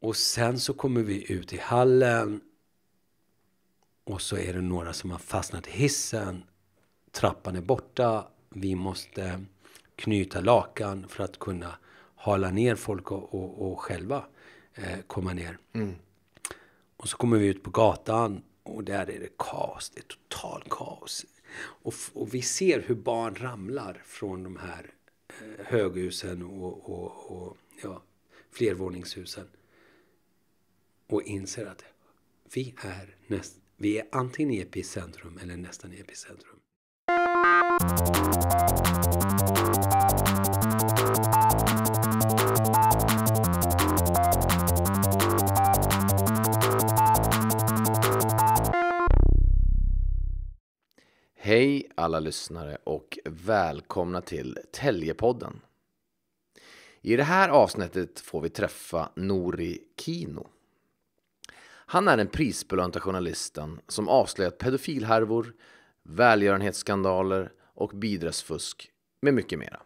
Och sen så kommer vi ut i hallen. Och så är det några som har fastnat i hissen. Trappan är borta. Vi måste knyta lakan för att kunna hala ner folk och, och, och själva eh, komma ner. Mm. Och så kommer vi ut på gatan och där är det kaos. Det är totalt kaos. Och, och, vi ser hur barn ramlar från de här eh, höghusen och, och, och ja, flervåningshusen och inser att vi är, näst, vi är antingen i epicentrum eller nästan i epicentrum. Hej alla lyssnare och välkomna till Täljepodden. I det här avsnittet får vi träffa Nori Kino. Han är den prisbelönta journalisten som avslöjat pedofilhärvor, välgörenhetsskandaler och bidragsfusk med mycket mera.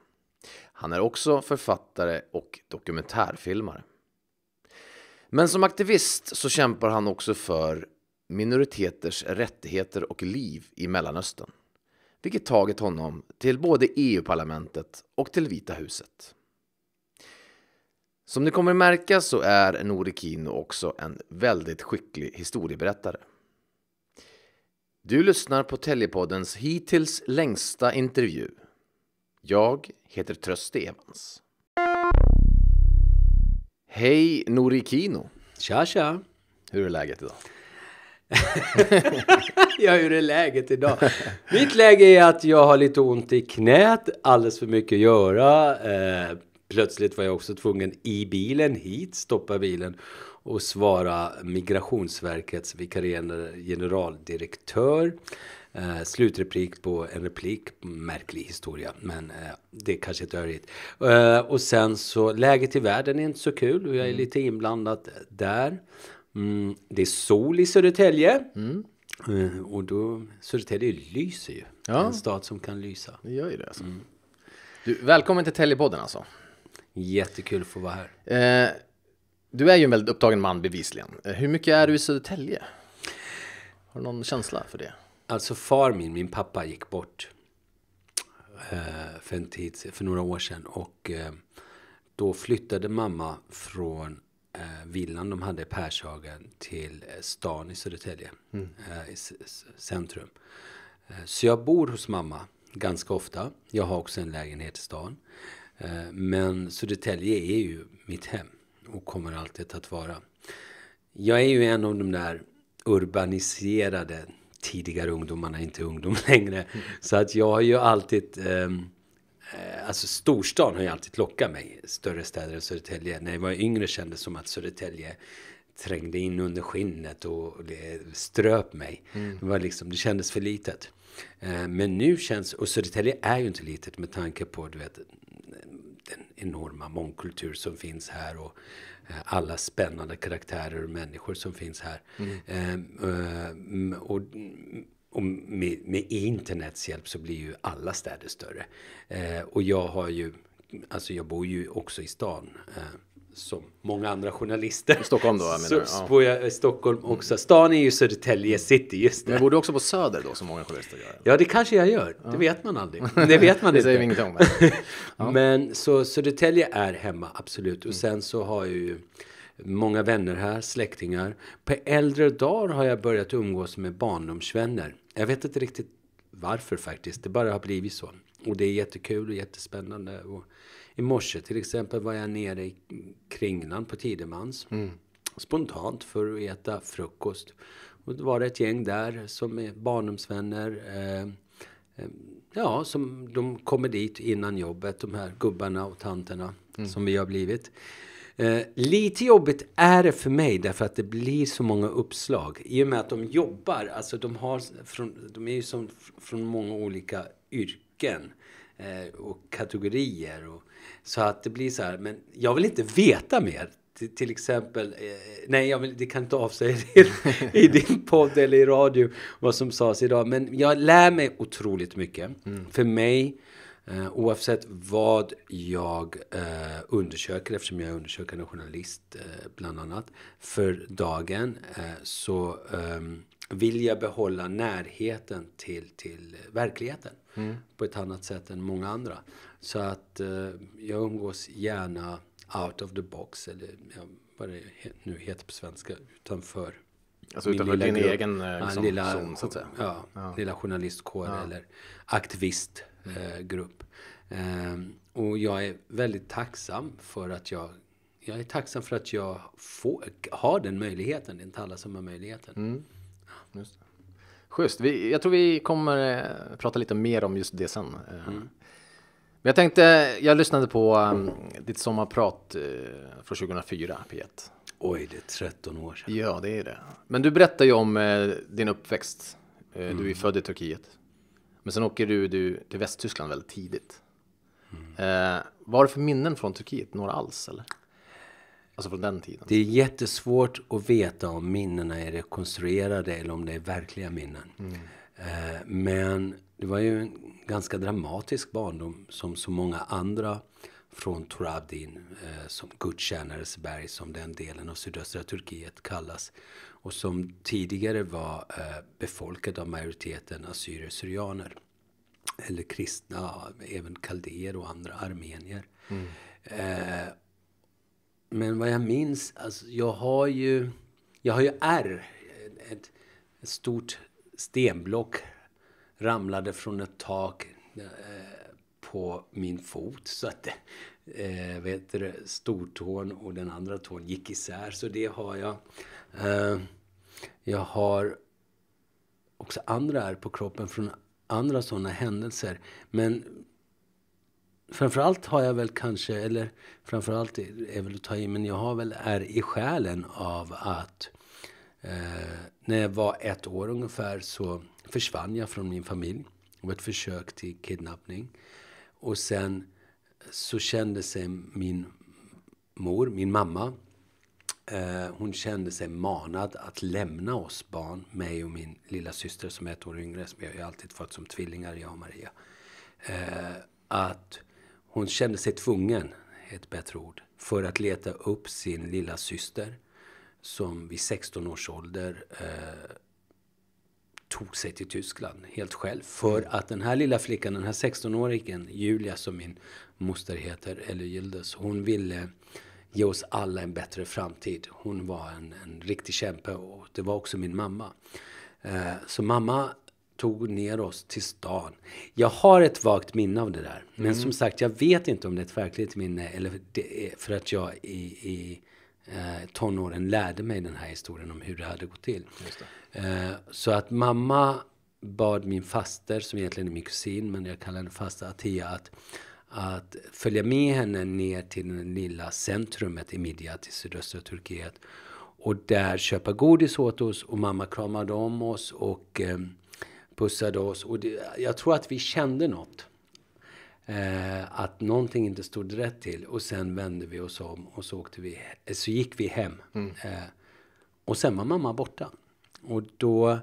Han är också författare och dokumentärfilmare. Men som aktivist så kämpar han också för minoriteters rättigheter och liv i Mellanöstern, vilket tagit honom till både EU-parlamentet och till Vita huset. Som ni kommer märka så är Nori Kino också en väldigt skicklig historieberättare. Du lyssnar på Teljepoddens hittills längsta intervju. Jag heter Tröste Evans. Hej Nori Kino. Tja tja! Hur är läget idag? ja, hur är läget idag? Mitt läge är att jag har lite ont i knät, alldeles för mycket att göra. Eh, Plötsligt var jag också tvungen i bilen hit, stoppa bilen och svara Migrationsverkets vikarierande generaldirektör. Eh, slutreplik på en replik, märklig historia, men eh, det kanske inte hör hit. Eh, och sen så, läget i världen är inte så kul och jag är mm. lite inblandad där. Mm, det är sol i Södertälje. Mm. Mm, och då, Södertälje lyser ju. Ja. En stad som kan lysa. Det gör ju det. Alltså. Mm. Du, välkommen till Täljepodden alltså. Jättekul att få vara här. Eh, du är ju en väldigt upptagen man bevisligen. Eh, hur mycket är du i Södertälje? Har du någon känsla för det? Alltså far min, min pappa gick bort eh, för, en tid, för några år sedan. Och eh, då flyttade mamma från eh, villan de hade i Pershagen till eh, stan i Södertälje, mm. Eh, i centrum. Så jag bor hos mamma ganska ofta. Jag har också en lägenhet i stan. Eh, men Södertälje är ju mitt hem och kommer alltid att vara. Jag är ju en av de där urbaniserade tidigare ungdomarna, inte ungdom längre. Så att jag har ju alltid... Ehm, eh, alltså storstan har ju alltid lockat mig. Större städer än Södertälje. När jag var yngre kändes det som att Södertälje trängde in under skinnet och ströp mig. Mm. Det, var liksom, det kändes för litet. Eh, men nu känns... Och Södertälje är ju inte litet med tanke på du vet, den enorma mångkultur som finns här och eh, alla spännande karaktärer och människor som finns här. Mm. Ehm, eh, och, och med, med, internets hjälp så blir ju alla städer större. Eh, och jag har ju, alltså jag bor ju också i stan som många andra journalister. I Stockholm då? Jag menar, så, bor jag i Stockholm också. Stan är ju Södertälje city, just det. Men bor du också på Söder då, som många journalister gör? Ja, det kanske jag gör. Det vet man aldrig. Det vet man det inte. säger vi inget om. Ja. Men så Södertälje är hemma, absolut. Och mm. sen så har jag ju många vänner här, släktingar. På äldre dagar har jag börjat umgås med barndomsvänner. Jag vet inte riktigt varför faktiskt. Det bara har blivit så. Och det är jättekul och jättespännande. Och i morse till exempel var jag nere i Kringlan på Tidemans. Mm. Spontant för att äta frukost. Och då var det ett gäng där som är barndomsvänner. Eh, eh, ja, som de kommer dit innan jobbet, de här gubbarna och tanterna mm. som vi har blivit. Eh, lite jobbigt är det för mig därför att det blir så många uppslag. I och med att de jobbar, alltså de, har från, de är ju som från många olika yrken eh, och kategorier. Och så att det blir så här, men jag vill inte veta mer. T till exempel, eh, nej, jag vill, det kan inte avsäga i, i din podd eller i radio vad som sades idag. Men jag lär mig otroligt mycket. Mm. För mig, eh, oavsett vad jag eh, undersöker, eftersom jag är undersökande journalist eh, bland annat, för dagen eh, så ehm, vill jag behålla närheten till, till verkligheten mm. på ett annat sätt än många andra. Så att eh, jag umgås gärna out of the box, eller ja, vad det nu heter på svenska, utanför Alltså utanför din grupp. egen eh, liksom, lilla, zon, så att säga? Ja, ja. lilla journalistkår ja. eller aktivistgrupp. Eh, mm. Ehm, um, och jag är väldigt tacksam för att jag jag är tacksam för att jag får, har den möjligheten. Det är inte alla som har möjligheten. Mm. Just det. Schysst. Vi, jag tror vi kommer prata lite mer om just det sen. Mm. Men Jag tänkte, jag lyssnade på um, ditt sommarprat uh, från 2004, P1. Oj, det är 13 år sedan. Ja, det är det. Men du berättar ju om uh, din uppväxt. Uh, mm. Du är mm. född i Turkiet. Men sen åker du, du till Västtyskland väldigt tidigt. Mm. Uh, vad har du för minnen från Turkiet? Några alls, eller? Alltså från den tiden. Det är jättesvårt att veta om minnena är rekonstruerade eller om det är verkliga minnen. Mm. men det var ju en ganska dramatisk barndom som så många andra från Turabdin, eh, som gudstjänares berg som den delen av sydöstra Turkiet kallas och som tidigare var eh, befolkad av majoriteten assyrier-syrianer eller kristna, även kaldéer och andra armenier. Mm. Eh, men vad jag minns, alltså, jag har ju, jag har ju R, ett, ett stort stenblock ramlade från ett tak eh, på min fot. Så att eh, vet du, stortån och den andra tån gick isär. Så det har jag. Eh, jag har också andra här på kroppen från andra sådana händelser. Men framförallt har jag väl kanske, eller framförallt är väl att ta i, men jag har väl är i själen av att eh, när jag var ett år ungefär så försvann jag från min familj. Det var ett försök till kidnappning. Och sen så kände sig min mor, min mamma, eh, hon kände sig manad att lämna oss barn, mig och min lilla syster som är ett år yngre, som jag alltid fått som tvillingar, jag och Maria. Eh, att hon kände sig tvungen, ett bättre ord, för att leta upp sin lilla syster som vid 16 års ålder eh, tog sig till Tyskland helt själv. För mm. att den här lilla flickan, den här 16-åringen, Julia som min moster heter, eller Gildes, hon ville ge oss alla en bättre framtid. Hon var en, en riktig kämpe och det var också min mamma. Eh, så mamma tog ner oss till stan. Jag har ett vagt minne av det där. Men mm. som sagt, jag vet inte om det är ett verkligt minne eller för att jag i, i eh, tonåren lärde mig den här historien om hur det hade gått till. Eh, så att mamma bad min faster, som egentligen är min kusin, men jag kallar henne fasta Atia, att, att följa med henne ner till det lilla centrumet i Midyat i sydöstra Turkiet och där köpa godis åt oss och mamma kramade om oss och eh, pussade oss. Och det, jag tror att vi kände något. Eh, att någonting inte stod rätt till. Och sen vände vi oss om och så, åkte vi, eh, så gick vi hem. Mm. Eh, och sen var mamma borta. Och då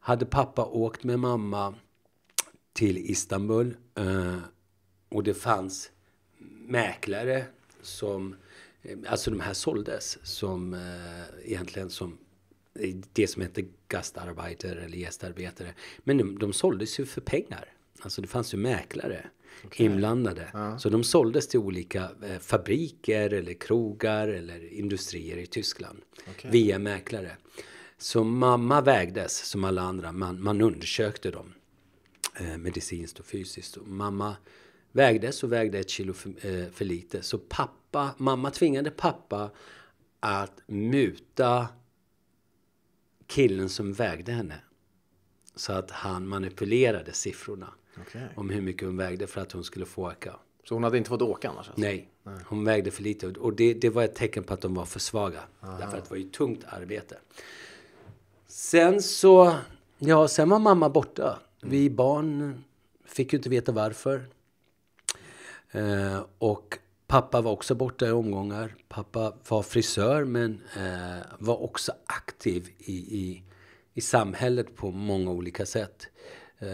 hade pappa åkt med mamma till Istanbul. Eh, och det fanns mäklare som, eh, alltså de här såldes, som eh, egentligen som eh, det som hette gastarbetare eller gästarbetare. Men de, de såldes ju för pengar. Alltså det fanns ju mäklare okay. inblandade. Ja. Så de såldes till olika eh, fabriker eller krogar eller industrier i Tyskland. Okay. Via mäklare. Så mamma vägdes som alla andra. Man, man undersökte dem. Eh, medicinskt och fysiskt. Och mamma vägdes och vägde ett kilo för, eh, för lite. Så pappa, mamma tvingade pappa att muta killen som vägde henne. Så att han manipulerade siffrorna. Okay. Om hur mycket hon vägde för att hon skulle få åka. Så hon hade inte fått åka annars? Alltså? Nej, Nej, hon vägde för lite. Och det, det, var ett tecken på att de var för svaga. Aha. Därför att det var ju tungt arbete. Sen så, ja, sen var mamma borta. Mm. Vi barn fick ju inte veta varför. Eh, och pappa var också borta i omgångar. Pappa var frisör men eh, var också aktiv i, i, i samhället på många olika sätt. Eh,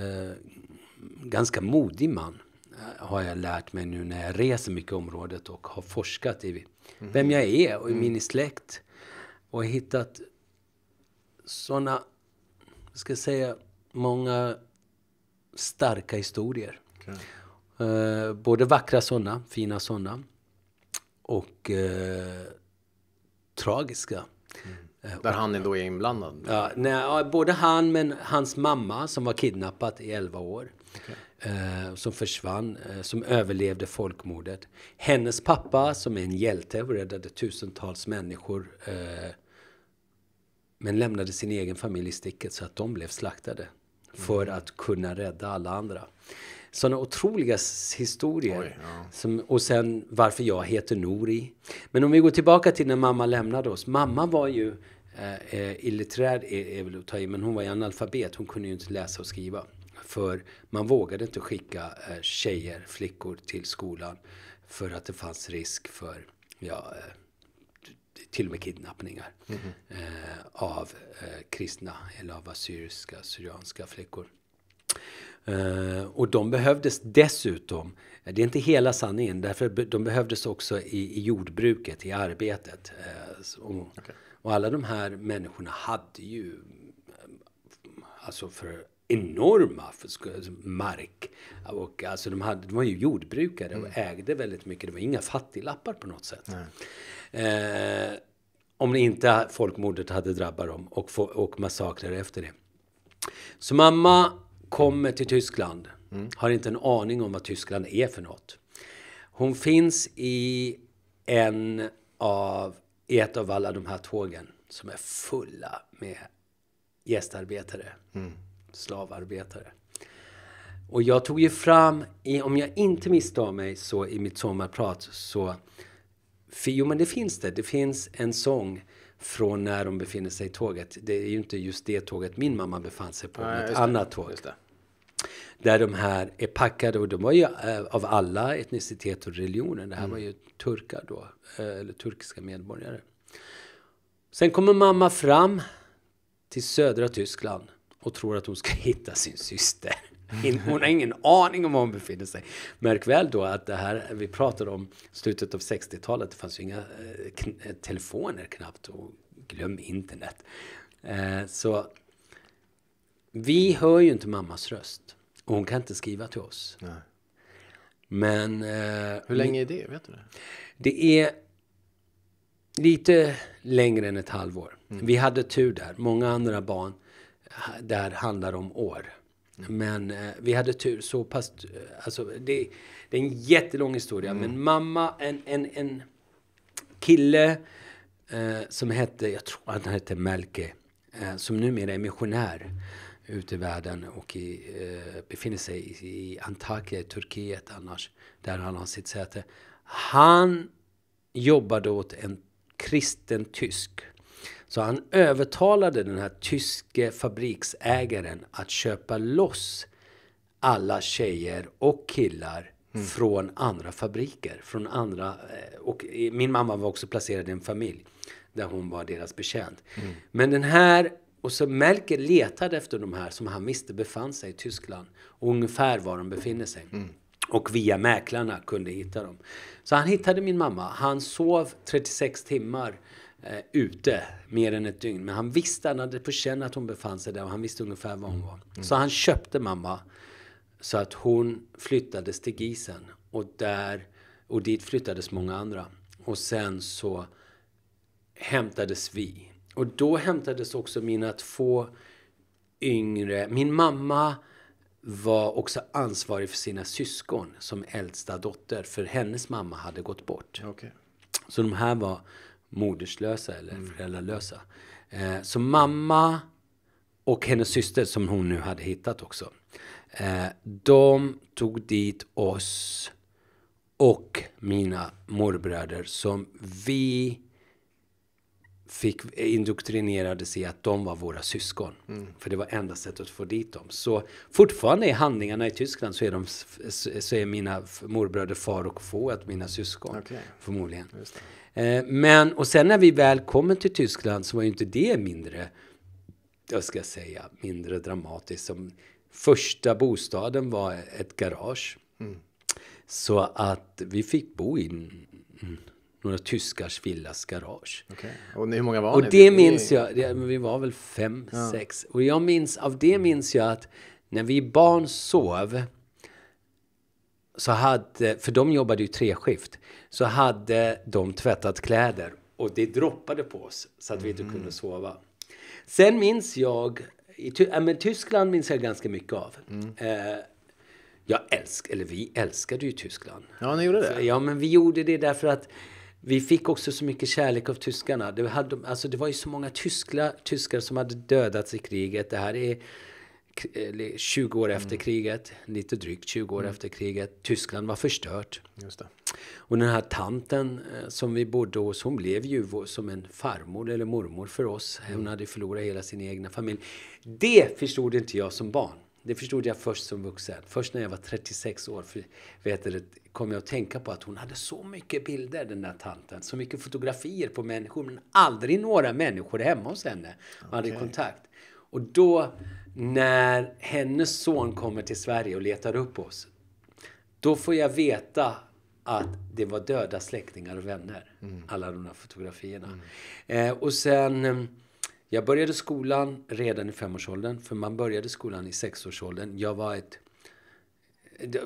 ganska modig man eh, har jag lärt mig nu när jag reser mycket i området och har forskat i vem jag är och i mm. min släkt. Och hittat sådana, ska jag säga, många starka historier. Okay. Eh, både vackra sådana, fina sådana. Och uh, tragiska. Mm. Där han ändå är inblandad? Ja, nej, både han men hans mamma som var kidnappad i 11 år. Okay. Eh, som försvann, eh, som överlevde folkmordet. Hennes pappa, som är en hjälte och räddade tusentals människor. Eh, men lämnade sin egen familj i sticket så att de blev slaktade. Mm. För att kunna rädda alla andra. Sådana otroliga historier. Oj, ja. som, och sen varför jag heter Nori. Men om vi går tillbaka till när mamma lämnade oss. Mamma var ju eh, illitterär, är, är väl att ta i, men hon var ju analfabet. Hon kunde ju inte läsa och skriva. För man vågade inte skicka eh, tjejer, flickor till skolan för att det fanns risk för ja, eh, till och med kidnappningar mm -hmm. av kristna eller av assyriska, syrianska flickor. Uh, och de behövdes dessutom, det är inte hela sanningen, därför de behövdes också i, i jordbruket, i arbetet. Uh, så, okay. och, alla de här människorna hade ju, alltså för enorma alltså, mark. Och alltså de, hade, de var ju jordbrukare och mm. ägde väldigt mycket. Det var inga fattiglappar på något sätt. Eh, om inte folkmordet hade drabbat dem och, få, och massakrer efter det. Så mamma kommer till Tyskland. Mm. Har inte en aning om vad Tyskland är för något. Hon finns i en av, i ett av alla de här tågen som är fulla med gästarbetare. Mm slavarbetare. Och jag tog ju fram, om jag inte misstar mig, så i mitt sommarprat så... För, jo, men det finns det. Det finns en sång från när de befinner sig i tåget. Det är ju inte just det tåget min mamma befann sig på, Nej, ett annat tåg. Där de här är packade, och de var ju äh, av alla etniciteter och religioner. Det här mm. var ju turkar då, äh, eller turkiska medborgare. Sen kommer mamma fram till södra Tyskland och tror att hon ska hitta sin syster. Mm. Hon har ingen aning om var hon befinner sig. Märk väl då att det här vi pratade om slutet av 60-talet. Det fanns ju inga eh, eh, telefoner knappt och glöm internet. Eh, så vi hör ju inte mammas röst. Och hon kan inte skriva till oss. Nej. Men... Eh, Hur länge är det? Vet du det? Det är lite längre än ett halvår. Mm. Vi hade tur där. Många andra barn där handlar om år. Men eh, vi hade tur så pass... Eh, alltså, det, det är en jättelång historia. Mm. Men mamma, en, en, en kille eh, som hette, jag tror han hette Melke, eh, som numera är missionär ute i världen och i, eh, befinner sig i, i Antakya i Turkiet annars, där han har sitt säte. Han jobbade åt en kristen tysk så han övertalade den här tyske fabriksägaren att köpa loss alla tjejer och killar mm. från andra fabriker. Från andra, eh, och min mamma var också placerad i en familj där hon var deras betjänt. Mm. Men den här, och så Melker letade efter de här som han visste befann sig i Tyskland. Och ungefär var de befinner sig. Mm. Och via mäklarna kunde hitta dem. Så han hittade min mamma. Han sov 36 timmar eh, ute mer än ett dygn. Men han visste, han hade på känn att hon befann sig där och han visste ungefär var hon var. Mm. Så han köpte mamma så att hon flyttades till Gisen och, där, och dit flyttades många andra. Och sen så hämtades vi. Och då hämtades också mina två yngre... Min mamma var också ansvarig för sina syskon som äldsta dotter, för hennes mamma hade gått bort. Okay. Så de här var moderslösa eller mm. föräldralösa. Eh, så mamma och hennes syster som hon nu hade hittat också. Eh, de tog dit oss och mina morbröder som vi fick indoktrinerades i att de var våra syskon. Mm. För det var enda sättet att få dit dem. Så fortfarande i handlingarna i Tyskland så är, de, så är mina morbröder far och få att mina syskon. Okay. Förmodligen. Eh, men, och sen när vi väl kommer till Tyskland så var ju inte det mindre, jag ska säga, mindre dramatiskt. Som första bostaden var ett garage. Mm. Så att vi fick bo i några tyskars villas garage. Okay. Och hur många var och ni? Och det minns jag, vi var väl fem, ja. sex. Och jag minns, av det minns jag att när vi barn sov så hade, för de jobbade ju treskift, så hade de tvättat kläder och det droppade på oss så att vi inte mm. kunde sova. Sen minns jag, i äh, men Tyskland minns jag ganska mycket av. Mm. Eh, jag älsk, eller vi älskade ju Tyskland. Ja, ni gjorde det? Ja, men vi gjorde det därför att vi fick också så mycket kärlek av tyskarna. Det, hade, alltså det var ju så många tyskla, tyskar som hade dödats i kriget. Det här är 20 eh, år efter mm. kriget, lite drygt 20 år mm. efter kriget. Tyskland var förstört. Och den här tanten eh, som vi bodde hos, hon blev ju som en farmor eller mormor för oss. Hon mm. hade förlorat hela sin egna familj. Det förstod inte jag som barn. Det förstod jag först som vuxen. Först när jag var 36 år för, vet du, kom jag att tänka på att hon hade så mycket bilder, den där tanten. Så mycket fotografier på människor, men aldrig några människor hemma hos henne. Man okay. hade kontakt. Och då när hennes son kommer till Sverige och letar upp oss, då får jag veta att det var döda släktingar och vänner. Mm. Alla de där fotografierna. Mm. Eh, och sen... Mm, jag började skolan redan i femårsåldern, för man började skolan i sexårsåldern. Jag var ett...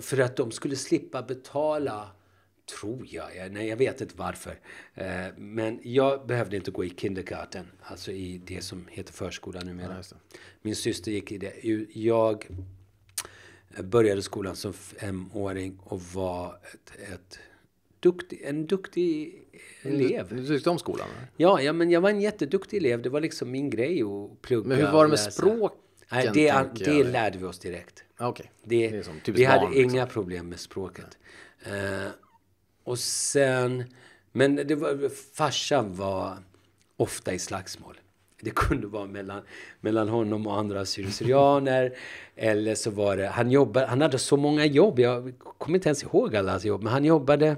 För att de skulle slippa betala tror jag. Nej, jag vet inte varför. Eh, men jag behövde inte gå i kindergarten, alltså i det som heter förskola numera. Ja, Min syster gick i det. Jag började skolan som femåring och var ett, ett duktig, en duktig elev. Du, du tyckte om skolan? Ja, ja, men jag var en jätteduktig elev. Det var liksom min grej att plugga. Men hur var det med språket? Nej, det, det lärde vi oss direkt. Ah, okay. Det, det är som, typ vi barn, hade liksom. inga problem med språket. Ja. Uh, eh, och sen... Men det var, farsan var ofta i slagsmål. Det kunde vara mellan, mellan honom och andra syrianer. Eller så var det... Han, jobbade, han hade så många jobb. Jag kommer inte ens ihåg alla hans jobb. Men han jobbade...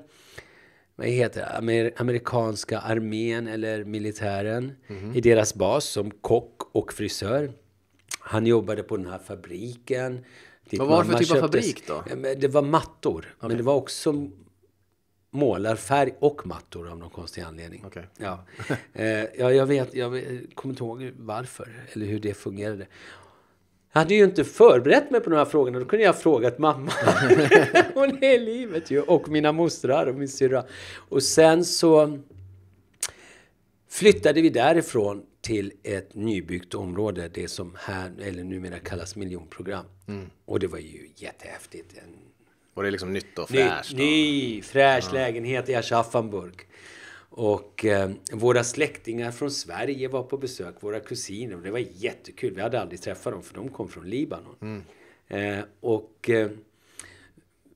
Vad heter Amer, amerikanska armén eller militären. Mm. I deras bas som kock och frisör. Han jobbade på den här fabriken. Vad var det för typ av fabrik då? Det var mattor. Okay. Men det var också målar färg och mattor av någon konstig anledning. Okay. Ja. eh, ja, jag, vet, jag kommer inte ihåg varför eller hur det fungerade. Jag hade ju inte förberett mig på de här frågorna. Då kunde jag ha frågat mamma. Hon är livet ju. Och mina mostrar och min syrra. Och sen så flyttade vi därifrån till ett nybyggt område. Det som här, eller numera kallas miljonprogram. Mm. Och det var ju jättehäftigt. En och det liksom nytt och fräscht? Ny, ny fräsch ja. lägenhet i Aschaffenburg. Och eh, våra släktingar från Sverige var på besök, våra kusiner. Och det var jättekul. Vi hade aldrig träffat dem, för de kom från Libanon. Mm. Eh, och... Eh,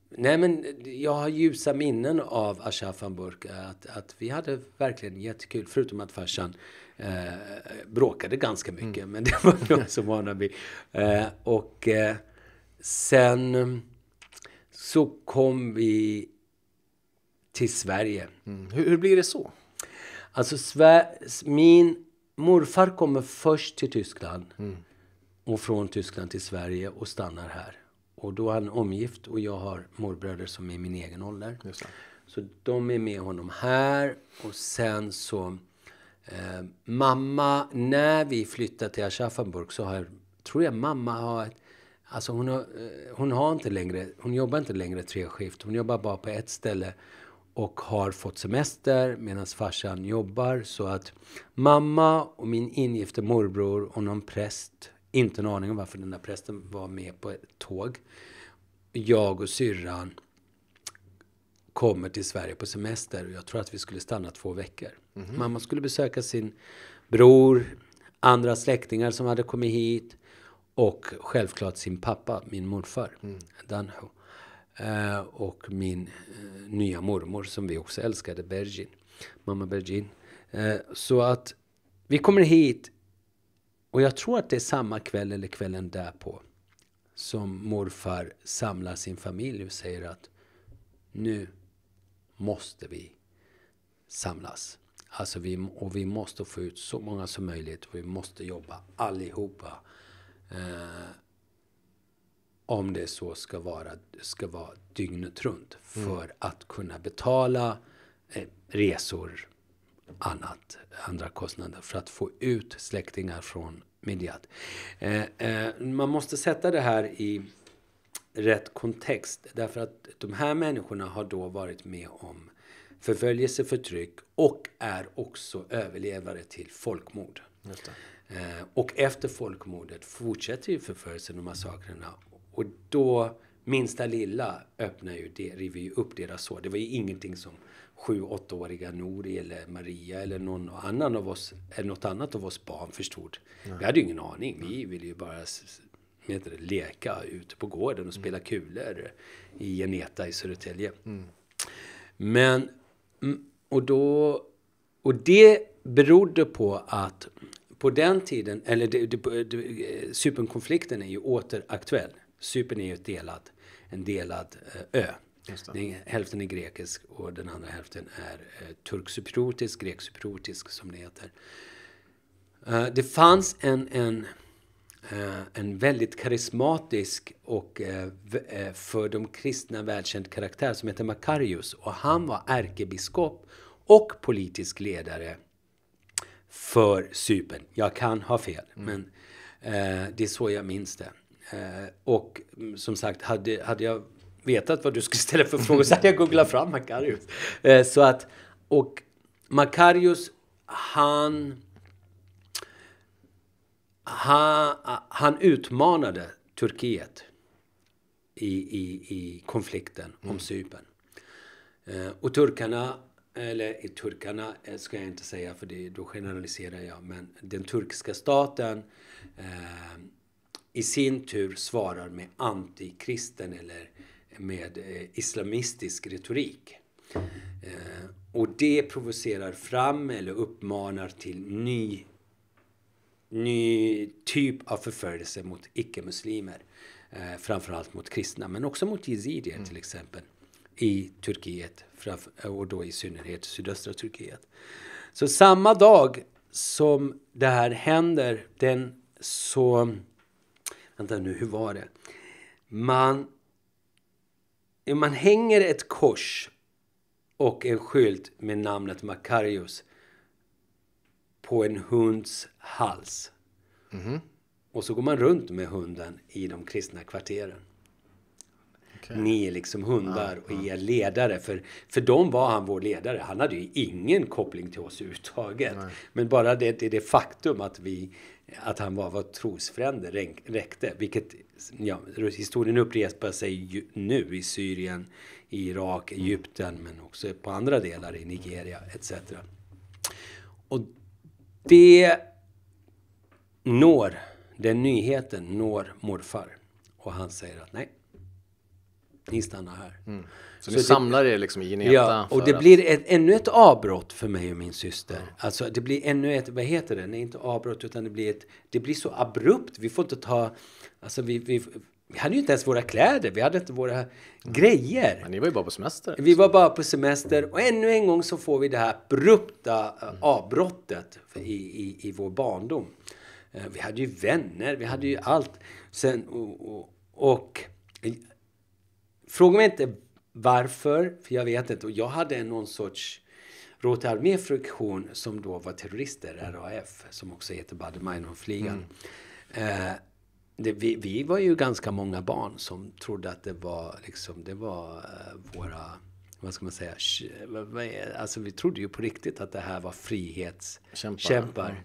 nej, men jag har ljusa minnen av Aschaffenburg. Att, att vi hade verkligen jättekul, förutom att farsan eh, bråkade ganska mycket. Mm. Men det var jag som var vi. Eh, och eh, sen så kom vi till Sverige. Mm. Hur, hur, blir det så? Alltså, min morfar kommer först till Tyskland mm. och från Tyskland till Sverige och stannar här. Och då är han omgift och jag har morbröder som är min egen ålder. Så de är med honom här och sen så... Eh, mamma, när vi flyttade till Aschaffenburg så har, tror jag mamma har ett Alltså hon har, eh, hon har inte längre, hon jobbar inte längre tre skift. Hon jobbar bara på ett ställe och har fått semester medan farsan jobbar. Så att mamma och min ingifte morbror och någon präst, inte en aning om varför den där prästen var med på ett tåg. Jag och syrran kommer till Sverige på semester och jag tror att vi skulle stanna två veckor. Mm -hmm. Mamma skulle besöka sin bror, andra släktingar som hade kommit hit. Och självklart sin pappa, min morfar, mm. Danho. Uh, och min uh, nya mormor som vi också älskade, Bergin. Mamma Bergin. Uh, så att vi kommer hit och jag tror att det är samma kväll eller kvällen därpå som morfar samlar sin familj och säger att nu måste vi samlas. Alltså vi, och vi måste få ut så många som möjligt och vi måste jobba allihopa Eh, om det så ska vara, ska vara dygnet runt. För mm. att kunna betala eh, resor, annat, andra kostnader. För att få ut släktingar från Midyat. Eh, eh, man måste sätta det här i rätt kontext. Därför att de här människorna har då varit med om förföljelse, förtryck och är också överlevare till folkmord. Eh, och efter folkmordet fortsätter ju förföljelsen och massakrerna. Och då, minsta lilla, öppnar ju det, river ju upp deras sår. Det var ju ingenting som sju, åttaåriga Nori eller Maria eller någon annan av oss, eller något annat av oss barn förstod. Nej. Vi hade ju ingen aning. Vi ville ju bara heter det, leka ute på gården och mm. spela kulor i Geneta i Södertälje. Mm. Men, mm, och då, och det berodde på att på den tiden, eller Cypernkonflikten är ju återaktuell. Cypern är ju delad, en delad eh, ö. hälften är grekisk och den andra hälften är eh, turkcypriotisk, grekcypriotisk som det heter. Eh, det fanns en, en, uh, en väldigt karismatisk och uh, för de kristna välkänd karaktär som hette Makarius och han var ärkebiskop och politisk ledare för Cypern. Jag kan ha fel, mm. men eh, det är så jag minns det. Eh, och mm, som sagt, hade, hade jag vetat vad du skulle ställa för frågor så hade jag googlat fram Makarius. Eh, så att, och Makarius, han, han... Han utmanade Turkiet i, i, i konflikten mm. om Cypern. Eh, och turkarna eller turkarna eh, ska jag inte säga för det, då generaliserar jag, men den turkiska staten eh, i sin tur svarar med antikristen eller med eh, islamistisk retorik. Eh, och det provocerar fram eller uppmanar till ny, ny typ av förföljelse mot icke-muslimer. Eh, framförallt mot kristna, men också mot yazidier, mm. till exempel i Turkiet och då i synnerhet sydöstra Turkiet. Så samma dag som det här händer, den så... Vänta nu, hur var det? Man, man hänger ett kors och en skylt med namnet Makarios på en hunds hals. Mm -hmm. Och så går man runt med hunden i de kristna kvarteren. Okay. Ni är liksom hundar och är ledare. För, för dem var han vår ledare. Han hade ju ingen koppling till oss överhuvudtaget. Men bara det, det, det faktum att vi att han var vår trosfrände räckte. Vilket, ja, historien upprepar sig nu i Syrien, i Irak, mm. Egypten men också på andra delar i Nigeria etc. Och det når, den nyheten når morfar. Och han säger att nej, ni stannar här. Mm. Så, så ni samlar er liksom i Geneta? Ja, och det att... blir ett, ännu ett avbrott för mig och min syster. Ja. Alltså det blir ännu ett, vad heter det? Nej, inte avbrott utan det blir ett, det blir så abrupt. Vi får inte ta, alltså vi, vi, vi hade ju inte ens våra kläder, vi hade inte våra mm. grejer. Men ni var ju bara på semester. Vi var bara på semester och ännu en gång så får vi det här abrupta eh, mm. avbrottet i, i, i vår barndom. Eh, vi hade ju vänner, vi hade ju allt. Sen, och, och, och Fråga mig inte varför, för jag vet inte. Och jag hade någon sorts Rote armé-friktion som då var terrorister, RAF, som också heter Bader meinhof ligan Mm. Eh, vi, vi, var ju ganska många barn som trodde att det var, liksom, det var eh, våra, vad ska man säga, alltså vi trodde ju på riktigt att det här var frihetskämpar ja. Mm.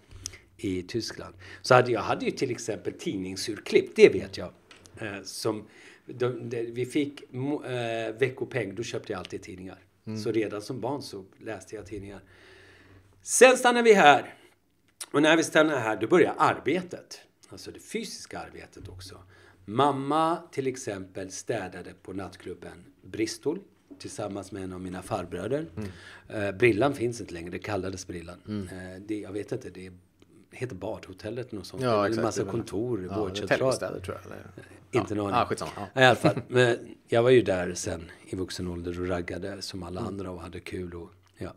i Tyskland. Så hade, jag hade ju till exempel tidningsurklipp, det vet jag, eh, som de, de, vi fick eh, veckopeng, då köpte jag alltid tidningar. Mm. Så redan som barn så läste jag tidningar. Sen stannar vi här. Och när vi stannar här, då börjar arbetet. Alltså det fysiska arbetet också. Mamma till exempel städade på nattklubben Bristol tillsammans med en av mina farbröder. Mm. Eh, Brillan finns inte längre, det kallades Brillan. Mm. Eh, det, jag vet inte, det heter Badhotellet eller något sånt. Ja, eller en massa kontor, ja, vårdcentral. tror jag. Eller? Inte någon ah, aning. Ja, I alla fall, men jag var ju där sen i vuxen ålder och raggade som alla mm. andra och hade kul. Och, ja.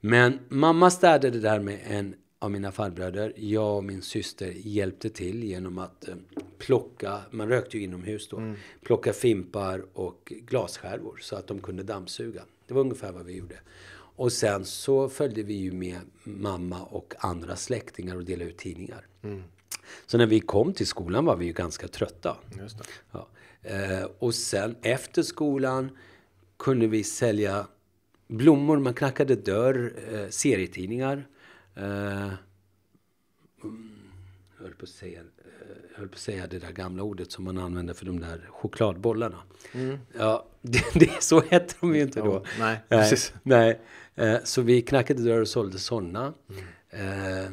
Men mamma städade där med en av mina farbröder. Jag och min syster hjälpte till genom att eh, plocka, man rökte ju inomhus då, mm. plocka fimpar och glasskärvor så att de kunde dammsuga. Det var ungefär vad vi gjorde. Och sen så följde vi ju med mamma och andra släktingar och delade ut tidningar. Mm. Så när vi kom till skolan var vi ju ganska trötta. Ja. Eh, och sen efter skolan kunde vi sälja blommor. Man knackade dörr, eh, serietidningar. Eh, höll på, att säga, eh, höll på att säga det där gamla ordet som man använde för de där chokladbollarna. Mm. Ja, det, det, så hette de ju inte då. Oh, nej, nej, precis. Nej. Eh, så vi knackade dörr och sålde sådana. Mm. Eh,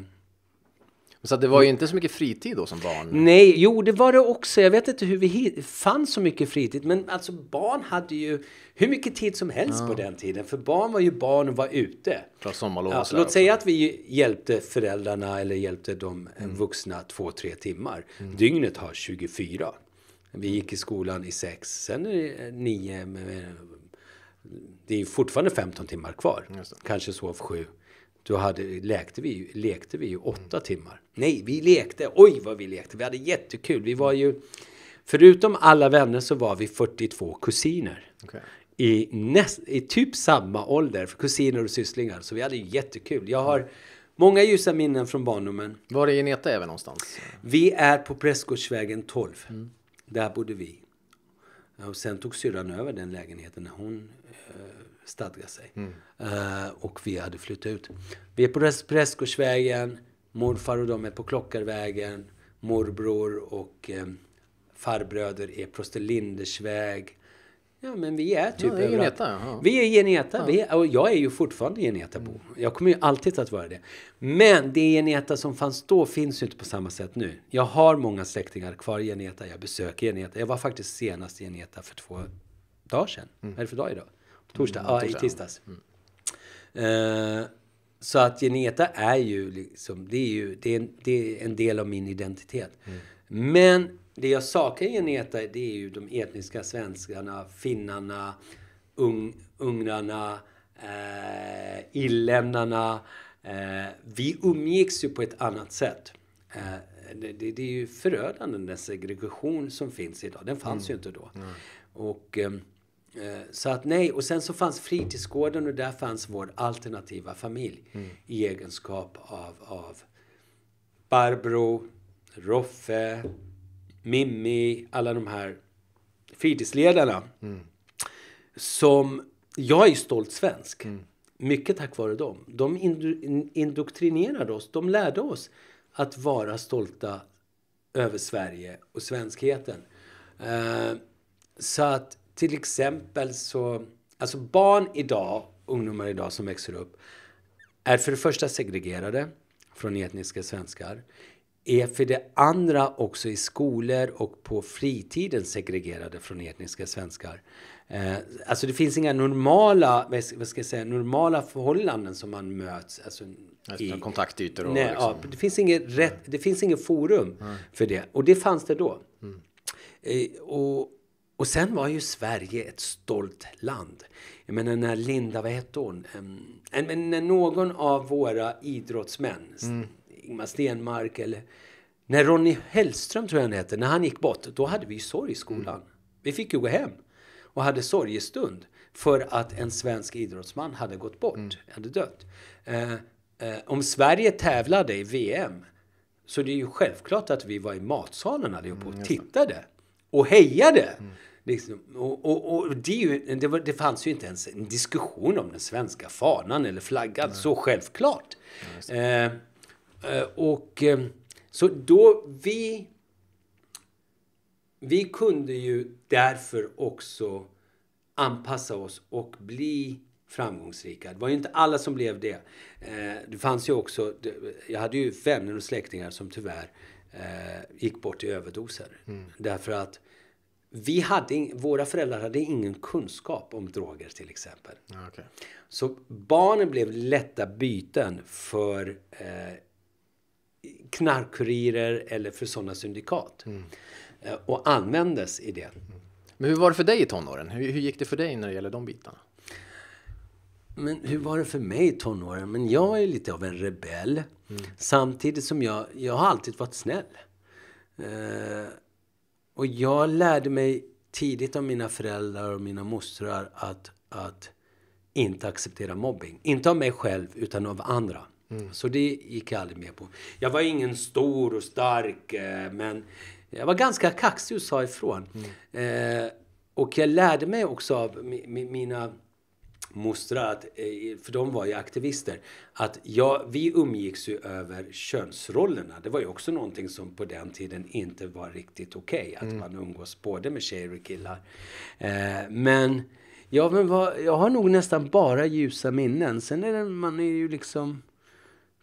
så det var ju mm. inte så mycket fritid då som barn? Nej, jo det var det också. Jag vet inte hur vi fann så mycket fritid. Men alltså barn hade ju hur mycket tid som helst ja. på den tiden. För barn var ju barn och var ute. Klart sommarlov ja, Låt säga att vi hjälpte föräldrarna eller hjälpte de mm. vuxna två, tre timmar. Mm. Dygnet har 24. Vi gick i skolan i sex, sen är det eh, nio. Eh, det är ju fortfarande 15 timmar kvar. Kanske sov sju då hade, lekte, vi, lekte vi ju mm. åtta timmar. Nej, vi lekte. Oj, vad vi lekte. Vi hade jättekul. Vi var ju... Förutom alla vänner så var vi 42 kusiner. Okay. I, näst, I typ samma ålder, för kusiner och sysslingar. Så vi hade jättekul. Jag har mm. många ljusa minnen från barndomen. Var är Geneta även någonstans? Vi är på Prästgårdsvägen 12. Mm. Där bodde vi. Och sen tog syrran över den lägenheten när hon eh, stadgade sig. Mm. Eh, och vi hade flyttat ut. Vi är på Prästgårdsvägen. Morfar och de är på Klockarvägen. Morbror och eh, farbröder är på Österlindersväg. Ja, men vi är typ ja, är geneta, ja. Vi är geneta. Ja. Vi är, och jag är ju fortfarande genetabo. Jag kommer ju alltid att vara det. Men det geneta som fanns då finns ju inte på samma sätt nu. Jag har många släktingar kvar i geneta. Jag besöker geneta. Jag var faktiskt senast i geneta för två dagar sedan. Mm. Vad är det för dag idag? Torsdag? Mm, ja, torsdag. i tisdags. Mm. Uh, så att geneta är ju liksom, det är ju det är en, det är en del av min identitet. Mm. Men det jag saknar i Geneta det är ju de etniska svenskarna, finnarna, ung, ungrarna, eh, irländarna. Eh, vi umgicks ju på ett annat sätt. Eh, det, det, det, är ju förödande den segregation som finns idag. Den fanns mm. ju inte då. Mm. Och, eh, eh, så att nej, och sen så fanns fritidsgården och där fanns vår alternativa familj mm. i egenskap av, av Barbro, Roffe, Mimmi, alla de här fritidsledarna. Mm. Som, jag är stolt svensk. Mm. Mycket tack vare dem. De indoktrinerade oss, de lärde oss att vara stolta över Sverige och svenskheten. Eh, så att till exempel så, alltså barn idag, ungdomar idag som växer upp, är för det första segregerade från etniska svenskar är för det andra också i skolor och på fritiden segregerade från etniska svenskar. Eh, alltså det finns inga normala, vad ska jag säga, normala förhållanden som man möts. Alltså, alltså i, kontaktytor och nej, liksom. ja, det, finns inget mm. rätt, det finns inget forum nej. Mm. för det. Och det fanns det då. Mm. Eh, och, och sen var ju Sverige ett stolt land. Jag menar när Linda, vad hette hon? Eh, när någon av våra idrottsmän mm Ingmar Stenmark eller när Ronny Hellström tror jag han heter, när han gick bort, då hade vi ju sorg i skolan. Mm. Vi fick ju gå hem och hade sorgestund för att en svensk idrottsman hade gått bort, mm. hade dött. Eh, eh, om Sverige tävlade i VM så det är ju självklart att vi var i matsalen allihop och mm, tittade och hejade. Mm. Liksom. Och, och, och det, ju, det, var, det, fanns ju inte ens en diskussion om den svenska fanan eller flaggan, Nej. så självklart. Ja, Eh, och eh, så då vi... Vi kunde ju därför också anpassa oss och bli framgångsrika. Det var ju inte alla som blev det. Eh, det fanns ju också... Jag hade ju vänner och släktingar som tyvärr gick bort i överdoser. Mm. Därför att vi hade, våra föräldrar hade ingen kunskap om droger till exempel. Ah, okay. Så barnen blev lätta byten för eh, knarkkurirer eller för sådana syndikat. Mm. Eh, och användes i det. Mm. Men hur var det för dig i tonåren? Hur, hur gick det för dig när det gäller de bitarna? Men hur var det för mig i tonåren? Men jag är lite av en rebell. Mm. Samtidigt som jag, jag har alltid varit snäll. Eh, och jag lärde mig tidigt av mina föräldrar och mina mostrar att, att inte acceptera mobbing. Inte av mig själv, utan av andra. Mm. Så det gick jag aldrig med på. Jag var ingen stor och stark, eh, men jag var ganska kaxig och sa ifrån. Mm. Eh, och jag lärde mig också av mina mostrar, eh, för de var ju aktivister, att jag, vi umgicks ju över könsrollerna. Det var ju också någonting som på den tiden inte var riktigt okej, okay, att mm. man umgås både med tjejer och killar. Eh, men, ja, men vad, jag har nog nästan bara ljusa minnen. Sen är det, man är ju liksom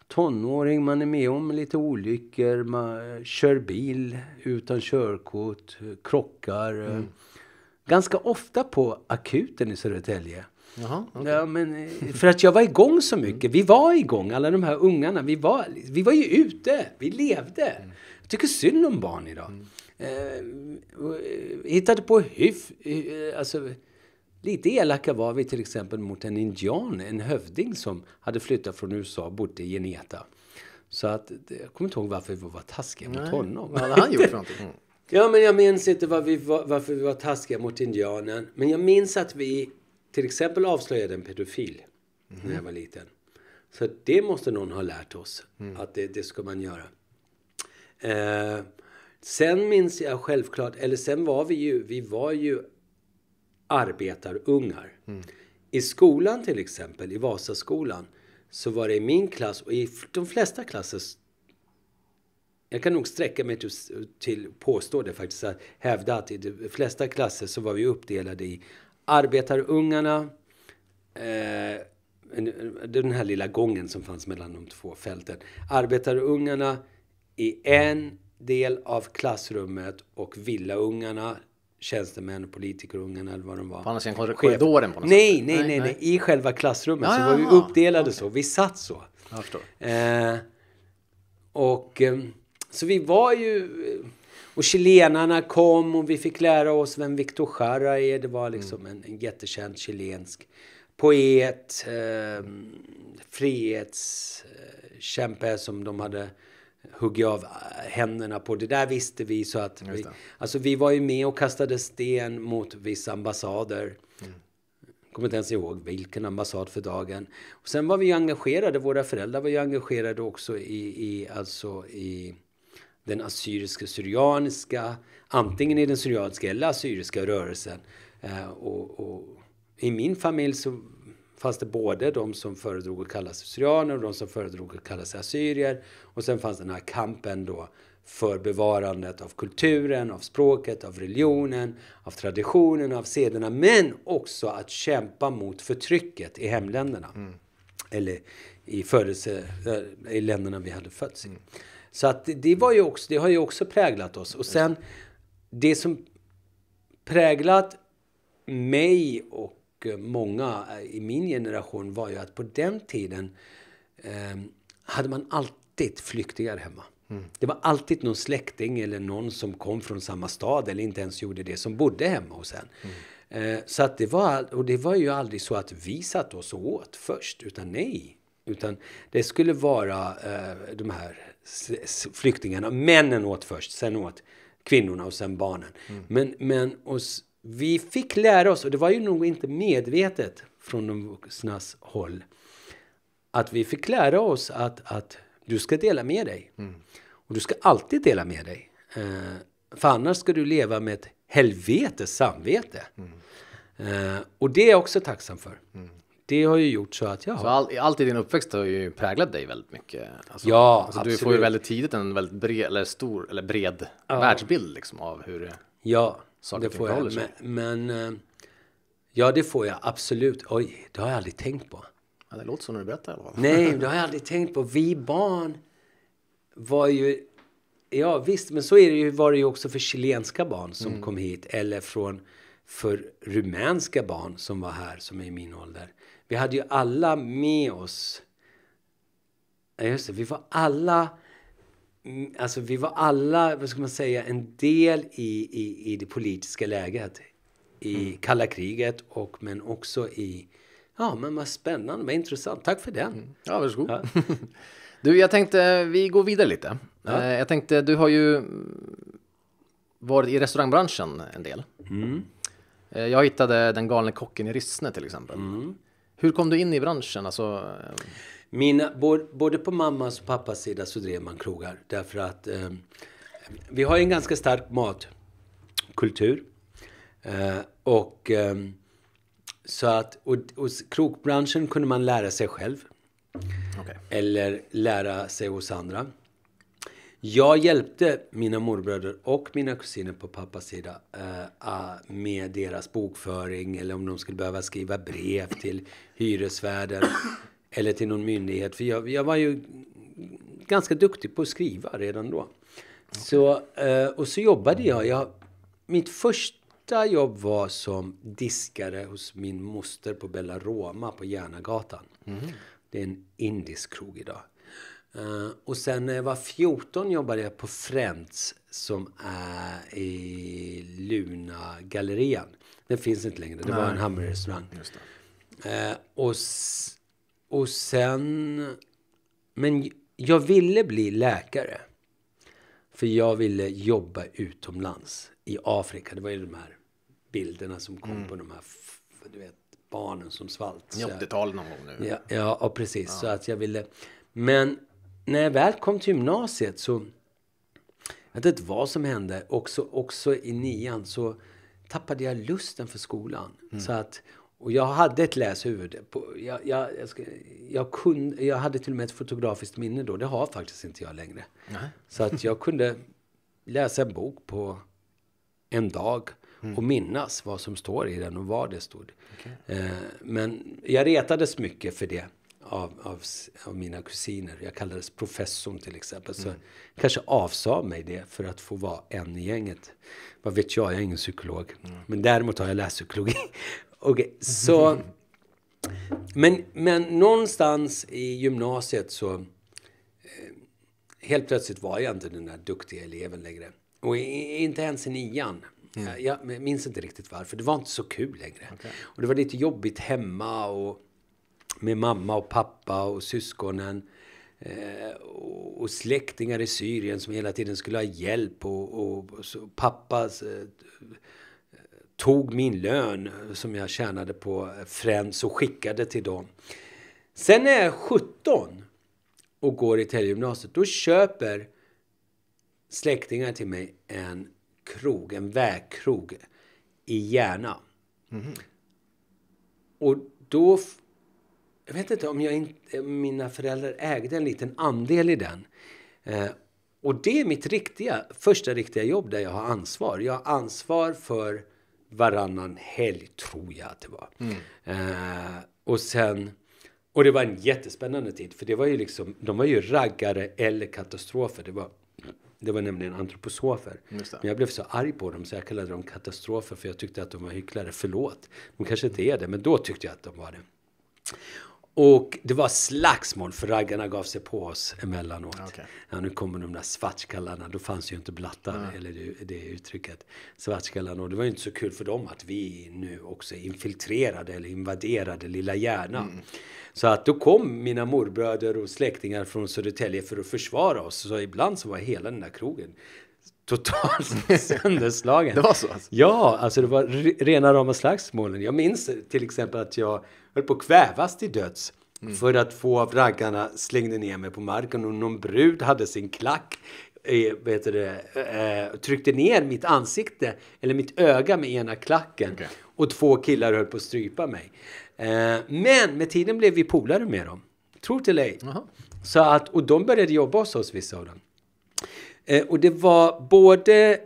tonåring, man är med om lite olyckor, man eh, kör bil utan körkort, krockar. Eh, mm. Ganska ofta på akuten i Södertälje. Jaha, okay. ja, men, eh, för att jag var igång så mycket. Mm. Vi var igång, alla de här ungarna. Vi var, vi var ju ute, vi levde. Mm. Jag tycker synd om barn idag. Mm. Eh, hittade på hyf, alltså, Lite elaka var vi till exempel mot en indian, en hövding som hade flyttat från USA och bodde i Geneta. Så att, jag kommer inte ihåg varför vi var taskiga Nej. mot honom. Vad hade han gjort för någonting? Mm. Ja, men jag minns inte var vi var, varför vi var taskiga mot indianen. Men jag minns att vi till exempel avslöjade en pedofil mm. när jag var liten. Så det måste någon ha lärt oss, mm. att det, det, ska man göra. Eh, sen minns jag självklart, eller sen var vi ju, vi var ju arbetarungar. Mm. I skolan till exempel, i Vasaskolan, så var det i min klass och i de flesta klasser jag kan nog sträcka mig till, till påstå det faktiskt, att hävda att i de flesta klasser så var vi uppdelade i arbetarungarna, eh, den här lilla gången som fanns mellan de två fälten. Arbetarungarna i en del av klassrummet och villaungarna, tjänstemän, politiker, ungarna eller vad de var. På andra sidan korridoren på något nej, sätt? Nej, nej, nej, nej. I själva klassrummet ah, ja, så var vi uppdelade okay. så. Vi satt så. Jag förstår. Eh, och eh, så vi var ju... Eh, och chilenarna kom och vi fick lära oss vem Victor Jara är. Det var liksom mm. en, en jättekänd chilensk poet, eh, frihetskämpe eh, som de hade hugger av äh, händerna på. Det där visste vi. Så att vi, alltså vi var ju med och kastade sten mot vissa ambassader. Mm. Kommer inte ens ihåg vilken ambassad för dagen. Och sen var vi ju engagerade, våra föräldrar var ju engagerade också i, i, alltså i den assyriska syrianska, antingen i den syrianska eller assyriska rörelsen. Eh, och, och, i min familj så fanns det både de som föredrog att kalla sig syrianer och de som föredrog att kalla sig assyrier. Och sen fanns den här kampen då för bevarandet av kulturen, av språket, av religionen, av traditionen, av sederna. Men också att kämpa mot förtrycket i hemländerna. Mm. Eller i, födelse, eh, i länderna vi hade fötts i. Mm. Så att det, var ju också, det har ju också präglat oss. Och sen det som präglat mig och Eh, många eh, i min generation var ju att på den tiden eh, hade man alltid flyktingar hemma. Mm. Det var alltid någon släkting eller någon som kom från samma stad eller inte ens gjorde det som bodde hemma hos en. Mm. Eh, så att det var, och det var ju aldrig så att vi satte oss åt först, utan nej. Utan det skulle vara eh, de här flyktingarna. Männen åt först, sen åt kvinnorna och sen barnen. Mm. Men, men och, vi fick lära oss, och det var ju nog inte medvetet från de vuxnas håll, att vi fick lära oss att, att du ska dela med dig. Mm. Och du ska alltid dela med dig. Eh, för annars ska du leva med ett helvetes samvete. Mm. Eh, och det är jag också tacksam för. Mm. Det har ju gjort så att jag har... Så all, allt i din uppväxt har ju präglat dig väldigt mycket. Alltså, ja, alltså, absolut. Du får ju väldigt tidigt en väldigt bred, eller stor, eller bred ja. världsbild liksom av hur... Ja saker det får jag, Men, men, eh, ja, det får jag absolut. Oj, det har jag aldrig tänkt på. Ja, det låter så när du berättar i Nej, det har jag aldrig tänkt på. Vi barn var ju... Ja, visst, men så är det ju, var det ju också för chilenska barn som mm. kom hit. Eller från, för rumänska barn som var här, som är i min ålder. Vi hade ju alla med oss... Ja, just det, vi var alla Mm, alltså vi var alla, vad ska man säga, en del i, i, i det politiska läget. I mm. kalla kriget och men också i, ja men vad spännande, vad intressant, tack för den. Mm. Ja, varsågod. Ja. du, jag tänkte, vi går vidare lite. Ja. Eh, jag tänkte, du har ju varit i restaurangbranschen en del. Mm. Eh, jag hittade Den galne kocken i Rissne till exempel. Mm. Hur kom du in i branschen? Alltså, eh, mina, både på mammas och pappas sida så drev man krogar. Därför att eh, vi har en ganska stark matkultur. Eh, och, eh, så att, och, och krogbranschen kunde man lära sig själv. Okay. Eller lära sig hos andra. Jag hjälpte mina morbröder och mina kusiner på pappas sida eh, med deras bokföring eller om de skulle behöva skriva brev till hyresvärden eller till någon myndighet. För jag, jag var ju ganska duktig på att skriva redan då. Så, eh, och så jobbade jag. jag. Mitt första jobb var som diskare hos min moster på Bella Roma på Järnagatan. Mm. Det är en indisk krog idag. Eh, och sen när jag var 14 jobbade jag på Friends som är i Luna gallerian. Den finns inte längre. Det Nej. var en hamburgerrestaurang. Eh, och och sen... Men jag ville bli läkare. För jag ville jobba utomlands, i Afrika. Det var ju de här bilderna som kom mm. på de här du vet, barnen som svalt. 90-tal någon gång nu. Ja, ja, ja precis. Ja. Så att jag ville... Men när jag väl kom till gymnasiet så... Jag vet inte vad som hände. Också, också i nian så tappade jag lusten för skolan. Mm. Så att, och jag hade ett läshuvud. Jag, jag, jag, jag, kunde, jag hade till och med ett fotografiskt minne då. Det har faktiskt inte jag längre. Nej. Så att jag kunde läsa en bok på en dag och mm. minnas vad som står i den och var det stod. Okay. Eh, men jag retades mycket för det av, av, av, mina kusiner. Jag kallades professorn till exempel. Så mm. kanske avsade mig det för att få vara en i gänget. Vad vet jag, jag är ingen psykolog. Mm. Men däremot har jag läst psykologi Okej, så... Men, men någonstans i gymnasiet så... Eh, helt plötsligt var jag inte den där duktiga eleven längre. Och inte ens i nian. Mm. Jag, minns inte riktigt varför. Det var inte så kul längre. Okay. Och det var lite jobbigt hemma och med mamma och pappa och syskonen. Eh, och, släktingar i Syrien som hela tiden skulle ha hjälp. Och, och, och pappas... Eh, tog min lön som jag tjänade på Friends och skickade till dem. Sen när jag är 17 och går i Täljegymnasiet då köper släktingar till mig en krog, en vägkrog i Järna. Mm. Och då... Jag vet inte om jag inte, mina föräldrar ägde en liten andel i den. Eh, och det är mitt riktiga, första riktiga jobb där jag har ansvar. Jag har ansvar för varannan helg, tror jag att det var. Mm. Eh, och sen... Och det var en jättespännande tid, för det var ju liksom, de var ju raggare eller katastrofer. Det var, det var nämligen antroposofer. Men jag blev så arg på dem så jag kallade dem katastrofer för jag tyckte att de var hycklare. Förlåt, de kanske inte är det, men då tyckte jag att de var det. Och det var slagsmål för raggarna gav sig på oss emellanåt. Okay. Ja, nu kommer de där svartskallarna. Då fanns ju inte blattar, mm. eller det, det uttrycket. Svartskallarna. Och det var ju inte så kul för dem att vi nu också infiltrerade eller invaderade lilla Järna. Mm. Så att då kom mina morbröder och släktingar från Södertälje för att försvara oss. Så ibland så var hela den där krogen totalt sönderslagen. det var så? Alltså. Ja, alltså det var rena rama slagsmålen. Jag minns till exempel att jag höll på att kvävas till döds mm. för att två av raggarna slängde ner mig på marken och någon brud hade sin klack eh, vet det, eh, tryckte ner mitt ansikte, eller mitt öga med ena klacken. Okay. Och två killar höll på att strypa mig. Eh, men med tiden blev vi polare med dem. Tror till ej. Så att, och de började jobba hos oss, vissa av dem. Eh, och det var både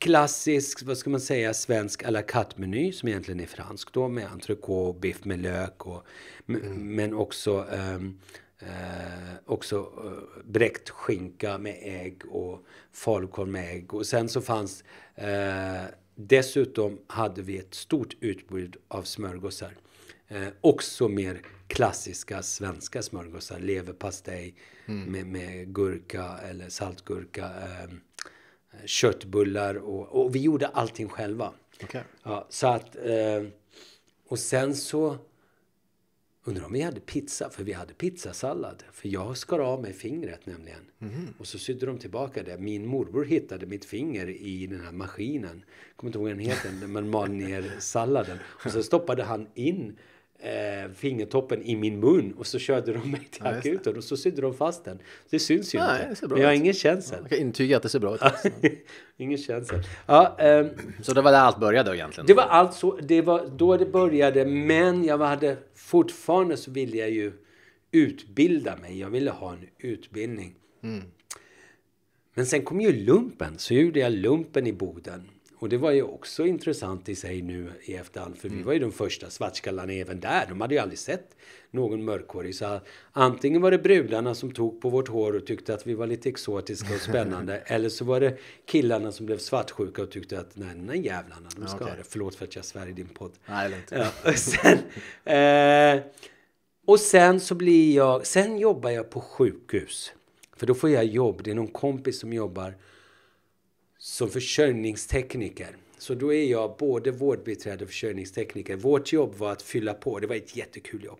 klassisk, vad ska man säga, svensk à la carte-meny som egentligen är fransk då med entrecôte och biff med lök och mm. men också um, Eh, också eh, bräckt skinka med ägg och falukorv med ägg. Och sen så fanns... Eh, dessutom hade vi ett stort utbud av smörgåsar. Eh, också mer klassiska svenska smörgåsar. Leverpastej mm. med, med, gurka eller saltgurka. Eh, Eh, köttbullar och, och vi gjorde allting själva. Okay. Ja, så att, eh, och sen så Undrar om vi hade pizza, för vi hade pizzasallad. För jag skar av mig fingret nämligen. Mm. Och så sydde de tillbaka det. Min morbror hittade mitt finger i den här maskinen. Jag kommer inte ihåg vad den heter, men man ner salladen. Och så stoppade han in eh, fingertoppen i min mun och så körde de mig till akuten och så sydde de fast den. Det syns ju Nej, inte. Men jag har ingen känsel. jag kan intyga att det ser bra ut. ingen känsel. Ja, um, så det var där allt började egentligen? Det var allt så. Det var då det började. Men jag hade fortfarande så ville jag ju utbilda mig. Jag ville ha en utbildning. Mm. Men sen kom ju lumpen. Så gjorde jag lumpen i Boden. Och det var ju också intressant i sig nu i efterhand, för mm. vi var ju de första svartskallarna även där. De hade ju aldrig sett någon mörkhårig. Så antingen var det brudarna som tog på vårt hår och tyckte att vi var lite exotiska och spännande. eller så var det killarna som blev svartsjuka och tyckte att nej, nej jävlarna, de ska okay. ha det. Förlåt för att jag svär i din podd. Nej, ja, och, sen, eh, och sen så blir jag, sen jobbar jag på sjukhus. För då får jag jobb. Det är någon kompis som jobbar som försörjningstekniker. Så då är jag både vårdbiträde och försörjningstekniker. Vårt jobb var att fylla på. Det var ett jättekul jobb.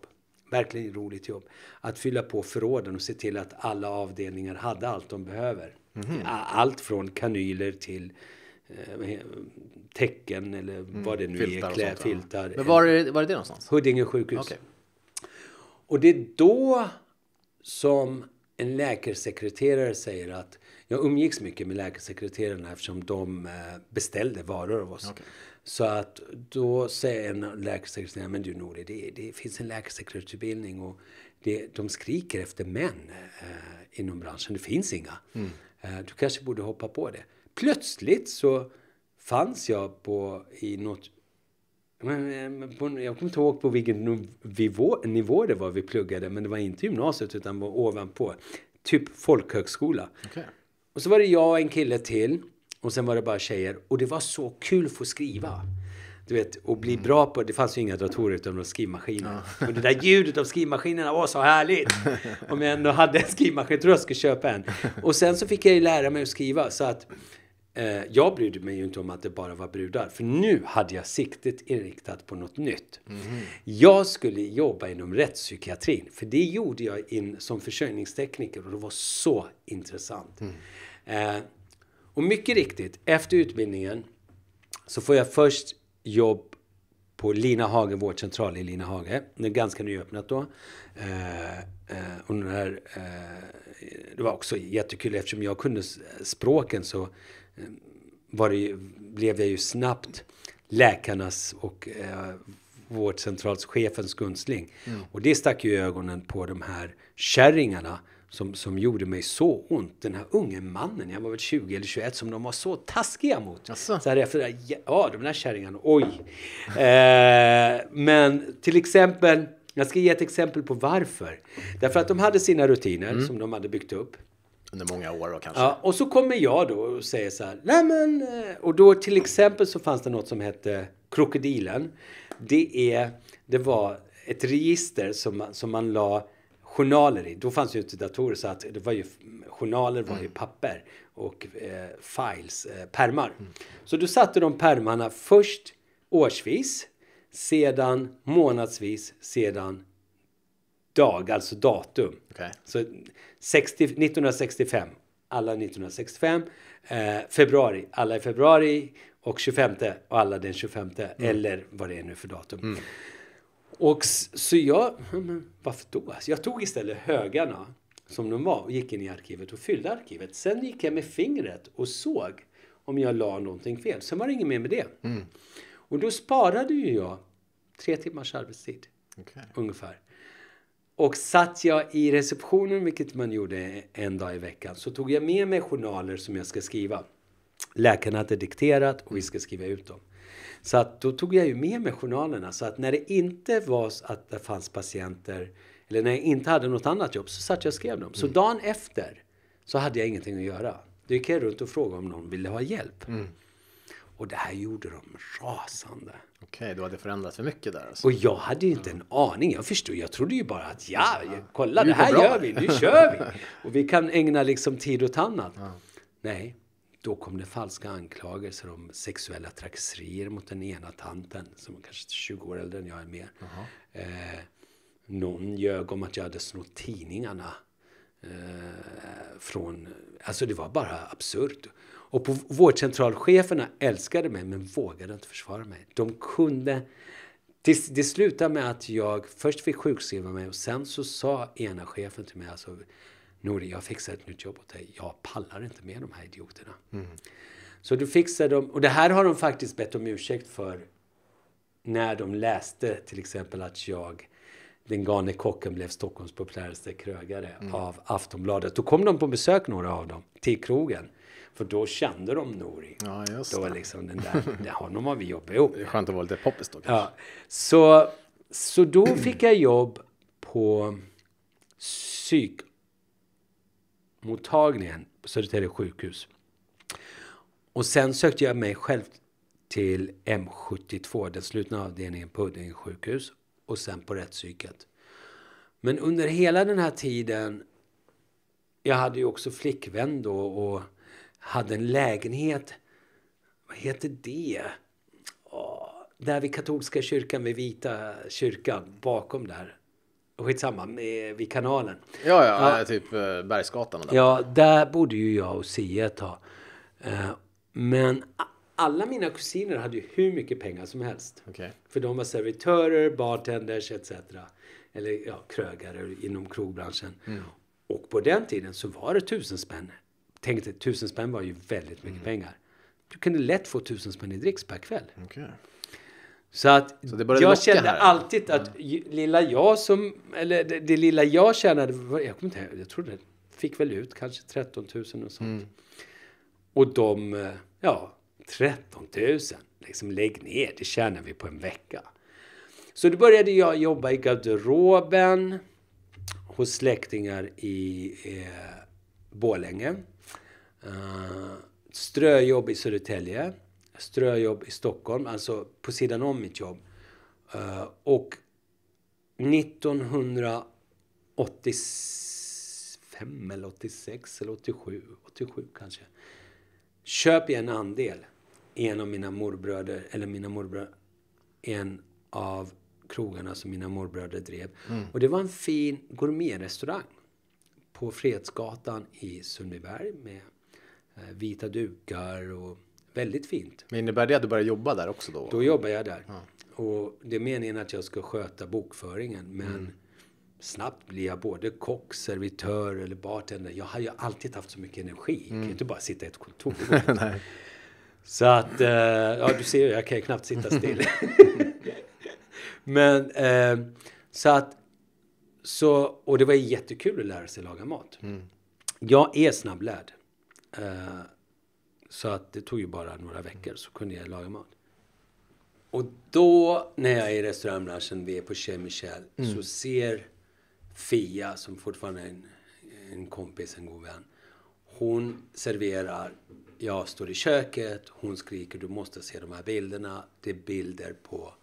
Verkligen roligt jobb. Att fylla på förråden och se till att alla avdelningar hade allt de behöver. Mm. Allt från kanyler till eh, tecken eller mm. vad det nu filtar är. Klä, filtar. Men var är, var är det någonstans? Huddinge sjukhus. Okay. Och det är då som en läkarsekreterare säger att jag umgicks mycket med läkarsekreterarna eftersom de eh, beställde varor av oss. Okay. Så att då säger en läkarsekreterare, men du Nori, det, det finns en läkarsekreterarutbildning och det, de skriker efter män eh, inom branschen. Det finns inga. Mm. Eh, du kanske borde hoppa på det. Plötsligt så fanns jag på i något men, på, jag kommer inte ihåg på vilken nivå, nivå det var vi pluggade, men det var inte gymnasiet utan var ovanpå. Typ folkhögskola. Okay. Och så var det jag och en kille till. Och sen var det bara tjejer. Och det var så kul att få skriva. Du vet, och bli mm. bra på... Det fanns ju inga datorer utan skrivmaskiner. Ja. Och det där ljudet av skrivmaskinerna var så härligt! Om jag ändå hade en skrivmaskin, tror jag skulle köpa en. Och sen så fick jag ju lära mig att skriva. Så att eh, jag brydde mig ju inte om att det bara var brudar. För nu hade jag siktet inriktat på något nytt. Mm. Jag skulle jobba inom rättspsykiatrin. För det gjorde jag in, som försörjningstekniker och det var så intressant. Mm. Eh, och mycket riktigt, efter utbildningen så får jag först jobb på Lina Hage vårdcentral i Lina Hage. Det är ganska nyöppnat då. Eh, eh, och den här, eh, det var också jättekul eftersom jag kunde språken så Eh, var det, blev jag ju snabbt läkarnas och eh, vårdcentralschefens gunstling. Mm. Och det stack ju ögonen på de här kärringarna som, som gjorde mig så ont. Den här unge mannen, jag var väl 20 eller 21, som de var så taskiga mot. Asså. Så här efter, ja, de där kärringarna, oj. Eh, men till exempel, jag ska ge ett exempel på varför. Därför att de hade sina rutiner mm. som de hade byggt upp under många år då kanske. Ja, och så kommer jag då och säger så här, nej men, eh, och då till exempel så fanns det något som hette Krokodilen. Det, är, det var ett register som, som man la journaler i. Då fanns ju inte datorer så att det var ju, journaler var ju mm. papper och eh, files, eh, permar. Mm. Så du satte de permarna först årsvis, sedan månadsvis, sedan dag, alltså datum. Okay. Så 60, 1965, alla 1965. Eh, februari, alla i februari. Och 25 och alla den 25. Mm. Eller vad det är nu för datum. Mm. Och så jag, varför då? Så alltså, jag tog istället högarna som de var och gick in i arkivet och fyllde arkivet. Sen gick jag med fingret och såg om jag la någonting fel. Sen var det inget mer med det. Mm. Och då sparade ju jag tre timmars arbetstid okay. ungefär. Och satt jag i receptionen, vilket man gjorde en dag i veckan, så tog jag med mig journaler som jag ska skriva. Läkarna hade dikterat och vi ska skriva ut dem. Så att då tog jag ju med mig journalerna. Så att när det inte var så att det fanns patienter, eller när jag inte hade något annat jobb, så satt jag och skrev dem. Så mm. dagen efter så hade jag ingenting att göra. Då gick jag runt och frågade om någon ville ha hjälp. Mm. Och det här gjorde de rasande. Okej, du hade förändrats för mycket där alltså. Och jag hade ju inte mm. en aning. Jag förstod, jag trodde ju bara att ja, kolla nu det här gör vi, nu kör vi! Och vi kan ägna liksom tid åt annat. Mm. Nej, då kom det falska anklagelser om sexuella trakasserier mot den ena tanten som var kanske 20 år äldre än jag är mer. Eh, någon ljög om att jag hade snott tidningarna. Eh, från, alltså det var bara absurt. Och på vårdcentralcheferna älskade mig men vågade inte försvara mig. De kunde... Det, slutade med att jag först fick sjukskriva mig och sen så sa ena chefen till mig alltså Nori, jag fixar ett nytt jobb åt dig. Jag pallar inte med de här idioterna. Mm. Så du fixar dem. Och det här har de faktiskt bett om ursäkt för när de läste till exempel att jag den galne kocken blev Stockholms populäraste krögare mm. av Aftonbladet. Då kom de på besök, några av dem, till krogen. För då kände de Nori. Ja, just då det. liksom den där, där honom har vi jobbat ihop. Det är skönt att vara lite poppis då Ja. Så, så då fick jag jobb på psykmottagningen på Södertälje sjukhus. Och sen sökte jag mig själv till M72, den slutna avdelningen på Huddinge sjukhus och sen på rättspsyket. Men under hela den här tiden, jag hade ju också flickvän då och hade en lägenhet, vad heter det? Oh, där vid katolska kyrkan, vid Vita kyrkan, bakom där. Skitsamma, vid kanalen. Ja, ja, ja. Eh, typ eh, Bergsgatan. Där. Ja, där bodde ju jag och Sia ett tag. Eh, men alla mina kusiner hade ju hur mycket pengar som helst. Okay. För de var servitörer, bartenders etc. Eller ja, krögare inom krogbranschen. Mm. Och på den tiden så var det tusen spänn Tänkte dig, tusen spänn var ju väldigt mycket mm. pengar. Du kunde lätt få tusen spänn i dricks per kväll. Okay. Så att så jag kände här. alltid att mm. lilla jag som, eller det, det, lilla jag tjänade, jag kommer inte ihåg, jag trodde, fick väl ut kanske 13 000 och sånt. Mm. Och de, eh, ja, 13 000, liksom lägg ner, det tjänar vi på en vecka. Så då började jag jobba i garderoben hos släktingar i eh, Borlänge. Uh, ströjobb i Södertälje, ströjobb i Stockholm, alltså på sidan om mitt jobb. Uh, och 1985 eller 86 eller 87, 87 kanske, köper jag en andel i en av mina morbröder, eller mina morbröder, en av krogarna som mina morbröder drev. Mm. Och det var en fin gourmetrestaurang på Fredsgatan i Sundbyberg med Eh, vita dukar och väldigt fint. Men innebär det att du börjar jobba där också då? Då jobbar jag där. Ja. Och det är meningen att jag ska sköta bokföringen. Men mm. snabbt blir jag både kock, servitör eller bartender. Jag har ju alltid haft så mycket energi. Mm. Jag kan mm. inte bara sitta i ett kontor. så att, eh, ja du ser ju, jag kan ju knappt sitta still. men, eh, så att, så, och det var jättekul att lära sig laga mat. Mm. Jag är snabblärd. Eh, så att det tog ju bara några veckor så kunde jag laga mat. Och då när jag är i restaurangbranschen, vi är på Chez Michel, mm. så ser Fia, som fortfarande är en, en kompis, en god vän. Hon serverar, jag står i köket, hon skriker du måste se de här bilderna. Det är bilder på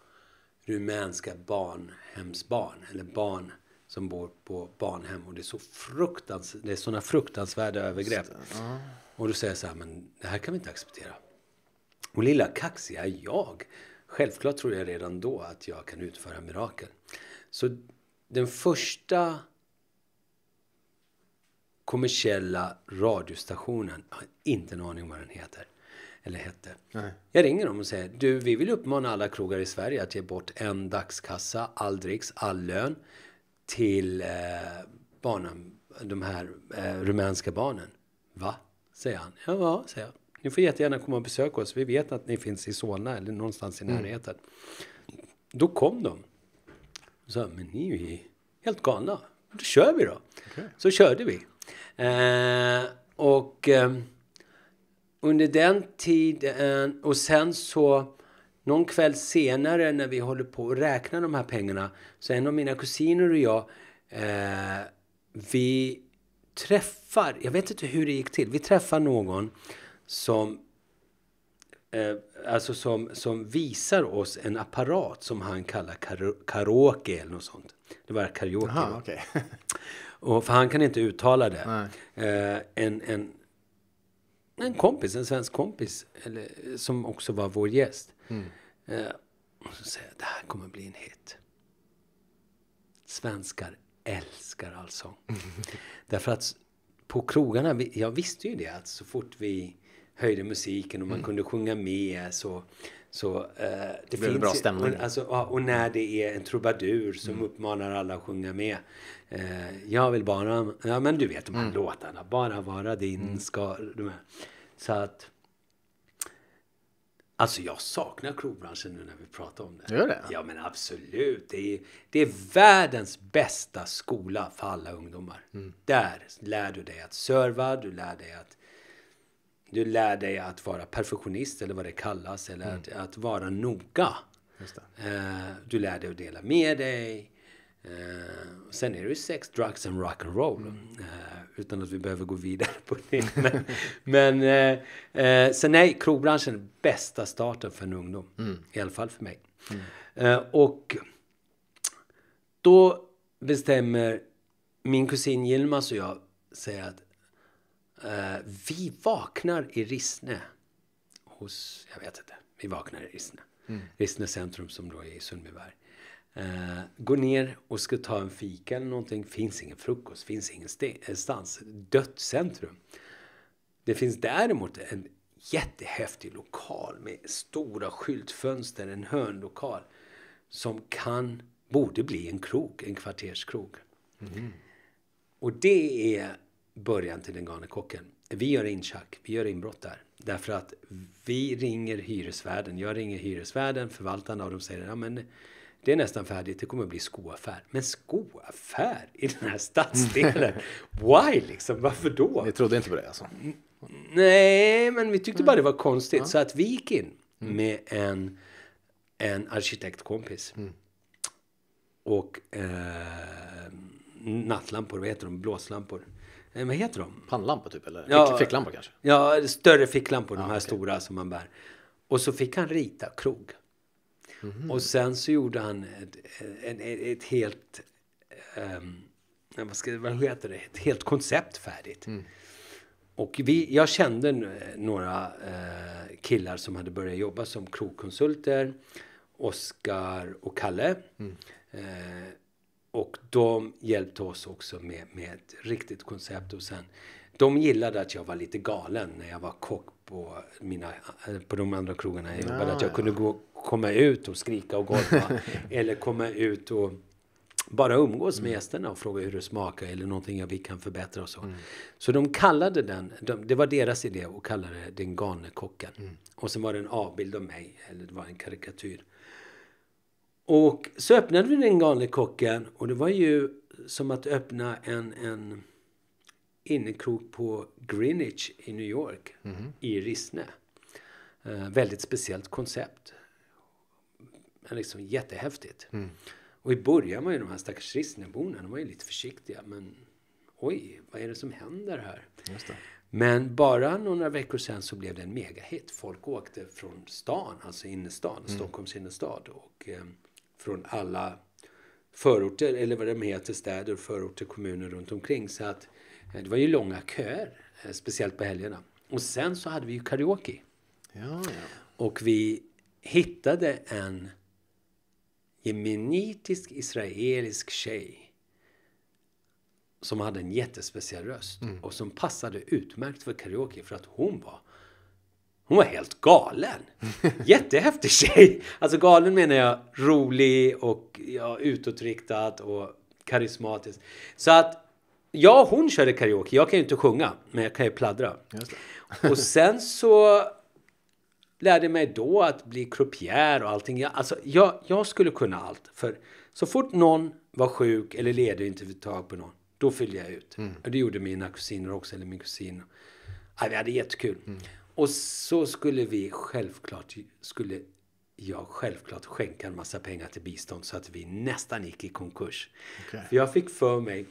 rumänska barnhemsbarn, eller barn som bor på barnhem och det är så fruktans, det är sådana fruktansvärda övergrepp. Mm. Och då säger jag så här, men det här kan vi inte acceptera. Och lilla kaxiga jag, självklart tror jag redan då att jag kan utföra mirakel. Så den första kommersiella radiostationen, jag har inte en aning om vad den heter eller hette. Nej. Jag ringer dem och säger, du vi vill uppmana alla krogar i Sverige att ge bort en dagskassa, all dricks, all lön till eh, barnen, de här eh, rumänska barnen. Va? säger han. Ja, ja, säger jag. Ni får jättegärna komma och besöka oss. Vi vet att ni finns i Solna eller någonstans i mm. närheten. Mm. Då kom de. Och sa, men ni är ju helt galna. Då kör vi då. Okay. Så körde vi. Eh, och eh, under den tiden, och sen så någon kväll senare när vi håller på att räkna de här pengarna så en av mina kusiner och jag, eh, vi träffar, jag vet inte hur det gick till, vi träffar någon som eh, alltså som, som visar oss en apparat som han kallar karo karaoke eller något sånt. Det var karaoke. Aha, okay. och, för han kan inte uttala det. Eh, en, en, en kompis, en svensk kompis, eller, som också var vår gäst Mm. Eh, så säger jag, det här kommer bli en hit. Svenskar älskar allsång. Därför att på krogarna, jag visste ju det att så fort vi höjde musiken och man mm. kunde sjunga med så så, eh, det, blev finns bra stämning. Och, alltså, och, när det är en trubadur som mm. uppmanar alla att sjunga med. Eh, jag vill bara, ja men du vet de här mm. låtarna, bara vara din, mm. ska, de här. Så att Alltså jag saknar krogbranschen nu när vi pratar om det. Gör det? Ja men absolut. Det är, det är världens bästa skola för alla ungdomar. Mm. Där lär du dig att serva, du lär dig att du lär dig att vara perfektionist eller vad det kallas, eller mm. att, att, vara noga. Eh, du lär dig att dela med dig. Eh, sen är det ju sex, drugs and rock and roll. Mm. Eh, utan att vi behöver gå vidare på det. Men, men eh, eh, så nej, krogbranschen är bästa starten för en ungdom. Mm. I alla fall för mig. Mm. och då bestämmer min kusin Yilmaz och jag säger att vi vaknar i Rissne. Hos, jag vet inte, vi vaknar i Rissne. Mm. Rissne centrum som då är i Sundbyberg. Eh, går ner och ska ta en fika eller någonting. Finns ingen frukost, finns ingenstans. Dött centrum. Det finns däremot en jättehäftig lokal med stora skyltfönster, en hörnlokal som kan, borde bli en krog, en kvarterskrog. Mm. Och det är början till den galne kocken. Vi gör inchack, vi gör inbrott där. Därför att vi ringer hyresvärden. Jag ringer hyresvärden, förvaltarna och de säger ja men det är nästan färdigt, det kommer att bli skoaffär. Men skoaffär i den här stadsdelen? Why liksom? Varför då? Vi trodde inte på det alltså? Nej, men vi tyckte bara mm. det var konstigt. Ja. Så att vi gick in mm. med en, en arkitektkompis. Mm. Och eh, nattlampor, vad heter de? Blåslampor. Eh, vad heter de? Pannlampor typ eller? Ja, Ficklampor kanske? Ja, större ficklampor. Ja, de ah, här okay. stora som man bär. Och så fick han rita krog. Mm. Och sen så gjorde han ett, ett, ett, helt, um, vad, ska, vad heter det, ett helt koncept färdigt. Mm. Och vi, jag kände några eh, killar som hade börjat jobba som krogkonsulter. Oskar och Kalle. Mm. Eh, och de hjälpte oss också med, med ett riktigt koncept. Och sen, de gillade att jag var lite galen när jag var kock på, mina, eh, på de andra krogarna jag jobbade. Ja, att jag ja. Ah. kunde gå, komma ut och skrika och golva. eller komma ut och bara umgås med mm. gästerna och fråga hur det smakar eller någonting vi kan förbättra och så. Mm. Så de kallade den, de, det var deras idé att kalla det den ganekocken. Mm. Och sen var det en avbild av mig, eller det var en karikatyr. Och så öppnade vi den galne kocken och det var ju som att öppna en, en innekrok på Greenwich i New York, mm. i Rissne. Uh, väldigt speciellt koncept är liksom jättehäftigt. Mm. Och i början var ju de här stackars Rissneborna, de var ju lite försiktiga. Men oj, vad är det som händer här? Men bara några veckor sen så blev det en megahit. Folk åkte från stan, alltså innerstan, mm. Stockholms innerstad. Och eh, från alla förorter, eller vad de heter, städer förorter, kommuner runt omkring. Så att eh, det var ju långa köer, eh, speciellt på helgerna. Och sen så hade vi ju karaoke. Ja, ja. Och vi hittade en jemenitisk israelisk tjej som hade en jättespeciell röst mm. och som passade utmärkt för karaoke för att hon var hon var helt galen! Jättehäftig tjej! Alltså galen menar jag rolig och ja, utåtriktad och karismatisk. Så att Ja, hon körde karaoke. Jag kan ju inte sjunga, men jag kan ju pladdra. och sen så lärde mig då att bli croupier och allting. Jag, alltså, jag, jag skulle kunna allt. För så fort någon var sjuk eller ledig inte fick tag på någon, då fyllde jag ut. Mm. Och det gjorde mina kusiner också, eller min kusin. Ja, vi hade jättekul. Mm. Och så skulle vi självklart, skulle jag självklart skänka en massa pengar till bistånd så att vi nästan gick i konkurs. Okay. För jag fick för mig,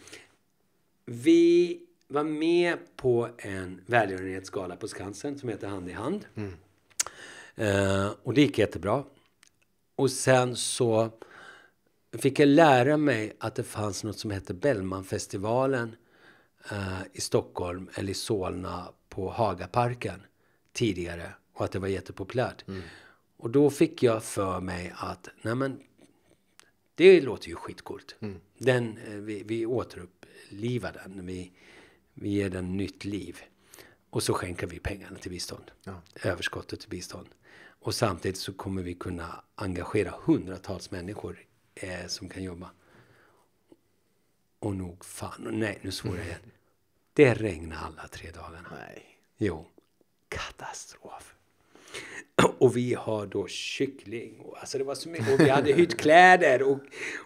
vi var med på en välgörenhetsgala på Skansen som heter Hand i hand. Mm. Eh, och det gick jättebra. Och sen så fick jag lära mig att det fanns något som hette Bellmanfestivalen eh, i Stockholm eller i Solna på Hagaparken tidigare och att det var jättepopulärt. Mm. Och då fick jag för mig att nej men, det låter ju skitcoolt. Mm. Den, eh, vi, vi återupplivar den, vi, vi ger den nytt liv. Och så skänker vi pengarna till bistånd. Ja. Överskottet till bistånd. Och samtidigt så kommer vi kunna engagera hundratals människor eh, som kan jobba. Och nog fan, nej nu svor jag igen. Det regnade alla tre dagarna. Nej. Jo. Katastrof. Och vi har då kyckling. Alltså det var så mycket. Och vi hade hyrt kläder och,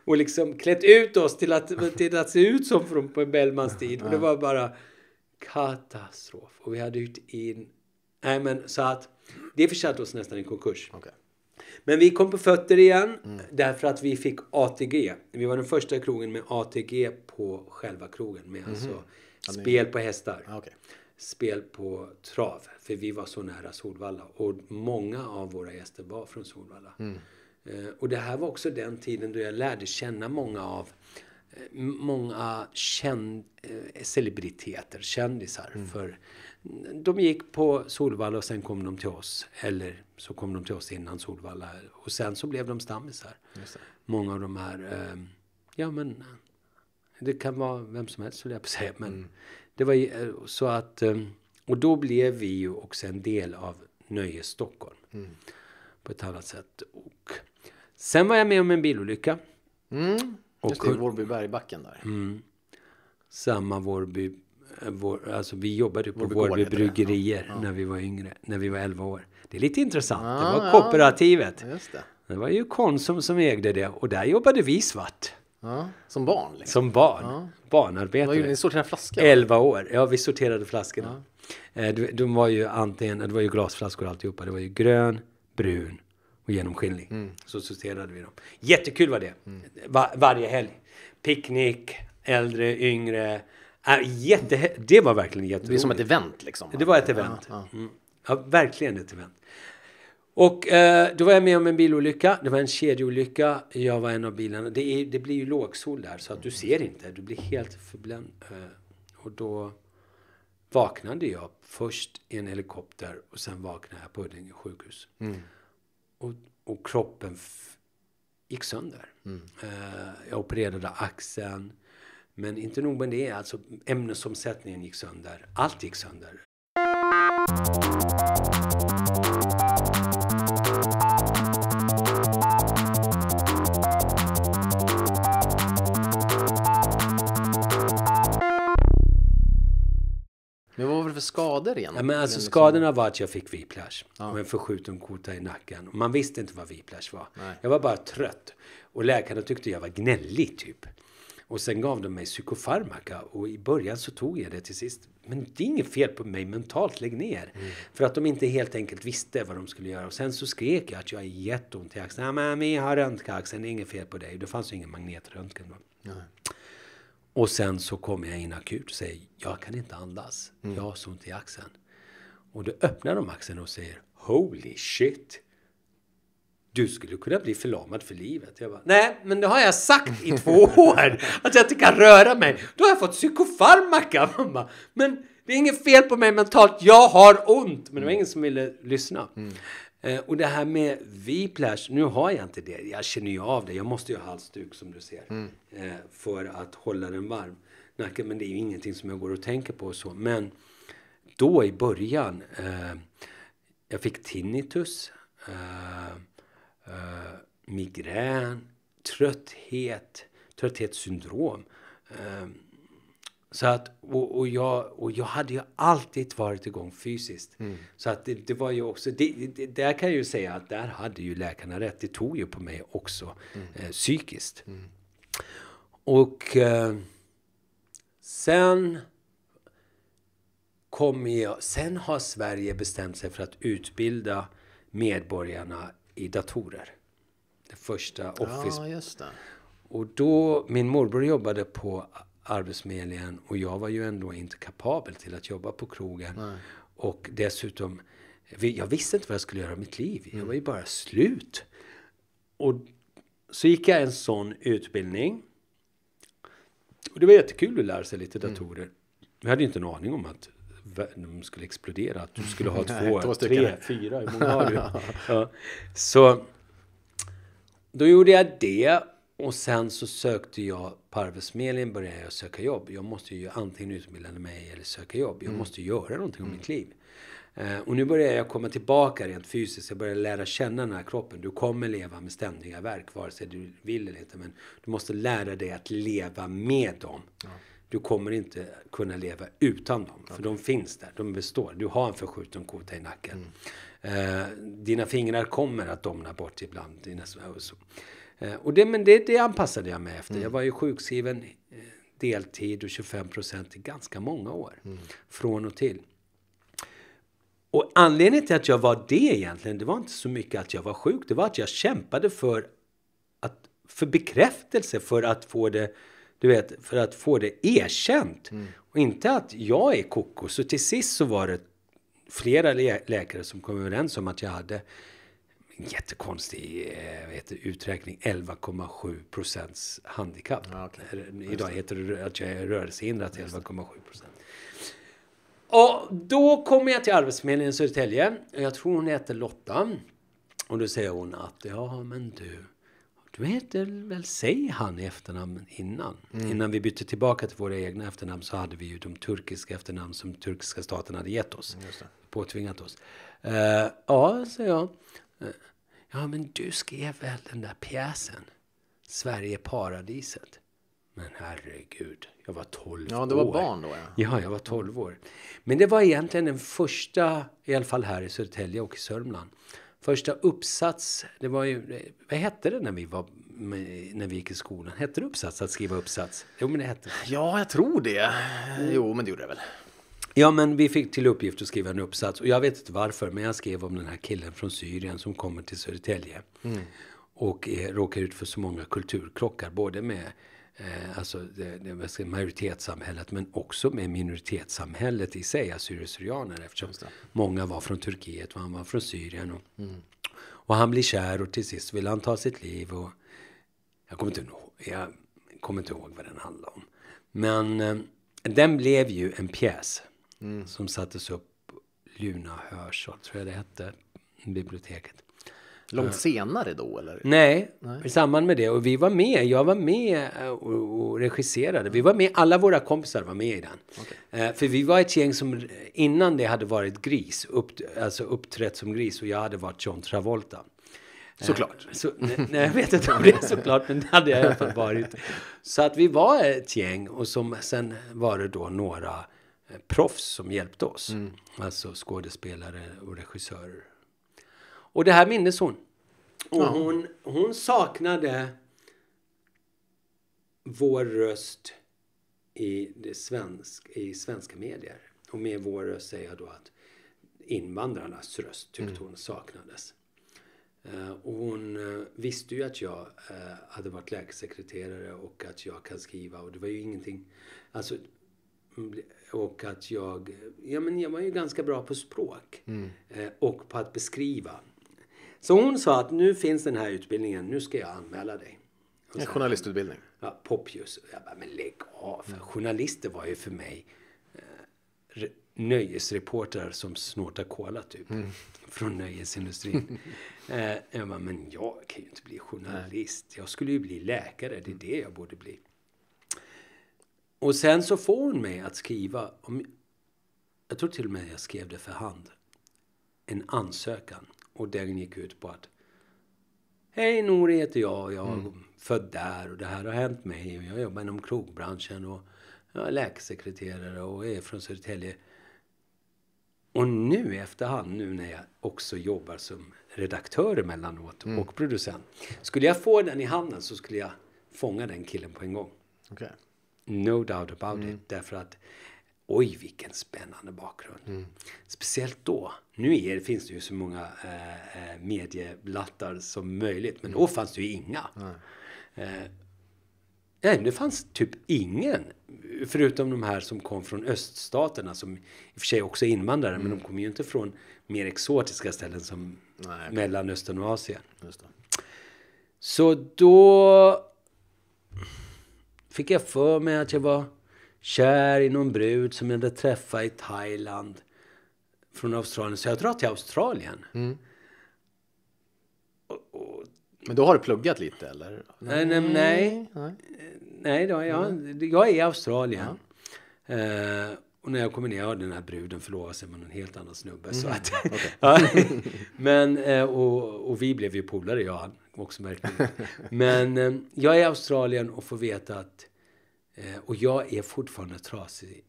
och liksom klätt ut oss till att, till att se ut som från på Bellmans tid. Och det var bara katastrof. Och vi hade hyrt in... Nej men så att det försatte oss nästan i konkurs. Okay. Men vi kom på fötter igen mm. därför att vi fick ATG. Vi var den första krogen med ATG på själva krogen. Med mm. alltså spel på hästar. okay. Spel på trav. För vi var så nära Solvalla. Och många av våra gäster var från Solvalla. Mm. Eh, och det här var också den tiden då jag lärde känna många av eh, många känd, eh, celebriteter, kändisar. Mm. För de gick på Solvalla och sen kom de till oss. Eller så kom de till oss innan Solvalla. Och sen så blev de stammisar. Många av de här. Eh, ja men. Det kan vara vem som helst skulle jag på säga. Men mm. det var eh, så att. Ehm, och då blev vi ju också en del av Nöjes Stockholm. Mm. På ett annat sätt. Och sen var jag med om en bilolycka. Mm. Just och, det, Vårby Bergbacken där. Mm. Samma Vårby vår, alltså vi jobbade på Vårby bryggerier ja. när vi var yngre, när vi var 11 år. Det är lite intressant. Ja, det var kooperativet. Det. det. var ju Konsum som ägde det och där jobbade vi svart. Ja, som barn? Liksom. Som barn. Ja. Barnarbetare. Vad gjorde ni? Sorterade flaskor? 11 år. Ja, vi sorterade flaskorna. Ja. Eh, de, de, var ju antingen, det var ju glasflaskor alltihopa. Det var ju grön, brun och genomskinlig. Mm. Så sorterade vi dem. Jättekul var det. Mm. Var, varje helg. Picknick, äldre, yngre Äh, jätte, det var verkligen jätteroligt. Det är som ett event liksom. Det var ett event. Ja, ja. Mm. ja verkligen ett event. Och eh, då var jag med om en bilolycka. Det var en kedjeolycka. Jag var en av bilarna. Det, är, det blir ju lågsol där så att du ser inte. Du blir helt förbländ. Eh, och då vaknade jag först i en helikopter och sen vaknade jag på Huddinge sjukhus. Mm. Och, och kroppen gick sönder. Mm. Eh, jag opererade axeln men inte nog med det, alltså ämnesomsättningen gick sönder. Allt gick sönder. Men vad var det för skador igen? Ja, men alltså, skadorna liksom- var att jag fick viplash. ja. och en förskjuten kota i nacken. Man visste inte vad viplash var. Nej. Jag var bara trött. Och läkarna tyckte jag var gnällig typ. Och sen gav de mig psykofarmaka och i början så tog jag det till sist. Men det är inget fel på mig mentalt, lägg ner. Mm. För att de inte helt enkelt visste vad de skulle göra. Och sen så skrek jag att jag är jätteont i axeln. Ja, men vi har röntgat det är inget fel på dig. Det fanns ju ingen magnetröntgen då. Mm. Och sen så kommer jag in akut och säger, jag kan inte andas. Mm. Jag har så ont i axeln. Och då öppnar de axeln och säger, holy shit du skulle kunna bli förlamad för livet. Jag bara, nej, men det har jag sagt i två år att jag inte kan röra mig. Då har jag fått psykofarmaka. Mamma. Men det är inget fel på mig mentalt. Jag har ont. Men det var ingen som ville lyssna. Mm. Eh, och det här med viplash, nu har jag inte det. Jag känner ju av det. Jag måste ju ha halsduk som du ser. Mm. Eh, för att hålla den varm. Nacken, men det är ju ingenting som jag går och tänker på och så. Men då i början, eh, jag fick tinnitus. Uh, Eh, migrän, trötthet, trötthetssyndrom. Eh, så att, och, och, jag, och jag hade ju alltid varit igång fysiskt. Mm. Så att det, det, var ju också, det, det, där kan jag ju säga att där hade ju läkarna rätt. Det tog ju på mig också mm. eh, psykiskt. Mm. Och eh, sen kommer jag, sen har Sverige bestämt sig för att utbilda medborgarna i datorer. Det första Office. Ja, just det. Och då, min morbror jobbade på Arbetsförmedlingen och jag var ju ändå inte kapabel till att jobba på krogen. Nej. Och dessutom, jag visste inte vad jag skulle göra i mitt liv. Jag mm. var ju bara slut. Och så gick jag en sån utbildning. Och det var jättekul att lära sig lite mm. datorer. Mm. Jag hade inte en aning om att de skulle explodera, att du skulle ha två, två tre, fyra, hur många har du? ja. Så då gjorde jag det och sen så sökte jag, på Arbetsförmedlingen började jag söka jobb. Jag måste ju antingen utbilda mig eller söka jobb. Jag mm. måste göra någonting om mm. mitt liv. Uh, och nu börjar jag komma tillbaka rent fysiskt. Jag börjar lära känna den här kroppen. Du kommer leva med ständiga verk, vare sig du vill eller inte. Men du måste lära dig att leva med dem. Mm. Du kommer inte kunna leva utan dem. För de finns där, de består. Du har en förskjuten kota i nacken. Mm. Eh, dina fingrar kommer att domna bort ibland. Dina, och, så. Eh, och det, men det, det anpassade jag mig efter. Mm. Jag var ju sjukskriven eh, deltid och 25 procent i ganska många år. Mm. Från och till. Och anledningen till att jag var det egentligen, det var inte så mycket att jag var sjuk. Det var att jag kämpade för, att, för bekräftelse, för att få det du vet, för att få det erkänt. Mm. Och inte att jag är koko. Så till sist så var det flera lä läkare som kom överens om att jag hade en jättekonstig eh, heter, uträkning, 11,7 procents handikapp. Ja, okay. Idag heter det att jag är rörelsehindrad till 11,7 procent. Och då kommer jag till Arbetsförmedlingen i Södertälje. Jag tror hon heter Lotta. Och då säger hon att ja, men du. Du heter väl, säg han i efternamn innan. Mm. Innan vi bytte tillbaka till våra egna efternamn så hade vi ju de turkiska efternamn som turkiska staten hade gett oss. Mm, Påtvingat oss. Uh, ja, säger jag. Uh, ja, men du skrev väl den där pjäsen? Sverige paradiset. Men herregud, jag var 12 år. Ja, du var år. barn då. Ja. ja, jag var 12 år. Men det var egentligen den första, i alla fall här i Södertälje och i Sörmland, första uppsats, det var ju, vad hette det när vi var när vi gick i skolan? Hette det uppsats att skriva uppsats? Jo, men det hette Ja, jag tror det. Jo, men det gjorde det väl. Ja, men vi fick till uppgift att skriva en uppsats och jag vet inte varför, men jag skrev om den här killen från Syrien som kommer till Södertälje mm. och är, eh, råkar ut för så många kulturkrockar, både med eh, alltså det, det säga, majoritetssamhället men också med minoritetssamhället i sig, assyrier eftersom många var från Turkiet och han var från Syrien. Och, mm. och, han blir kär och till sist vill han ta sitt liv. Och, jag, kommer inte, jag kommer inte ihåg vad den handlar om. Men eh, den blev ju en pjäs mm. som sattes upp Luna Hörsel, tror jag det hette, biblioteket. Långt eh. senare då eller? Nej, Nej, i samband med det. Och vi var med, jag var med eh, och, regisserade. Vi var med, alla våra kompisar var med i den. Okay. Eh, för vi var ett gäng som innan det hade varit gris, upp, alltså uppträtt som gris och jag hade varit John Travolta. Såklart. Så, nej, jag vet inte om det är såklart, men det hade jag i alla fall varit. Så att vi var ett gäng och som, sen var det då några proffs som hjälpte oss. Mm. Alltså skådespelare och regissörer. Och det här mindes hon. Och hon, hon saknade vår röst i, det svensk, i svenska medier. Och med vår röst säger jag då att invandrarnas röst tyckte mm. hon saknades. Eh, och hon eh, visste ju att jag eh, hade varit läkarsekreterare och att jag kan skriva och det var ju ingenting. Alltså, och att jag, ja men jag var ju ganska bra på språk. Mm. Och på att beskriva. Så hon sa att nu finns den här utbildningen, nu ska jag anmäla dig. En journalistutbildning? Ja, Poppius. Jag bara, men lägg av. Mm. Journalister var ju för mig eh, nöjesreportrar som snortar Kola, typ. Mm. Från nöjesindustrin. eh, jag bara, men jag kan ju inte bli journalist. Nej. Jag skulle ju bli läkare, det är mm. det jag borde bli. Och sen så får hon mig att skriva, om, jag tror till och med jag skrev det för hand, en ansökan och den gick ut på att Hej Nori heter jag jag är mm. född där och det här har hänt mig och jag jobbar inom krogbranschen och jag är läkarsekreterare och är från Södertälje. Och nu efterhand, nu när jag också jobbar som redaktör emellanåt mm. och producent. Skulle jag få den i handen så skulle jag fånga den killen på en gång. Okay. No doubt about mm. it. Därför att Oj, vilken spännande bakgrund. Mm. Speciellt då. Nu är, finns det ju så många eh, eh medieblattar som möjligt, men mm. då fanns det ju inga. Mm. Eh, det fanns typ ingen. Förutom de här som kom från öststaterna, som i och för sig också är invandrare, men de mm. kom ju inte från mer exotiska ställen som nej. Mellanöstern och Asien. Så då fick jag för mig att jag var kär i någon brud som jag hade träffat i Thailand från Australien. Så jag drar till Australien. Mm. Och, och... Men då har du pluggat lite eller? Nej, nej, nej. Nej, nej då, jag, mm. jag är i Australien. Ja. Eh, och när jag kommer ner, har den här bruden förlovat sig med en helt annan snubbe. Mm. Så att, okay. men, eh, och, och, vi blev ju polare, jag också märkte Men eh, jag är i Australien och får veta att Eh, och jag är fortfarande trasig.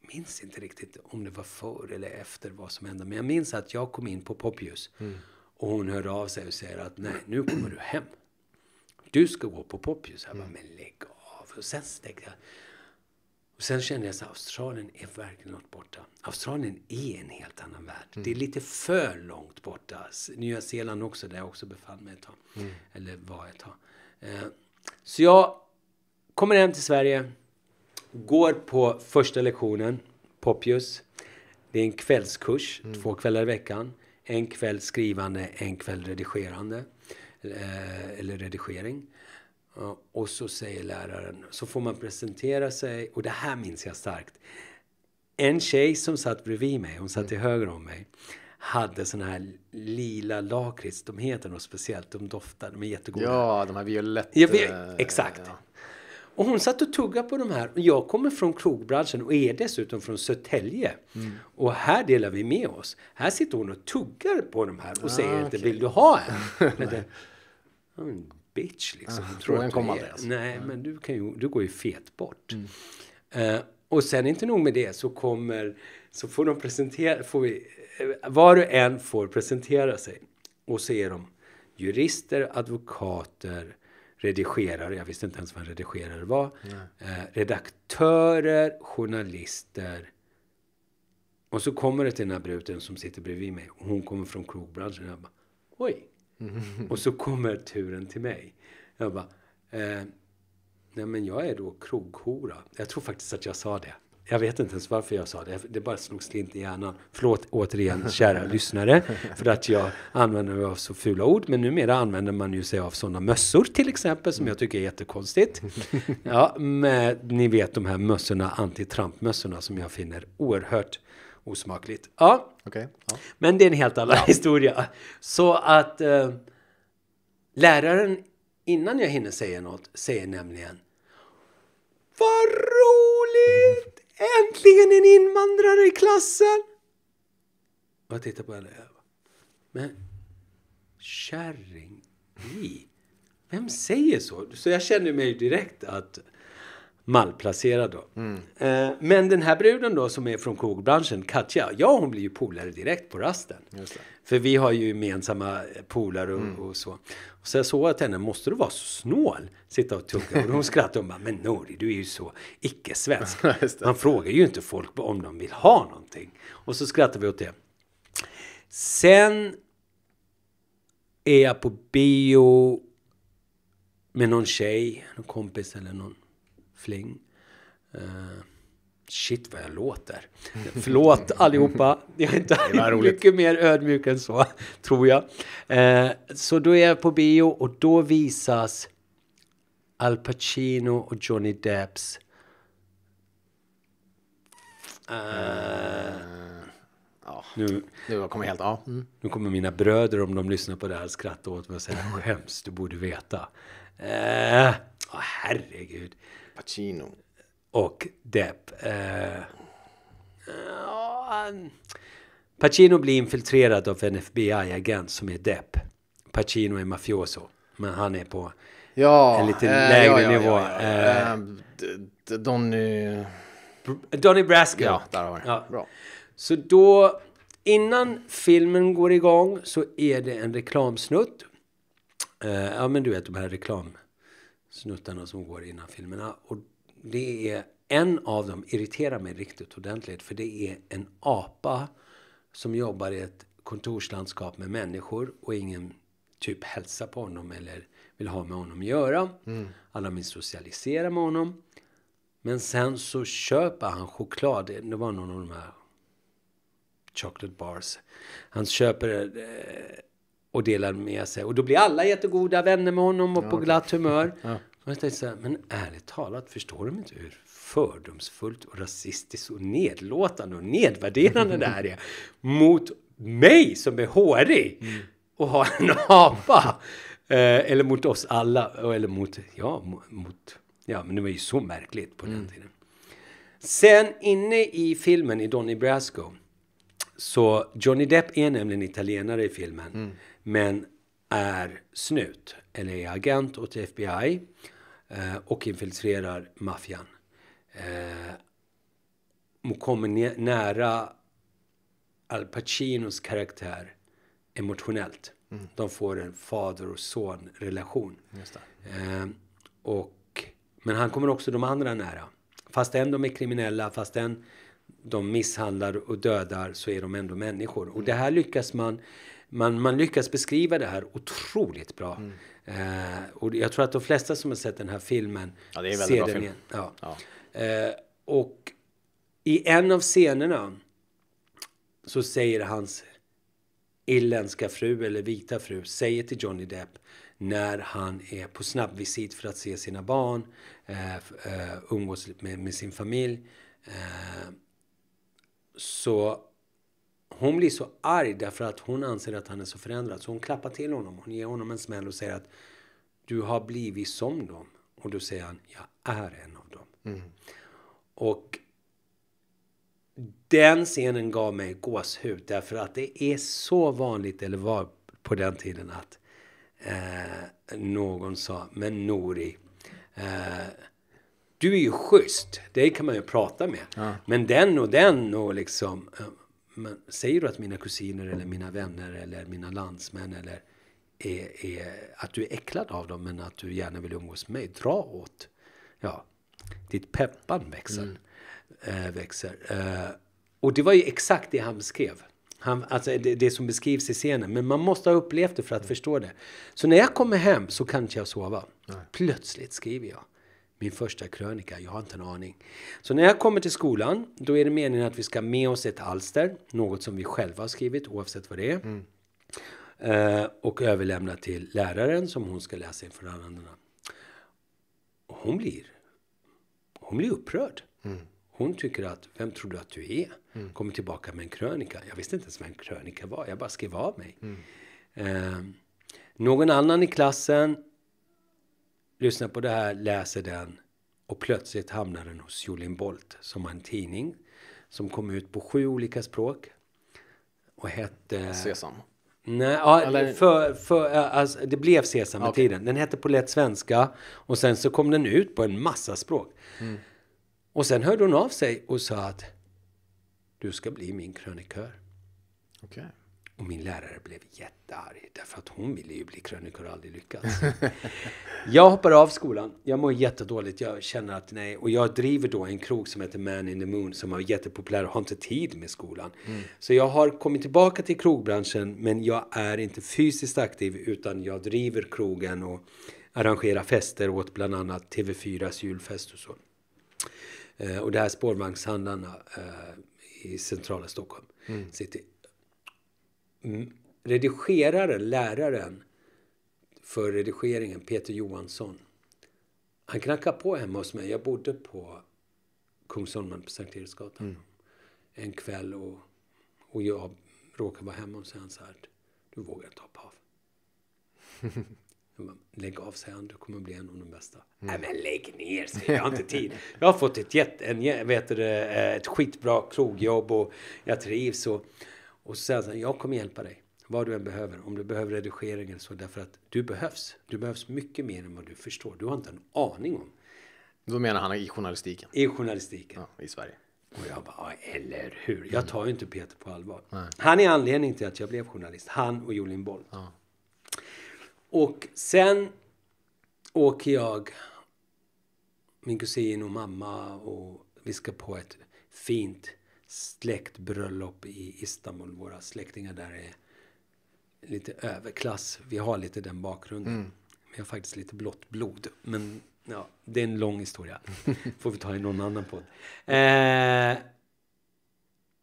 Minns inte riktigt om det var före eller efter vad som hände. Men jag minns att jag kom in på Poppius. Mm. Och hon hörde av sig och säger att nej, nu kommer du hem. Du ska gå på Poppius. Jag bara, mm. men lägg av. Och sen stängde jag. Och sen kände jag att Australien är verkligen långt borta. Australien är en helt annan värld. Mm. Det är lite för långt borta. Nya Zeeland också, där jag också befann mig ett tag. Mm. Eller var ett tag. Eh, så jag Kommer hem till Sverige, går på första lektionen, Popius. Det är en kvällskurs, mm. två kvällar i veckan. En kväll skrivande, en kväll redigerande. Eh, eller redigering. Eh, och så säger läraren, så får man presentera sig. Och det här minns jag starkt. En tjej som satt bredvid mig, hon satt till mm. höger om mig hade såna här lila lakrits. De heter något speciellt. De doftar. De är jättegoda. Ja, de här violett... Ja, eh, exakt. Ja. Och hon satt och tuggade på de här. Jag kommer från krogbranschen och är dessutom från Södertälje. Mm. Och här delar vi med oss. Här sitter hon och tuggar på de här och ah, säger inte okay. vill du ha en? en bitch liksom. Ah, tror att kom aldrig, alltså. men du, kan ju, du går ju fet bort. Mm. Uh, och sen inte nog med det så kommer, så får de presentera, får vi, eh, var och en får presentera sig. Och så är de jurister, advokater, redigerare, jag visste inte ens vad en redigerare var, eh, redaktörer, journalister. Och så kommer det till den här bruten som sitter bredvid mig. Och hon kommer från krogbranschen. Jag bara, oj! Och så kommer turen till mig. Jag bara, eh, nej men jag är då kroghora. Jag tror faktiskt att jag sa det. Jag vet inte ens varför jag sa det. Det bara slog slint i hjärnan. Förlåt återigen, kära lyssnare, för att jag använder mig av så fula ord. Men numera använder man ju sig av sådana mössor till exempel, som jag tycker är jättekonstigt. Ja, med ni vet de här mössorna, anti-Trump-mössorna, som jag finner oerhört osmakligt. Ja. Okay, ja. men det är en helt annan ja. historia. Så att eh, läraren, innan jag hinner säga något, säger nämligen Vad roligt! Äntligen en invandrare i klassen! Och jag tittar på henne. Men kärring i? Vem säger så? Så jag känner mig direkt att malplacerad då. Mm. Eh, men den här bruden då som är från kogbranschen, Katja, ja hon blir ju polare direkt på rasten. För vi har ju gemensamma polare och, mm. och, så. Och så jag såg att henne, måste du vara så snål? Sitta och tugga. Och hon skrattade och bara, men Nori, du är ju så icke-svensk. Man frågar ju inte folk om de vill ha någonting. Och så skrattade vi åt det. Sen är jag på bio med någon tjej, någon kompis eller någon fling. Uh, Shit vad jag låter. Förlåt allihopa. Jag är inte mycket mer ödmjuk än så, tror jag. Eh, så då är jag på bio och då visas Al Pacino och Johnny Depps Uh, ja, nu, nu kommer helt, ja. Mm. Nu kommer mina bröder, om de lyssnar på det här, skratta åt mig och säga skäms, du borde veta. Uh, oh, herregud. Pacino och Depp. Eh, eh Pacino blir infiltrerad av en FBI-agent som är Depp. Pacino är mafioso, men han är på ja, en lite eh, lägre ja, ja, nivå. Ja, eh, ehm, Donny... Donny Brasco. Ja, där har ja. Bra. Så då, innan filmen går igång så är det en reklamsnutt. Eh, ja, men du vet de här reklamsnuttarna som går innan filmerna. Och det är en av dem irriterar mig riktigt ordentligt för det är en apa som jobbar i ett kontorslandskap med människor och ingen typ hälsar på honom eller vill ha med honom att göra. Mm. Alla vill socialisera med honom. Men sen så köper han choklad. Det var någon av de här chocolate bars. Han köper eh, och delar med sig. Och då blir alla jättegoda vänner med honom och ja, på glatt humör. Ja. Och jag tänkte så här, men ärligt talat, förstår de inte hur fördomsfullt och rasistiskt och nedlåtande och nedvärderande det här är mot mig som är hårig mm. och har en apa? eh, eller mot oss alla, eller mot, ja, mot, ja, men det var ju så märkligt på mm. den tiden. Sen inne i filmen i Donny Brasco, så Johnny Depp är nämligen italienare i filmen, mm. men är snut, eller är agent åt FBI. Eh, och infiltrerar maffian. Eh, och kommer nära Al Pacinos karaktär emotionellt. Mm. De får en fader och son relation. Eh, och, men han kommer också de andra nära. Fastän de är kriminella, fastän de misshandlar och dödar så är de ändå människor. Och det här lyckas man, man, man lyckas beskriva det här otroligt bra. Mm. Eh, och jag tror att de flesta som har sett den här filmen ja, ser den film. igen. Ja. ja. Eh, och i en av scenerna så säger hans irländska fru eller vita fru säger till Johnny Depp när han är på snabbvisit för att se sina barn, eh, eh umgås med, med sin familj. Uh, så hon blir så arg därför att hon anser att han är så förändrad. Så hon klappar till honom. Hon ger honom en smäll och säger att du har blivit som dem. Och då säger han, jag är en av dem. Mm. Och den scenen gav mig gåshud därför att det är så vanligt, eller var på den tiden, att eh, någon sa, men Nori, eh, du är ju schysst, dig kan man ju prata med. Ja. Men den och den och liksom. Eh, men säger du att mina kusiner eller mina vänner eller mina landsmän eller är, är, att du är äcklad av dem men att du gärna vill umgås med mig, dra åt. Ja, ditt peppan växer. Mm. Äh, växer. Äh, och det var ju exakt det han skrev. Han, alltså det, det, som beskrivs i scenen. Men man måste ha upplevt det för att mm. förstå det. Så när jag kommer hem så kan inte jag sova. Nej. Plötsligt skriver jag min första krönika. Jag har inte en aning. Så när jag kommer till skolan, då är det meningen att vi ska med oss ett alster, något som vi själva har skrivit, oavsett vad det är. Mm. Eh, och överlämna till läraren som hon ska läsa inför alla andra. hon blir, hon blir upprörd. Mm. Hon tycker att, vem tror du att du är? Mm. Kommer tillbaka med en krönika. Jag visste inte ens vad en krönika var, jag bara skrev av mig. Mm. Eh, någon annan i klassen lyssnar på det här, läser den och plötsligt hamnar den hos Julian Bolt som har en tidning som kom ut på sju olika språk och hette... Sesam? Nej, ja, Eller... för, för, alltså, det blev Sesam med okay. tiden. Den hette på lätt svenska och sen så kom den ut på en massa språk. Mm. Och sen hörde hon av sig och sa att du ska bli min krönikör. Okay. Och min lärare blev jättearg därför att hon ville ju bli krönikör och aldrig lyckats. jag hoppar av skolan. Jag mår jättedåligt. Jag känner att nej. Och jag driver då en krog som heter Man in the Moon som är jättepopulär och har inte tid med skolan. Mm. Så jag har kommit tillbaka till krogbranschen men jag är inte fysiskt aktiv utan jag driver krogen och arrangerar fester åt bland annat TV4s julfest och så. Eh, och det här spårvagnshandlarna eh, i centrala Stockholm. Mm. City redigeraren, läraren för redigeringen, Peter Johansson, han knackade på hemma hos mig. Jag bodde på Kungsholmen på Sankt Eriksgatan mm. en kväll och, och jag råkade vara hemma och så han så här, du vågar inte hoppa av. lägg av, säger han. Du kommer bli en av de bästa. Mm. Nej, men lägg ner, säger jag. har inte tid. Jag har fått ett, jätte, en, vet du, eh, ett skitbra krogjobb och jag trivs. Och och så säger han, jag kommer hjälpa dig. Vad du än behöver. Om du behöver redigering eller så. Därför att du behövs. Du behövs mycket mer än vad du förstår. Du har inte en aning om. Då menar han i journalistiken? I journalistiken. Ja, I Sverige. Och jag bara, eller hur? Jag tar ju inte Peter på allvar. Nej. Han är anledningen till att jag blev journalist. Han och Jolin Boll. Ja. Och sen åker jag, min kusin och mamma och vi ska på ett fint släktbröllop i Istanbul. Våra släktingar där är lite överklass. Vi har lite den bakgrunden. Mm. Vi har faktiskt lite blått blod. Men ja, det är en lång historia. Får vi ta i någon annan podd. Eh,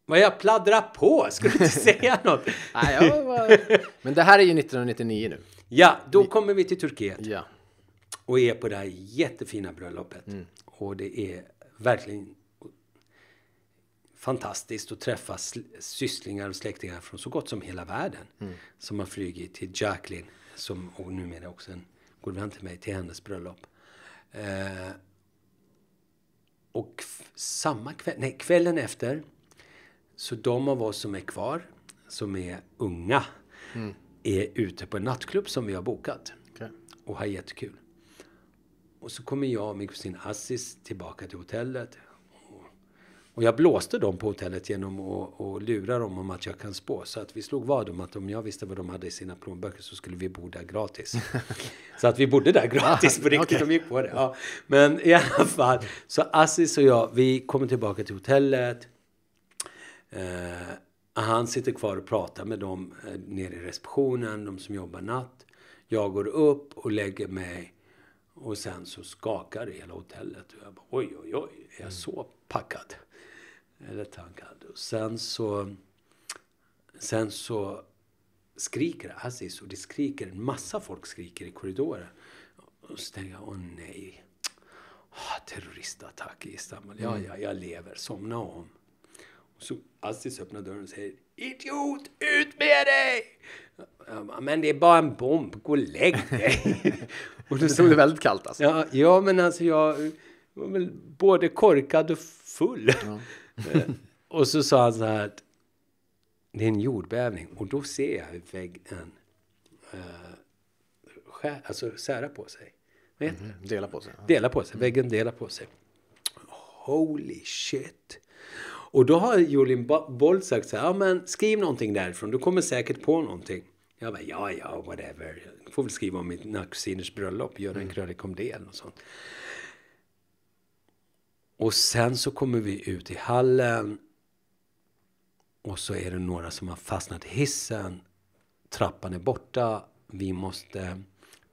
vad jag pladdrar på! Ska du inte säga något? Nej, jag var... Men det här är ju 1999 nu. Ja, då Ni... kommer vi till Turkiet. Ja. Och är på det här jättefina bröllopet. Mm. Och det är verkligen fantastiskt att träffa sysslingar och släktingar från så gott som hela världen. Mm. Som har flugit till Jacqueline, som och numera också en god vän till mig, till hennes bröllop. Eh, och samma kväll, nej kvällen efter, så de av oss som är kvar, som är unga, mm. är ute på en nattklubb som vi har bokat. Okay. Och har jättekul. Och så kommer jag och min kusin Assis tillbaka till hotellet. Och jag blåste dem på hotellet genom att, lura dem om att jag kan spå. Så att vi slog vad om att om jag visste vad de hade i sina plånböcker så skulle vi bo där gratis. så att vi bodde där gratis på riktigt. Okay. De gick på det. Ja. Men i alla fall. Så Assis och jag, vi kommer tillbaka till hotellet. Eh, han sitter kvar och pratar med dem eh, nere i receptionen, de som jobbar natt. Jag går upp och lägger mig. Och sen så skakar hela hotellet. Och jag bara, oj, oj, oj, är jag mm. så packad? Eller tankhandel. Sen så, sen så skriker Aziz och det skriker, en massa folk skriker i korridoren. Och så tänker jag, åh nej. Oh, terroristattack i Istanbul. Ja, mm. ja, jag lever. Somna om. Och så Aziz öppnar dörren och säger Idiot, ut med dig! men det är bara en bomb, gå och lägg dig! och då stod det väldigt kallt alltså. Ja, ja men alltså jag var väl både korkad och full. Ja. Eh, och så sa han så här att det är en jordbävning och då ser jag hur väggen uh, skär, alltså särar på sig. Vad heter mhm, Dela på sig. Dela på sig. Mm. Väggen delar på sig. Holy shit. Och då har Jolin Boll sagt så här, ja men skriv någonting därifrån, du kommer säkert på någonting. Jag bara, ja ja, whatever. Jag får väl skriva om mina kusiners bröllop, göra en mm. krönika om det eller något sånt. Och sen så kommer vi ut i hallen och så är det några som har fastnat i hissen. Trappan är borta. Vi måste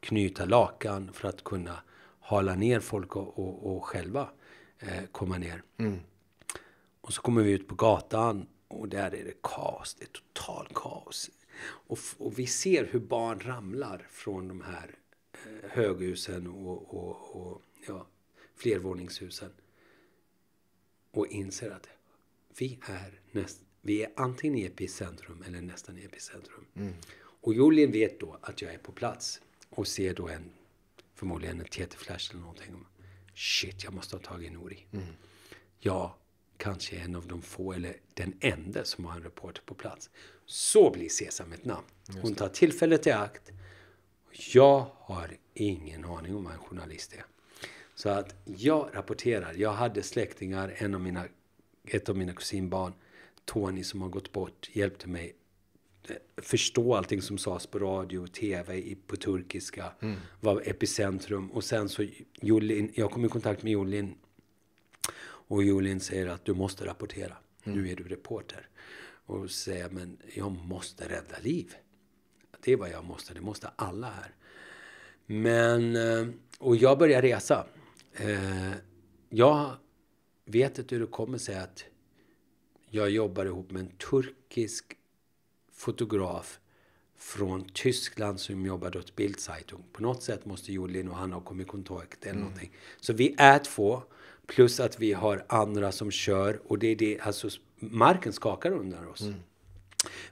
knyta lakan för att kunna hala ner folk och, och, och själva eh, komma ner. Mm. Och så kommer vi ut på gatan och där är det kaos. Det är total kaos. Och, och vi ser hur barn ramlar från de här eh, höghusen och, och, och ja, flervåningshusen och inser att vi är, näst, vi är antingen i epicentrum eller nästan i epicentrum. Mm. Och Julian vet då att jag är på plats och ser då en, förmodligen en TT-flash eller någonting. Shit, jag måste ha tagit Nouri. Mm. Jag kanske en av de få, eller den enda som har en reporter på plats. Så blir Sesam ett namn. Hon tar tillfället i akt. Jag har ingen aning om vad en journalist är. Så att jag rapporterar, jag hade släktingar, en av mina, ett av mina kusinbarn, Tony som har gått bort, hjälpte mig eh, förstå allting som sades på radio och tv på turkiska. Mm. var epicentrum. Och sen så, Julin, jag kom i kontakt med Jolin Och Jolin säger att du måste rapportera. Mm. Nu är du reporter. Och säger men jag måste rädda liv. Det är vad jag måste, det måste alla här. Men, eh, och jag börjar resa. Eh, jag vet inte hur det kommer sig att jag jobbar ihop med en turkisk fotograf från Tyskland som jobbade åt Bildzeitung. På något sätt måste Jolin och han ha kommit i kontakt eller mm. någonting. Så vi är två, plus att vi har andra som kör och det är det, alltså marken skakar under oss. Mm.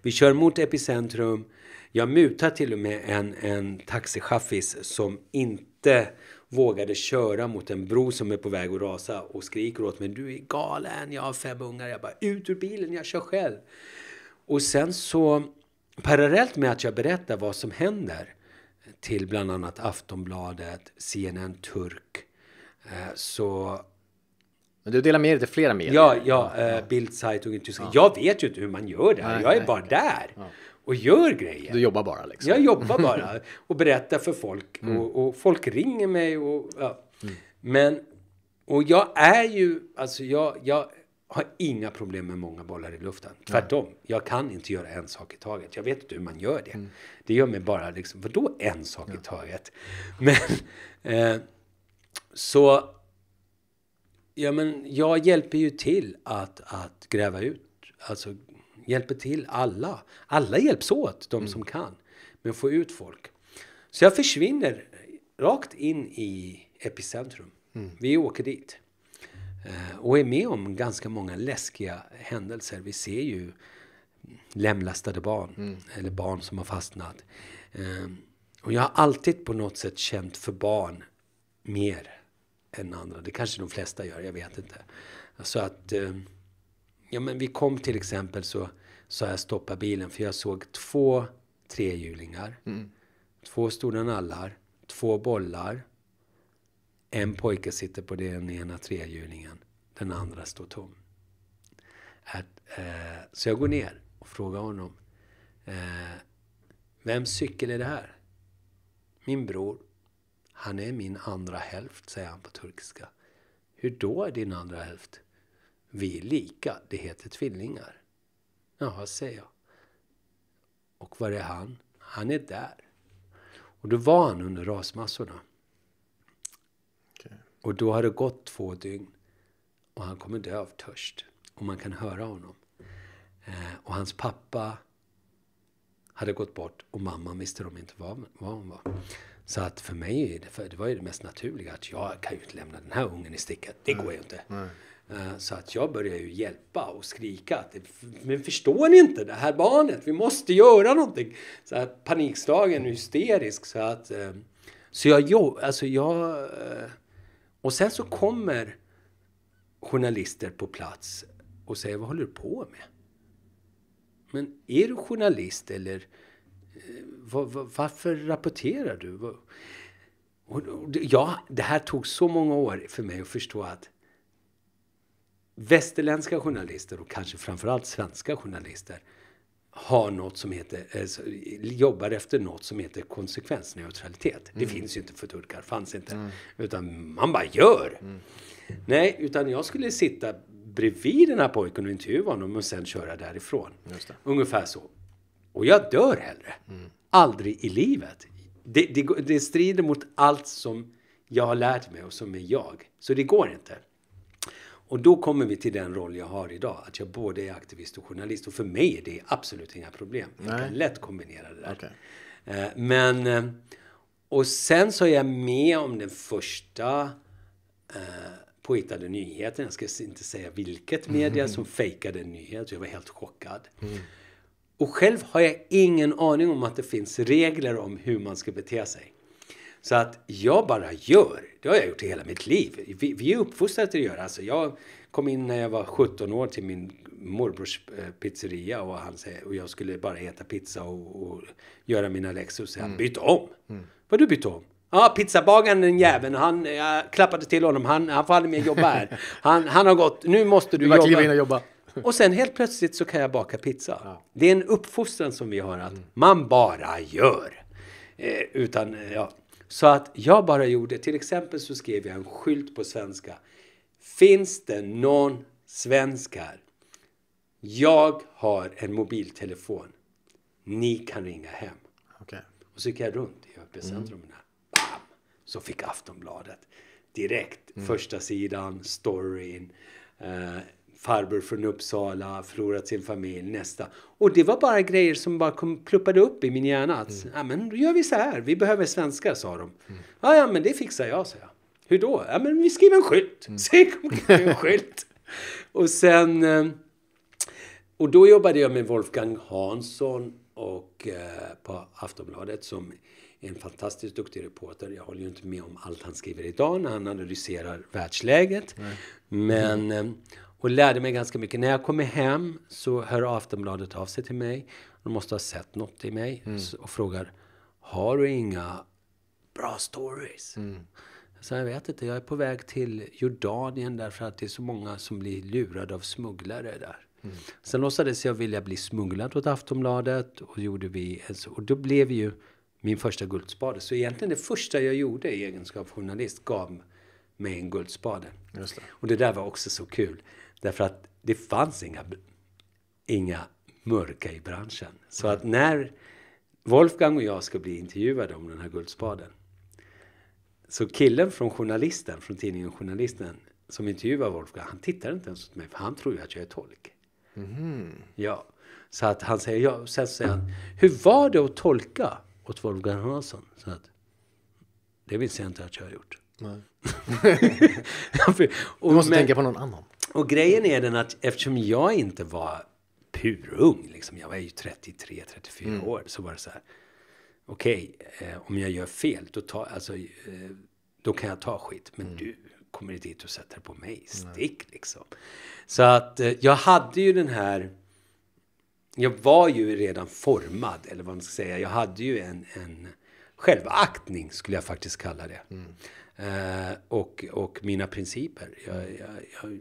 Vi kör mot epicentrum. Jag mutar till och med en, en taxichaffis som inte vågade köra mot en bro som är på väg att rasa och skriker åt mig du är galen, jag har fem ungar. Jag bara ut ur bilen, jag kör själv. Och sen så parallellt med att jag berättar vad som händer till bland annat Aftonbladet, CNN Turk eh, så men du delar med dig till flera medier? Ja, ja, ja. Eh, Bildsajt och tyska. Ja. Jag vet ju inte hur man gör det här. jag är nej, bara nej. där. Ja och gör grejer. Du jobbar bara liksom. Jag jobbar bara och berättar för folk. Mm. Och, och, folk ringer mig och... Ja. Mm. Men... Och jag är ju... Alltså jag, jag har inga problem med många bollar i luften. Tvärtom. Nej. Jag kan inte göra en sak i taget. Jag vet inte hur man gör det. Mm. Det gör mig bara liksom... Vadå en sak ja. i taget? Men... Eh, så... Ja, men jag hjälper ju till att, att gräva ut. Alltså hjälper till alla. Alla hjälps åt, de mm. som kan, med att få ut folk. Så jag försvinner rakt in i epicentrum. Mm. Vi åker dit eh, och är med om ganska många läskiga händelser. Vi ser ju lemlästade barn mm. eller barn som har fastnat. Eh, och jag har alltid på något sätt känt för barn mer än andra. Det kanske de flesta gör, jag vet inte. Så att, eh, ja men vi kom till exempel så så jag stoppa bilen. För jag såg två trehjulingar, mm. två stora nallar, två bollar. En pojke sitter på den ena trehjulingen, den andra står tom. Att, eh, så jag går ner och frågar honom. Eh, Vems cykel är det här? Min bror. Han är min andra hälft, säger han på turkiska. Hur då är din andra hälft? Vi är lika, det heter tvillingar. Jaha, säger jag. Och var är han? Han är där. Och då var han under rasmassorna. Okay. Och då har det gått två dygn. Och han kommer dö av törst. Och man kan höra honom. Eh, och hans pappa hade gått bort och mamma visste de inte var, var hon var. Så att för mig det, för det var ju det mest naturliga att jag kan ju inte lämna den här ungen i sticket. Det Nej. går ju inte. Nej. Eh, så att jag började ju hjälpa och skrika men förstår ni inte det här barnet, vi måste göra någonting. Så att panikslagen, hysterisk. Så att, eh, så jag, alltså jag, eh, och sen så kommer journalister på plats och säger vad håller du på med? Men är du journalist eller var, var, varför rapporterar du? Och, och, ja, det här tog så många år för mig att förstå att västerländska journalister och kanske framförallt svenska journalister har något som heter, eh, jobbar efter något som heter konsekvensneutralitet. Mm. Det finns ju inte för turkar, fanns inte. Mm. Utan man bara gör! Mm. Nej, utan jag skulle sitta bredvid den här pojken och intervjua honom och sen köra därifrån. Ungefär så. Och jag dör hellre. Mm. Aldrig i livet. Det, det, det strider mot allt som jag har lärt mig och som är jag. Så det går inte. Och då kommer vi till den roll jag har idag, att jag både är aktivist och journalist. Och för mig är det absolut inga problem. Nej. Jag kan lätt kombinera det där. Okay. Eh, men, eh, och sen så är jag med om den första eh, påhittade nyheten, jag ska inte säga vilket media, mm. som fejkade en nyhet. Jag var helt chockad. Mm. Och själv har jag ingen aning om att det finns regler om hur man ska bete sig. Så att jag bara gör. Det har jag gjort i hela mitt liv. Vi, vi är uppfostrade till att göra. Alltså jag kom in när jag var 17 år till min morbrors eh, pizzeria och, han, och jag skulle bara äta pizza och, och göra mina läxor. Så han, mm. byt om! Mm. Vad du bytt om? Ja, pizzabagaren den jäveln, han, jag klappade till honom, han, han får aldrig mer jobba här. Han, han har gått, nu måste du, du jobba. kliva in och jobba. Och sen helt plötsligt så kan jag baka pizza. Ja. Det är en uppfostran som vi har att mm. man bara gör. Eh, utan, ja, så att jag bara gjorde, till exempel så skrev jag en skylt på svenska. Finns det någon svensk här? Jag har en mobiltelefon. Ni kan ringa hem. Okay. Och så gick jag runt i Öppecentrum. Mm. Bam! Så fick Aftonbladet direkt mm. första sidan, storyn. Eh, farbror från Uppsala, förlorat sin familj, nästa. Och det var bara grejer som bara kom, pluppade upp i min hjärna. Att, mm. ja, men då gör vi så här, vi behöver svenskar, sa de. Mm. Ja, ja, men det fixar jag, sa jag. Hur då? Ja, men vi skriver en skylt. Mm. Så kom en skylt. Och sen... Eh, och då jobbade jag med Wolfgang Hansson och, eh, på Aftonbladet som en fantastiskt duktig reporter. Jag håller ju inte med om allt han skriver idag när han analyserar världsläget. Nej. Men eh, och lärde mig ganska mycket. När jag kommer hem så hör Aftonbladet av sig till mig. De måste ha sett något i mig mm. och frågar Har du inga bra stories? Mm. Så jag vet inte, jag är på väg till Jordanien därför att det är så många som blir lurade av smugglare där. Mm. Sen låtsades jag vilja bli smugglad åt Aftonbladet och, gjorde vi, och då blev ju min första guldspade. Så egentligen det första jag gjorde i egenskap av journalist gav mig en guldspade. Det. Och det där var också så kul. Därför att det fanns inga, inga mörka i branschen. Så att när Wolfgang och jag ska bli intervjuade om den här guldspaden. Så killen från journalisten, från tidningen Journalisten, som intervjuar Wolfgang, han tittar inte ens åt mig för han tror ju att jag är tolk. Mm. Ja, så att han säger, ja, sen säger han, hur var det att tolka åt Wolfgang Hansson? Så att, det visste jag inte att jag har gjort. Nej. du måste men, tänka på någon annan. Och grejen är den att eftersom jag inte var purung, liksom, jag var ju 33, 34 mm. år, så var det så här. Okej, okay, eh, om jag gör fel, då, ta, alltså, eh, då kan jag ta skit. Men mm. du kommer inte hit och sätter på mig. Stick mm. liksom. Så att eh, jag hade ju den här... Jag var ju redan formad, eller vad man ska säga. Jag hade ju en, en självaktning, skulle jag faktiskt kalla det. Mm. Eh, och, och mina principer. Jag, jag, jag,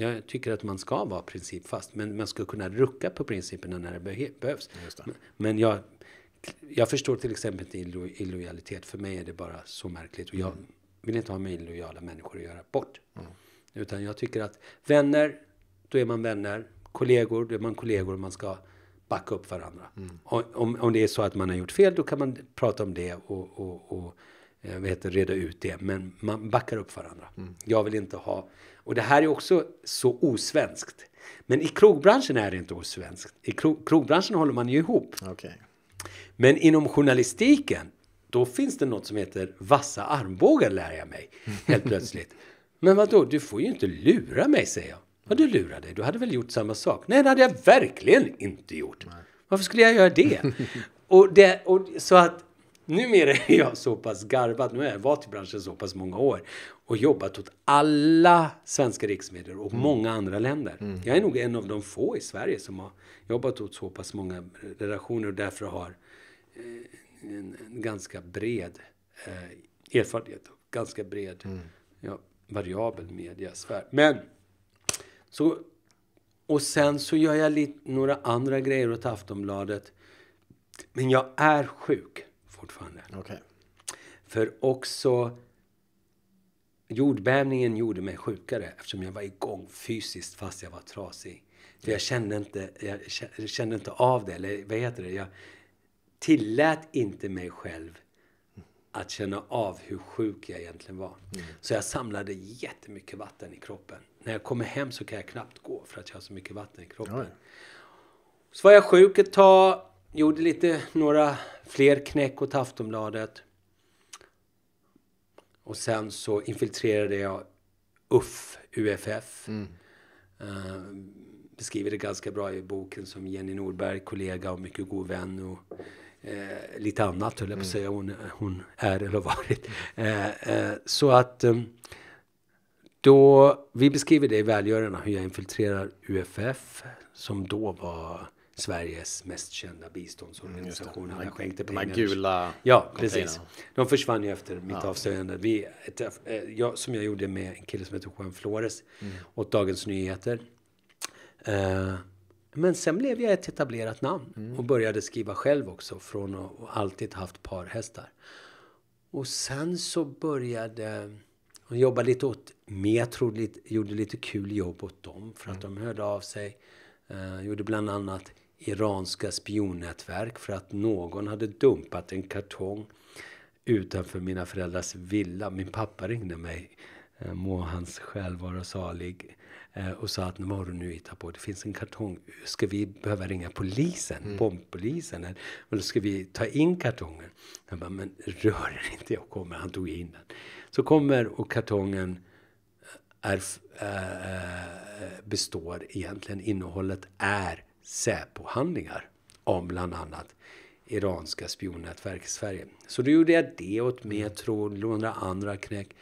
jag tycker att man ska vara principfast, men man ska kunna rucka på principerna när det behövs. Det. Men jag, jag förstår till exempel inte illo, illojalitet. För mig är det bara så märkligt. Och jag mm. vill inte ha med illojala människor att göra. Bort! Mm. Utan jag tycker att vänner, då är man vänner. Kollegor, då är man kollegor. Man ska backa upp varandra. Mm. Om, om det är så att man har gjort fel, då kan man prata om det och, och, och eh, vet, reda ut det. Men man backar upp varandra. Mm. Jag vill inte ha... Och det här är också så osvenskt. Men i krogbranschen är det inte osvenskt. I krog, krogbranschen håller man ju ihop. Okay. Men inom journalistiken, då finns det något som heter vassa armbågar lär jag mig. Helt plötsligt. Men vad du får ju inte lura mig, säger jag. Vad du lurar dig? Du hade väl gjort samma sak? Nej, det hade jag verkligen inte gjort. Nej. Varför skulle jag göra det? och det och så att Numera är jag så pass garvad, nu har jag varit i branschen så pass många år och jobbat åt alla svenska riksmedier och mm. många andra länder. Mm. Jag är nog en av de få i Sverige som har jobbat åt så pass många relationer och därför har eh, en, en, ganska bred eh, erfarenhet. Ganska bred, mm. ja, variabel mediasfär. Men, så, och sen så gör jag lite, några andra grejer åt Aftonbladet. Men jag är sjuk fortfarande. Okay. För också jordbävningen gjorde mig sjukare eftersom jag var igång fysiskt fast jag var trasig. För jag kände inte, jag kände inte av det, eller vad heter det? Jag tillät inte mig själv att känna av hur sjuk jag egentligen var. Mm. Så jag samlade jättemycket vatten i kroppen. När jag kommer hem så kan jag knappt gå för att jag har så mycket vatten i kroppen. Mm. Så var jag sjuk ett tag, gjorde lite, några fler knäck åt Aftonbladet. Och sen så infiltrerade jag UFF, UFF. Mm. Uh, beskriver det ganska bra i boken som Jenny Norberg, kollega och mycket god vän. Och, Eh, lite annat, höll jag på att mm. säga, hon, hon är eller varit. Eh, eh, så att eh, då, vi beskriver det i välgörarna hur jag infiltrerar UFF som då var Sveriges mest kända biståndsorganisation. Mm, han har skänkt pengar. De här gula Ja, precis. De försvann ju efter mitt ja. avslöjande. Vi, ett, eh, jag, som jag gjorde med en kille som heter Juan Flores mm. åt Dagens Nyheter. Uh, men sen blev jag ett etablerat namn mm. och började skriva själv också från att alltid haft parhästar. Och sen så började jag jobba lite åt Metro, lite, gjorde lite kul jobb åt dem för att mm. de hörde av sig. Uh, gjorde bland annat iranska spionnätverk för att någon hade dumpat en kartong utanför mina föräldrars villa. Min pappa ringde mig, eh, må hans själ vara salig, eh, och sa att vad har du nu hittat på? Det finns en kartong. Ska vi behöva ringa polisen? Mm. Bombpolisen? Och ska vi ta in kartongen. Jag bara, men rör den inte, jag kommer. Han tog in den. Så kommer och kartongen eh, är, äh, består egentligen. Innehållet är Säpo-handlingar om bland annat iranska spionnätverk i Sverige. Så då gjorde jag det åt mm. Metro och några andra knäck.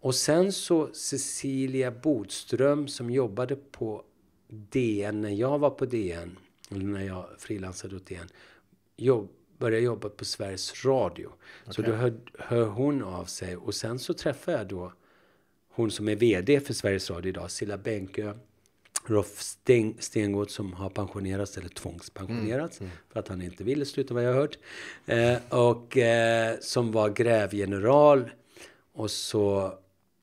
Och sen så Cecilia Bodström som jobbade på DN när jag var på DN, eller när jag frilansade åt DN, jobb, började jobba på Sveriges Radio. Okay. Så då hör, hör, hon av sig och sen så träffade jag då hon som är VD för Sveriges Radio idag, Silla Bänkö, Rolf Stengård som har pensionerats, eller tvångspensionerats, mm. Mm. för att han inte ville sluta vad jag har hört. Eh, och eh, som var grävgeneral. Och så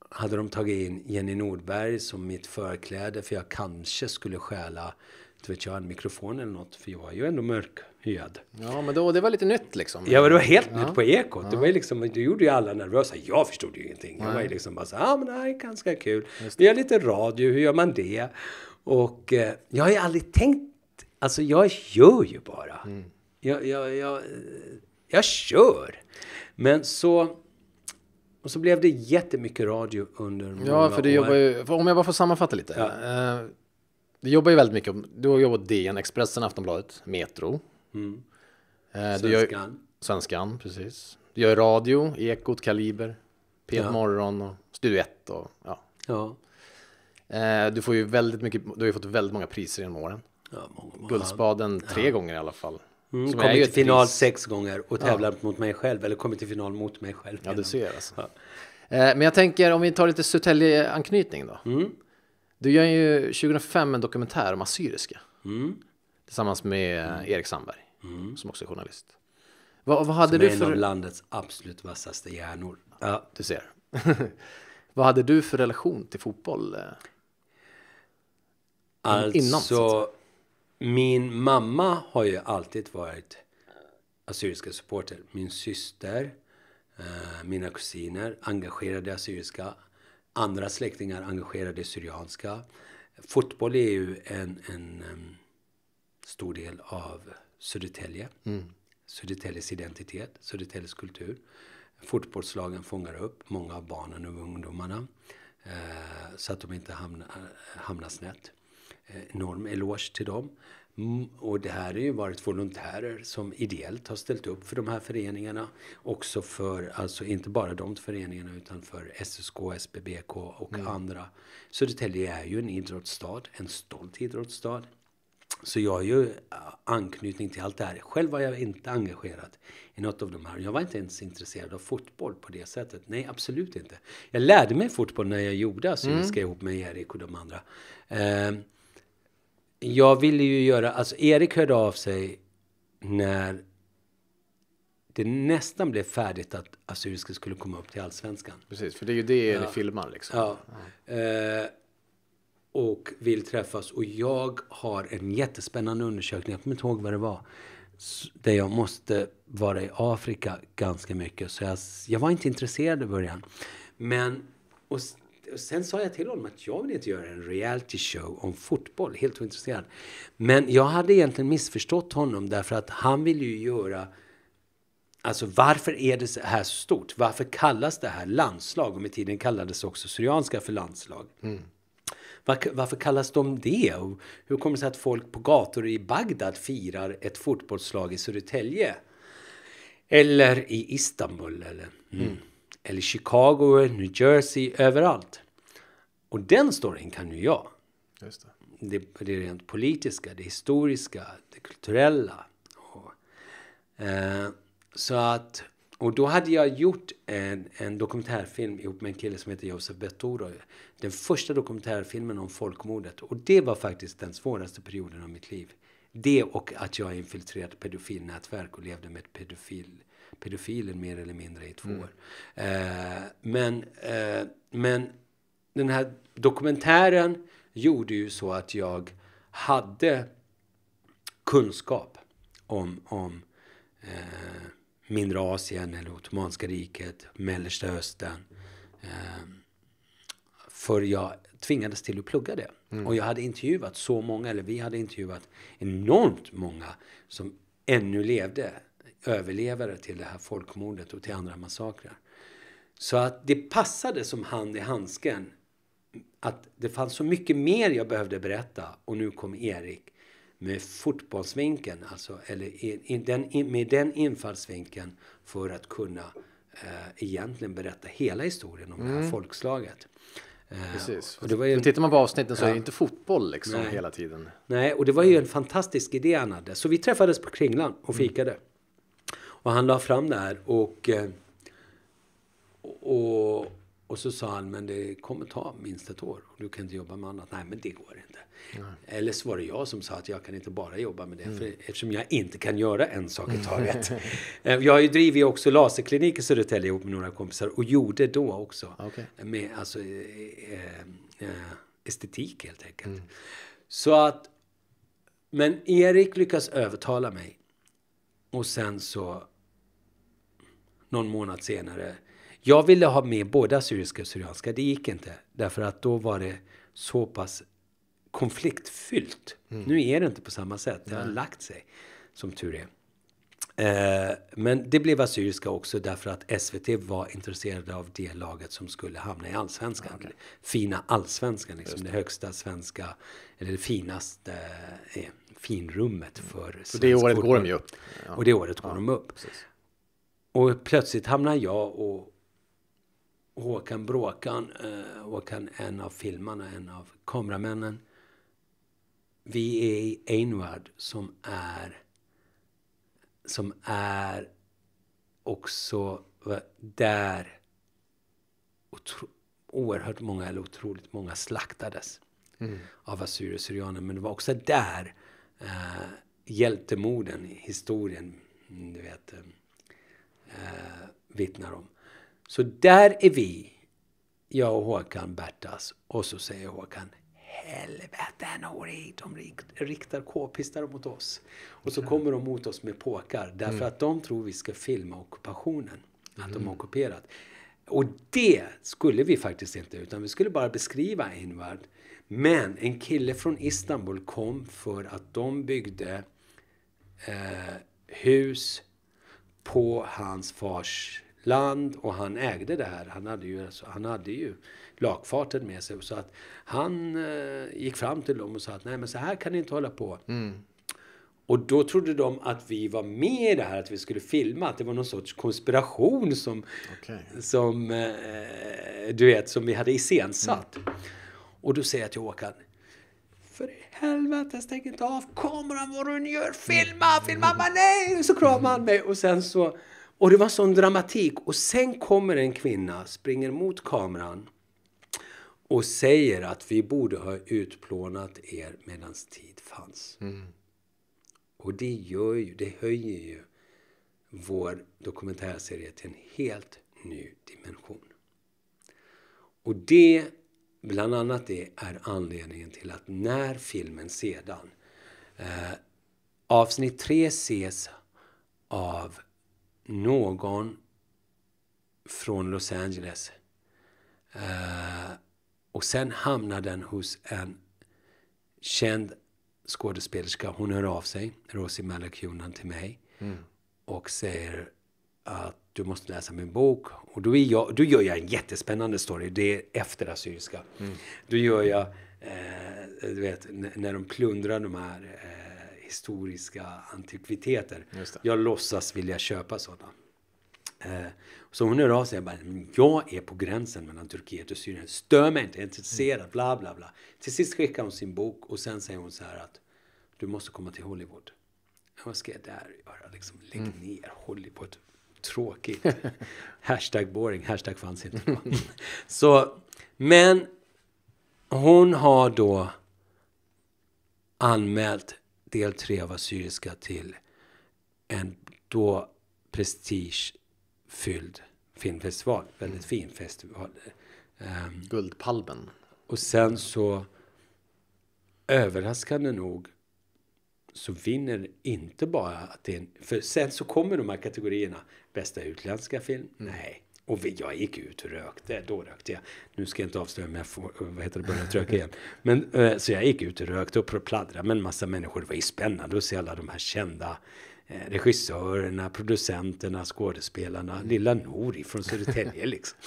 hade de tagit in Jenny Nordberg som mitt förkläde, för jag kanske skulle stjäla vet jag, en mikrofon eller något, för jag var ju ändå mörkhyad. Ja, men då, det var lite nytt liksom? Ja, det var helt ja. nytt på Ekot. Ja. Det, var liksom, det gjorde ju alla nervösa. Jag förstod ju ingenting. Nej. Jag var ju liksom bara så ah, men det här är ganska kul. Vi gör lite radio, hur gör man det? Och eh, jag har ju aldrig tänkt... Alltså, jag gör ju bara. Mm. Jag, jag, jag, jag kör. Men så... Och så blev det jättemycket radio under ja, många Ja, för det år. jobbar ju... Om jag bara får sammanfatta lite. Ja. Eh, du jobbar ju väldigt mycket. Du har jobbat DN, Expressen, Aftonbladet, Metro. Mm. Eh, Svenskan. Gör, Svenskan, precis. Du gör radio, Ekot, Kaliber, P1 ja. Morgon och Studio 1 och ja. ja. Eh, du får ju väldigt mycket, du har ju fått väldigt många priser genom åren. Ja, många, Guldspaden ja. tre gånger i alla fall. Mm, som kommer till final pris. sex gånger och tävlat ja. mot mig själv, eller kommit till final mot mig själv. Ja, du ser alltså. Ja. Eh, men jag tänker om vi tar lite Södertälje-anknytning då. Mm. Du gör ju 2005 en dokumentär om assyriska. Mm. Tillsammans med eh, Erik Sandberg, mm. som också är journalist. Vad, vad hade som du är för... en av landets absolut vassaste hjärnor. Ja. Du ser. vad hade du för relation till fotboll? Eh? alltså, innan? Så min mamma har ju alltid varit assyriska supporter. Min syster, eh, mina kusiner engagerade assyriska. Andra släktingar engagerade syrianska. Fotboll är ju en, en um, stor del av Södertälje. Mm. Södertäljes identitet, Södertäljes kultur. Fotbollslagen fångar upp många av barnen och ungdomarna eh, så att de inte hamnar, hamnar snett. Eh, enorm eloge till dem. Mm, och det här har ju varit volontärer som ideellt har ställt upp för de här föreningarna. Också för, alltså inte bara de föreningarna utan för SSK, SBBK och mm. andra. Södertälje är ju en idrottsstad, en stolt idrottsstad. Så jag har ju eh, anknytning till allt det här. Själv var jag inte engagerad i något av de här. Jag var inte ens intresserad av fotboll på det sättet. Nej, absolut inte. Jag lärde mig fotboll när jag gjorde Assyriska mm. ihop med Erik och de andra. Eh, jag ville ju göra, alltså Erik hörde av sig när det nästan blev färdigt att Assyriska skulle komma upp till allsvenskan. Precis, för det är ju det ja. ni filmar liksom. Ja. ja. Eh, och vill träffas. Och jag har en jättespännande undersökning, jag kommer inte ihåg vad det var, där jag måste vara i Afrika ganska mycket. Så jag, jag var inte intresserad i början. Men och sen sa jag till honom att jag vill inte göra en reality show om fotboll, helt ointresserad. Men jag hade egentligen missförstått honom därför att han ville ju göra Alltså varför är det här så stort? Varför kallas det här landslag? Och med tiden kallades också Syrianska för landslag. Mm. Var, varför kallas de det? Och hur kommer det sig att folk på gator i Bagdad firar ett fotbollslag i Södertälje? Eller i Istanbul? Eller? Mm. Mm eller Chicago, New Jersey, överallt. Och den storyn kan ju jag. Just det. Det, det rent politiska, det historiska, det kulturella. Och, eh, så att, och då hade jag gjort en, en dokumentärfilm ihop med en kille som heter Josef Betorov. Den första dokumentärfilmen om folkmordet. Och det var faktiskt den svåraste perioden av mitt liv. Det och att jag infiltrerade pedofilnätverk och levde med ett pedofil pedofilen mer eller mindre i två mm. år. Eh, men, eh, men den här dokumentären gjorde ju så att jag hade kunskap om, om eh, mindre Asien eller Ottomanska riket, Mellersta Östern. Eh, för jag tvingades till att plugga det. Mm. Och jag hade intervjuat så många, eller vi hade intervjuat enormt många som ännu levde överlevare till det här folkmordet och till andra massakrer. Så att det passade som hand i handsken att det fanns så mycket mer jag behövde berätta och nu kom Erik med fotbollsvinkeln, alltså, eller i, i den, med den infallsvinkeln för att kunna eh, egentligen berätta hela historien om mm. det här mm. folkslaget. Eh, Precis. Och det var ju, tittar man på avsnitten så ja. är det inte fotboll liksom Nej. hela tiden. Nej, och det var ju en fantastisk idé han hade. Så vi träffades på Kringlan och mm. fikade. Mm. Och han la fram det här och, eh, och, och så sa han, men det kommer ta minst ett år. Du kan inte jobba med annat. Nej, men det går inte. Nej. Eller så var det jag som sa att jag kan inte bara jobba med det. Mm. För, eftersom jag inte kan göra en sak i taget. Eh, jag har ju drivit också laserklinik i Södertälje ihop med några kompisar. Och gjorde då också. Okay. Med alltså, äh, äh, estetik helt enkelt. Mm. Så att, men Erik lyckas övertala mig. Och sen så någon månad senare. Jag ville ha med båda syriska och syrianska. Det gick inte. Därför att då var det så pass konfliktfyllt. Mm. Nu är det inte på samma sätt. Det har Nej. lagt sig, som tur är. Eh, men det blev assyriska också därför att SVT var intresserade av det laget som skulle hamna i allsvenskan. Okay. Fina allsvenskan, liksom det. det. högsta svenska, eller det finaste eh, finrummet mm. för svensk Och det året fotboll. går de ju upp. Ja. Och det året ja. går de upp. Precis. Och plötsligt hamnar jag och Håkan Bråkan, eh, Håkan en av filmarna, en av kameramännen. Vi är i Einward som är, som är också där otro, oerhört många, eller otroligt många, slaktades mm. av assyrier-syrianer. Men det var också där eh, hjältemorden i historien, mm, du vet, eh, eh, vittnar om. Så där är vi, jag och Håkan Bertas. Och så säger Håkan Helvete Nori, de riktar k-pistar mot oss. Och så kommer de mot oss med påkar därför mm. att de tror vi ska filma ockupationen. Att mm. de har ockuperat. Och det skulle vi faktiskt inte, utan vi skulle bara beskriva en värld. Men en kille från Istanbul kom för att de byggde eh, hus på hans fars land och han ägde det här. Han hade ju, alltså, han hade ju lagfarten med sig. Så att han eh, gick fram till dem och sa att nej men så här kan ni inte hålla på. Mm. Och då trodde de att vi var med i det här, att vi skulle filma, att det var någon sorts konspiration som, okay. som eh, du vet, som vi hade iscensatt. Mm. Och då säger jag till Håkan, för i helvete, stäng inte av kameran vad du gör! Filma! Filma! Men nej! Så kramade han mig och sen så... Och det var sån dramatik. Och sen kommer en kvinna, springer mot kameran och säger att vi borde ha utplånat er medan tid fanns. Mm. Och det gör ju, det höjer ju vår dokumentärserie till en helt ny dimension. Och det Bland annat det är anledningen till att när filmen sedan eh, avsnitt 3 ses av någon från Los Angeles eh, och sen hamnar den hos en känd skådespelerska. Hon hör av sig, Rosie Malakunan, till mig mm. och säger att du måste läsa min bok. Och då, jag, då gör jag en jättespännande story. Det är efter assyriska. Mm. Då gör jag, eh, du vet, när de plundrar de här eh, historiska antikviteter. Jag låtsas vilja köpa sådana. Eh, så hon hör av sig. Jag, bara, jag är på gränsen mellan Turkiet och Syrien. Stör mig inte, jag är intresserad, mm. bla bla bla. Till sist skickar hon sin bok och sen säger hon så här att du måste komma till Hollywood. Vad ska jag där göra? Liksom, lägg mm. ner Hollywood tråkigt. hashtag boring, hashtag fanns inte. så, men hon har då anmält del tre av Assyriska till en då prestigefylld filmfestival. Väldigt mm. fin festival. Um, Guldpalmen. Och sen så överraskande nog så vinner inte bara att det är en, För sen så kommer de här kategorierna. Bästa utländska film? Mm. Nej. Och vi, jag gick ut och rökte. Då rökte jag. Nu ska jag inte avslöja om jag får, vad heter det, Börja röka igen. Men, eh, så jag gick ut och rökte och pladdrade med en massa människor. Det var ju spännande att se alla de här kända eh, regissörerna, producenterna, skådespelarna. Mm. Lilla Nori från Södertälje liksom.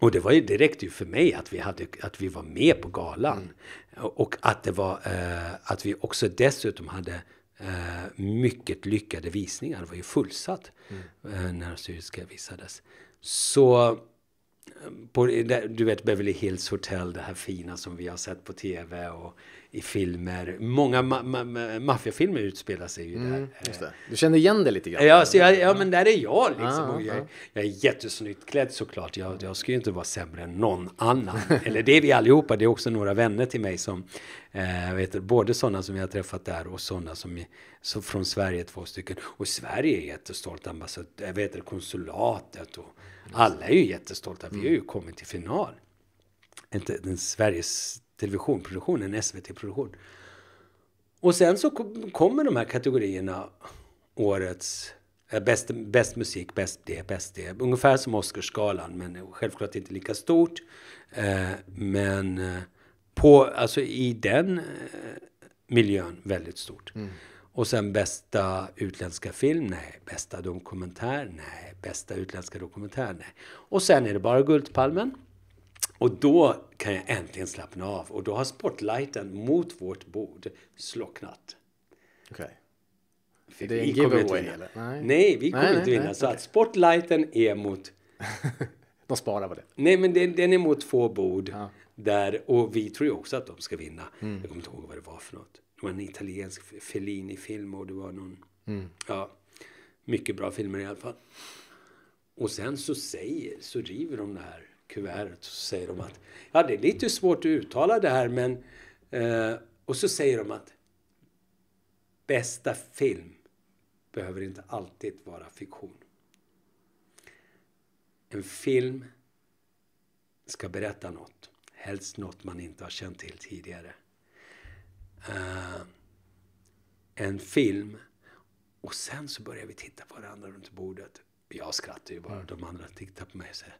Och det var ju direkt ju för mig att vi, hade, att vi var med på galan. Mm. Och att, det var, eh, att vi också dessutom hade eh, mycket lyckade visningar. Det var ju fullsatt mm. eh, när Syriska visades. Så, eh, på, du vet Beverly Hills Hotel, det här fina som vi har sett på tv. Och i filmer. Många ma ma maffiafilmer utspelar sig ju mm, där. Mm, du känner igen det lite grann? Ja, så jag, ja men där är jag ah, liksom. Ah, jag, ah. jag, är jättesnyggt klädd såklart. Jag, jag ska ju inte vara sämre än någon annan. Eller det är vi allihopa. Det är också några vänner till mig som, eh, vet, både sådana som jag har träffat där och sådana som, som från Sverige, två stycken. Och Sverige är jättestolt. Ambassadör, eh, vet, konsulatet och alla är ju jättestolta. Vi har ju mm. kommit till final. Inte den Sveriges televisionproduktion, en SVT-produktion. Och sen så kommer de här kategorierna, årets eh, Bäst, musik, bäst det, bäst det. Ungefär som Oscarsgalan, men självklart inte lika stort. Eh, men eh, på, alltså i den eh, miljön väldigt stort. Mm. Och sen bästa utländska film? Nej. Bästa dokumentär? Nej. Bästa utländska dokumentär? Nej. Och sen är det bara Guldpalmen. Och då kan jag äntligen slappna av och då har spotlighten mot vårt bord slocknat. Okej. Okay. För det en giveaway eller? Nej, nej vi kommer nej, inte vinna. Nej, så okay. att spotlighten är mot... de sparar på det? Nej, men den, den är mot två bord. Ja. Där, och vi tror ju också att de ska vinna. Mm. Jag kommer inte ihåg vad det var för något. Det var en italiensk Fellini-film och det var någon... Mm. Ja, mycket bra filmer i alla fall. Och sen så säger, så river de det här kuvertet så säger de att ja, det är lite svårt att uttala det här, men... Eh, och så säger de att bästa film behöver inte alltid vara fiktion. En film ska berätta något, helst något man inte har känt till tidigare. Eh, en film och sen så börjar vi titta på varandra runt bordet. Jag skrattar ju bara, mm. de andra tittar på mig och säger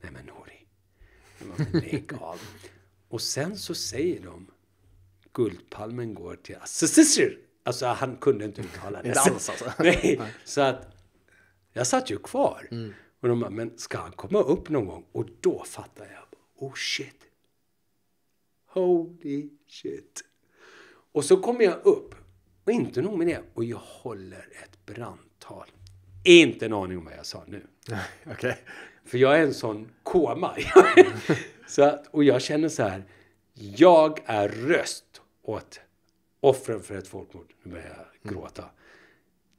Nej men Nori, lägg av. Och sen så säger de Guldpalmen går till Assisir. Alltså han kunde inte uttala det. alls alltså. Nej, så att jag satt ju kvar. Mm. Och de bara, men ska han komma upp någon gång? Och då fattar jag. Oh shit. Holy shit. Och så kommer jag upp. Och inte nog med det. Och jag håller ett brandtal. Inte en aning om vad jag sa nu. Okej. Okay. För jag är en sån koma. Mm. så att, och jag känner så här, jag är röst åt offren för ett folkmord. Nu börjar jag mm. gråta.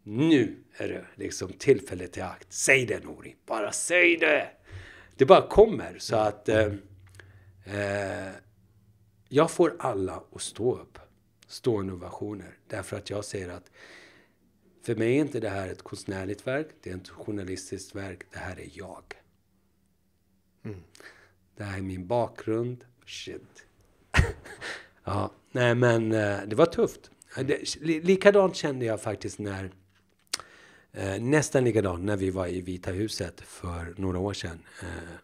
Nu är det liksom tillfälle i akt. Säg det Nori, bara säg det! Det bara kommer. Så mm. att eh, eh, jag får alla att stå upp. Stående ovationer. Därför att jag säger att för mig är inte det här ett konstnärligt verk, det är inte ett journalistiskt verk, det här är jag. Det här är min bakgrund. Shit. ja, nej men eh, det var tufft. Likadant kände jag faktiskt när Eh, nästan likadant när vi var i Vita huset för några år sedan. Eh,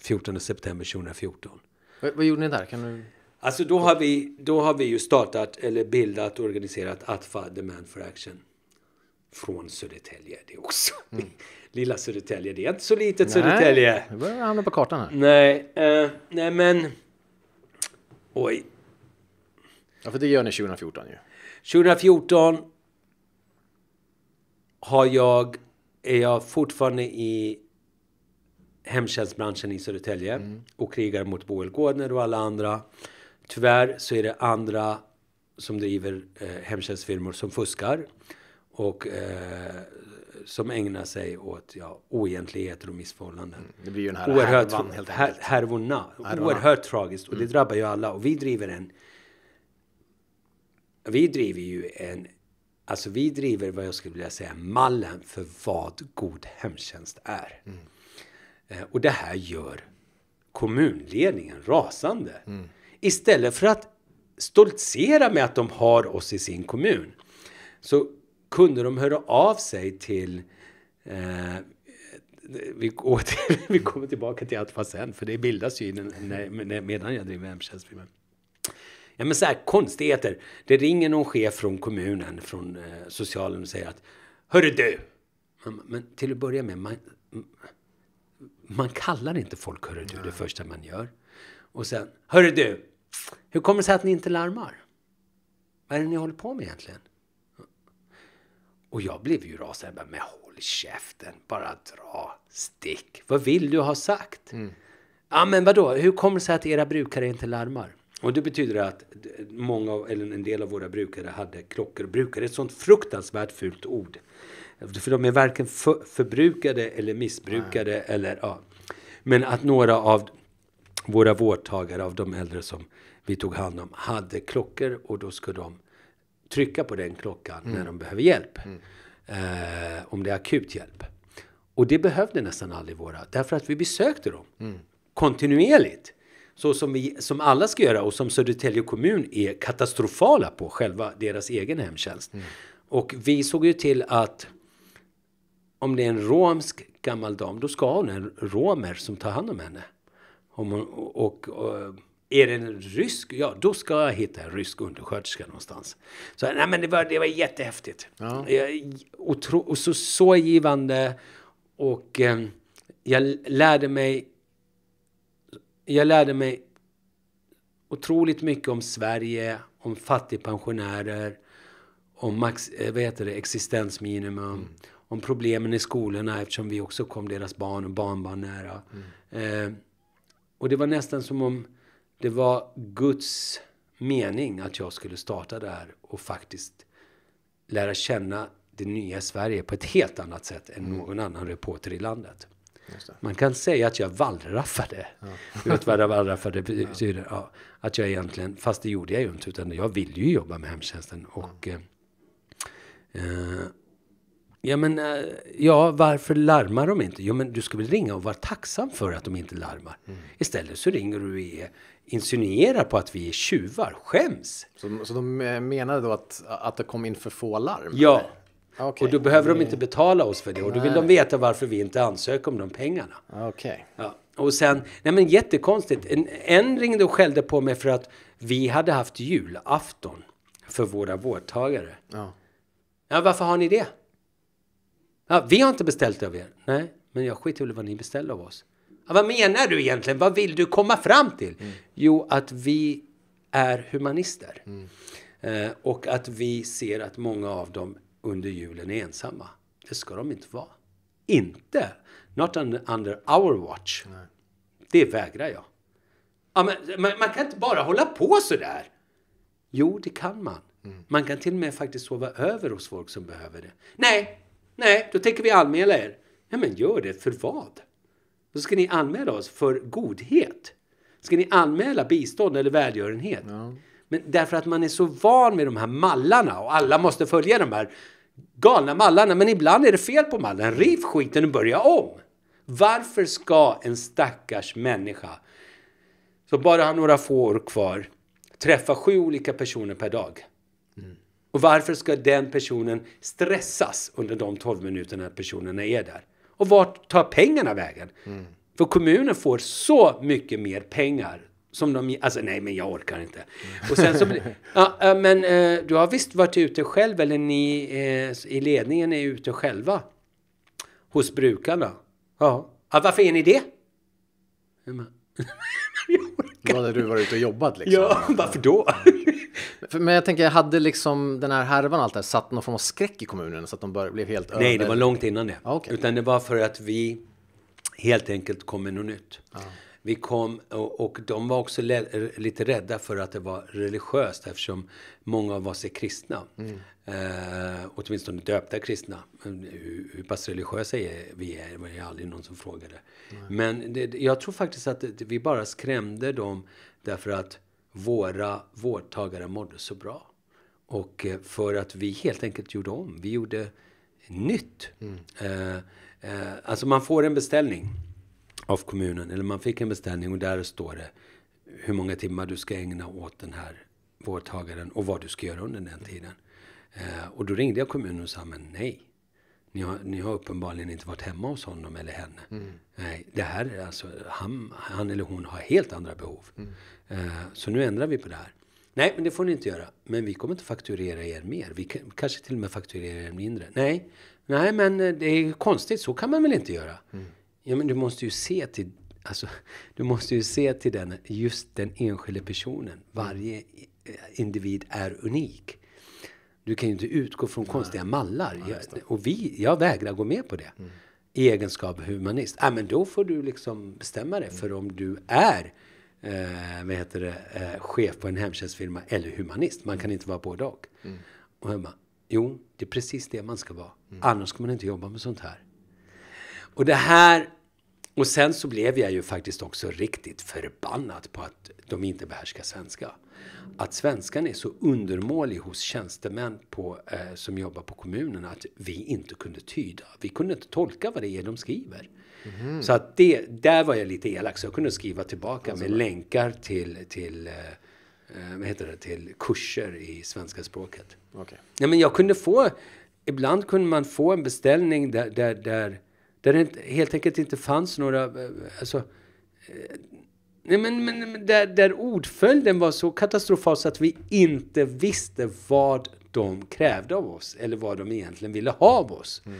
14 september 2014. V vad gjorde ni där? Kan du... Alltså då har, vi, då har vi ju startat eller bildat och organiserat ATFA, Demand for Action från Södertälje det också. Mm. Lilla Södertälje, det är inte så litet nej, Södertälje. Nu börjar hamna på kartan här. Nej, eh, nej men... Oj. Ja, för det gör ni 2014 ju. 2014 har jag, är jag fortfarande i hemtjänstbranschen i Södertälje mm. och krigar mot Boel Gårdner och alla andra. Tyvärr så är det andra som driver eh, hemtjänstfirmor som fuskar och eh, som ägnar sig åt ja, oegentligheter och missförhållanden. Mm. Det blir ju den här oerhört, härvan helt Här, härvorna. härvorna. Oerhört tragiskt och mm. det drabbar ju alla. Och vi driver en... Vi driver ju en... Alltså vi driver vad jag skulle vilja säga mallen för vad god hemtjänst är. Mm. Eh, och det här gör kommunledningen rasande. Mm. Istället för att stoltsera med att de har oss i sin kommun så kunde de höra av sig till eh, vi, till, vi kommer tillbaka till allt sen, för det bildas ju när, när, medan jag driver hemtjänstfilmen. Ja, men så här, konstigheter. Det ringer någon chef från kommunen, från eh, socialen och säger att Hörru du! Men, men, till att börja med, man, man kallar inte folk hörru du det första man gör. Och sen, hörru du! Hur kommer det sig att ni inte larmar? Vad är det ni håller på med egentligen? Och jag blev ju rasande. men håll käften, bara dra, stick. Vad vill du ha sagt? Mm. Ja, men vadå, hur kommer det sig att era brukare inte larmar? Och det betyder att många, eller en del av våra brukare hade klockor. Brukare är ett sånt fruktansvärt fult ord. För de är varken för, förbrukade eller missbrukade. Eller, ja. Men att några av våra vårdtagare, av de äldre som vi tog hand om, hade klockor och då skulle de trycka på den klockan mm. när de behöver hjälp. Mm. Eh, om det är akut hjälp. Och det behövde nästan aldrig våra, därför att vi besökte dem mm. kontinuerligt. Så som, vi, som alla ska göra och som Södertälje kommun är katastrofala på, själva deras egen hemtjänst. Mm. Och vi såg ju till att om det är en romsk gammal dam, då ska hon en romer som tar hand om henne. Om hon, och, och, och är det en rysk? Ja, då ska jag hitta en rysk undersköterska någonstans. Så nej, men det var, det var jättehäftigt. Ja. Och, och så, så givande. Och eh, jag lärde mig... Jag lärde mig otroligt mycket om Sverige, om fattigpensionärer, om max, eh, vad heter det, existensminimum, mm. om problemen i skolorna eftersom vi också kom deras barn och barnbarn nära. Mm. Eh, och det var nästan som om det var Guds mening att jag skulle starta där och faktiskt lära känna det nya Sverige på ett helt annat sätt än mm. någon annan reporter i landet. Man kan säga att jag wallraffade. Ja. Du vet vad wallraffade betyder? Ja. att jag egentligen, fast det gjorde jag ju inte, utan jag ville ju jobba med hemtjänsten. Och, mm. eh, ja, men, eh, ja, varför larmar de inte? Jo, men du ska väl ringa och vara tacksam för att de inte larmar. Mm. Istället så ringer du och är insinuerar på att vi är tjuvar. Skäms! Så, så de eh, menade då att, att det kom in för få larm? Ja. Ah, okay. Och då behöver de mm. inte betala oss för det. Och då vill nej. de veta varför vi inte ansöker om de pengarna. Ah, okej. Okay. Ja. Och sen, nej men jättekonstigt. En, en ringde och skällde på mig för att vi hade haft julafton för våra vårdtagare. Ja. Ja, varför har ni det? Ja, vi har inte beställt av er. Nej, men jag skiter väl vad ni beställde av oss. Vad menar du egentligen? Vad vill du komma fram till? Mm. Jo, att vi är humanister. Mm. Eh, och att vi ser att många av dem under julen är ensamma. Det ska de inte vara. Inte! Not under our watch. Nej. Det vägrar jag. Ja, men, man, man, kan inte bara hålla på så där. Jo, det kan man. Mm. Man kan till och med faktiskt sova över hos folk som behöver det. Nej, nej, då tänker vi anmäla er. Nej, men gör det. För vad? Då ska ni anmäla oss för godhet. Ska ni anmäla bistånd eller välgörenhet? Ja. Men därför att man är så van med de här mallarna och alla måste följa de här galna mallarna. Men ibland är det fel på mallen. Riv skiten och börja om. Varför ska en stackars människa som bara har några få år kvar träffa sju olika personer per dag? Mm. Och varför ska den personen stressas under de tolv minuterna personerna är där? Och vart tar pengarna vägen? Mm. För kommunen får så mycket mer pengar som de... Alltså nej, men jag orkar inte. Mm. Och sen så... ja, men eh, du har visst varit ute själv, eller ni eh, i ledningen är ute själva? Hos brukarna? Ja. ja varför är ni det? Det var när du var ute och jobbat liksom. Ja, varför då? Mm. Men jag tänker, hade liksom den här härvan allt det här satt någon form av skräck i kommunen så att de bör, blev helt Nej, över... det var långt innan det. Ah, okay. Utan det var för att vi helt enkelt kom med något nytt. Ah. Vi kom och, och de var också lite rädda för att det var religiöst eftersom många av oss är kristna. Mm. Eh, åtminstone döpta kristna. Hur, hur pass religiösa är vi är var det aldrig någon som frågade. Mm. Men det, jag tror faktiskt att det, vi bara skrämde dem därför att våra vårdtagare mådde så bra. Och eh, för att vi helt enkelt gjorde om. Vi gjorde nytt. Mm. Eh, eh, alltså man får en beställning av kommunen, eller man fick en beställning och där står det hur många timmar du ska ägna åt den här vårdtagaren och vad du ska göra under den tiden. Eh, och då ringde jag kommunen och sa, men nej. Ni har, ni har uppenbarligen inte varit hemma hos honom eller henne. Mm. Nej, det här är alltså, han, han eller hon har helt andra behov. Mm. Eh, så nu ändrar vi på det här. Nej, men det får ni inte göra. Men vi kommer inte fakturera er mer. Vi kanske till och med fakturerar er mindre. Nej, nej men eh, det är konstigt. Så kan man väl inte göra? Mm. Ja, men du måste ju se till, alltså, du måste ju se till den, just den enskilde personen. Varje eh, individ är unik. Du kan ju inte utgå från konstiga mallar. Ja, och vi, jag vägrar gå med på det. Mm. I egenskap humanist. Ja, men då får du liksom bestämma dig. Mm. För om du är eh, vad heter det, eh, chef på en hemtjänstfirma eller humanist. Man kan mm. inte vara både och. Mm. Och jag bara, jo, det är precis det man ska vara. Mm. Annars ska man inte jobba med sånt här. Och det här... Och sen så blev jag ju faktiskt också riktigt förbannad på att de inte behärskar svenska. Att svenskan är så undermålig hos tjänstemän på, eh, som jobbar på kommunen att vi inte kunde tyda. Vi kunde inte tolka vad det är de skriver. Mm. Så att det, där var jag lite elak, så jag kunde skriva tillbaka alltså. med länkar till, till eh, eh, vad heter det, till kurser i svenska språket. Okay. Ja, men jag kunde få, ibland kunde man få en beställning där, där, där där det helt enkelt inte fanns några... Eh, alltså, eh, Nej, men, men där, där ordföljden var så katastrofal så att vi inte visste vad de krävde av oss eller vad de egentligen ville ha av oss. Mm.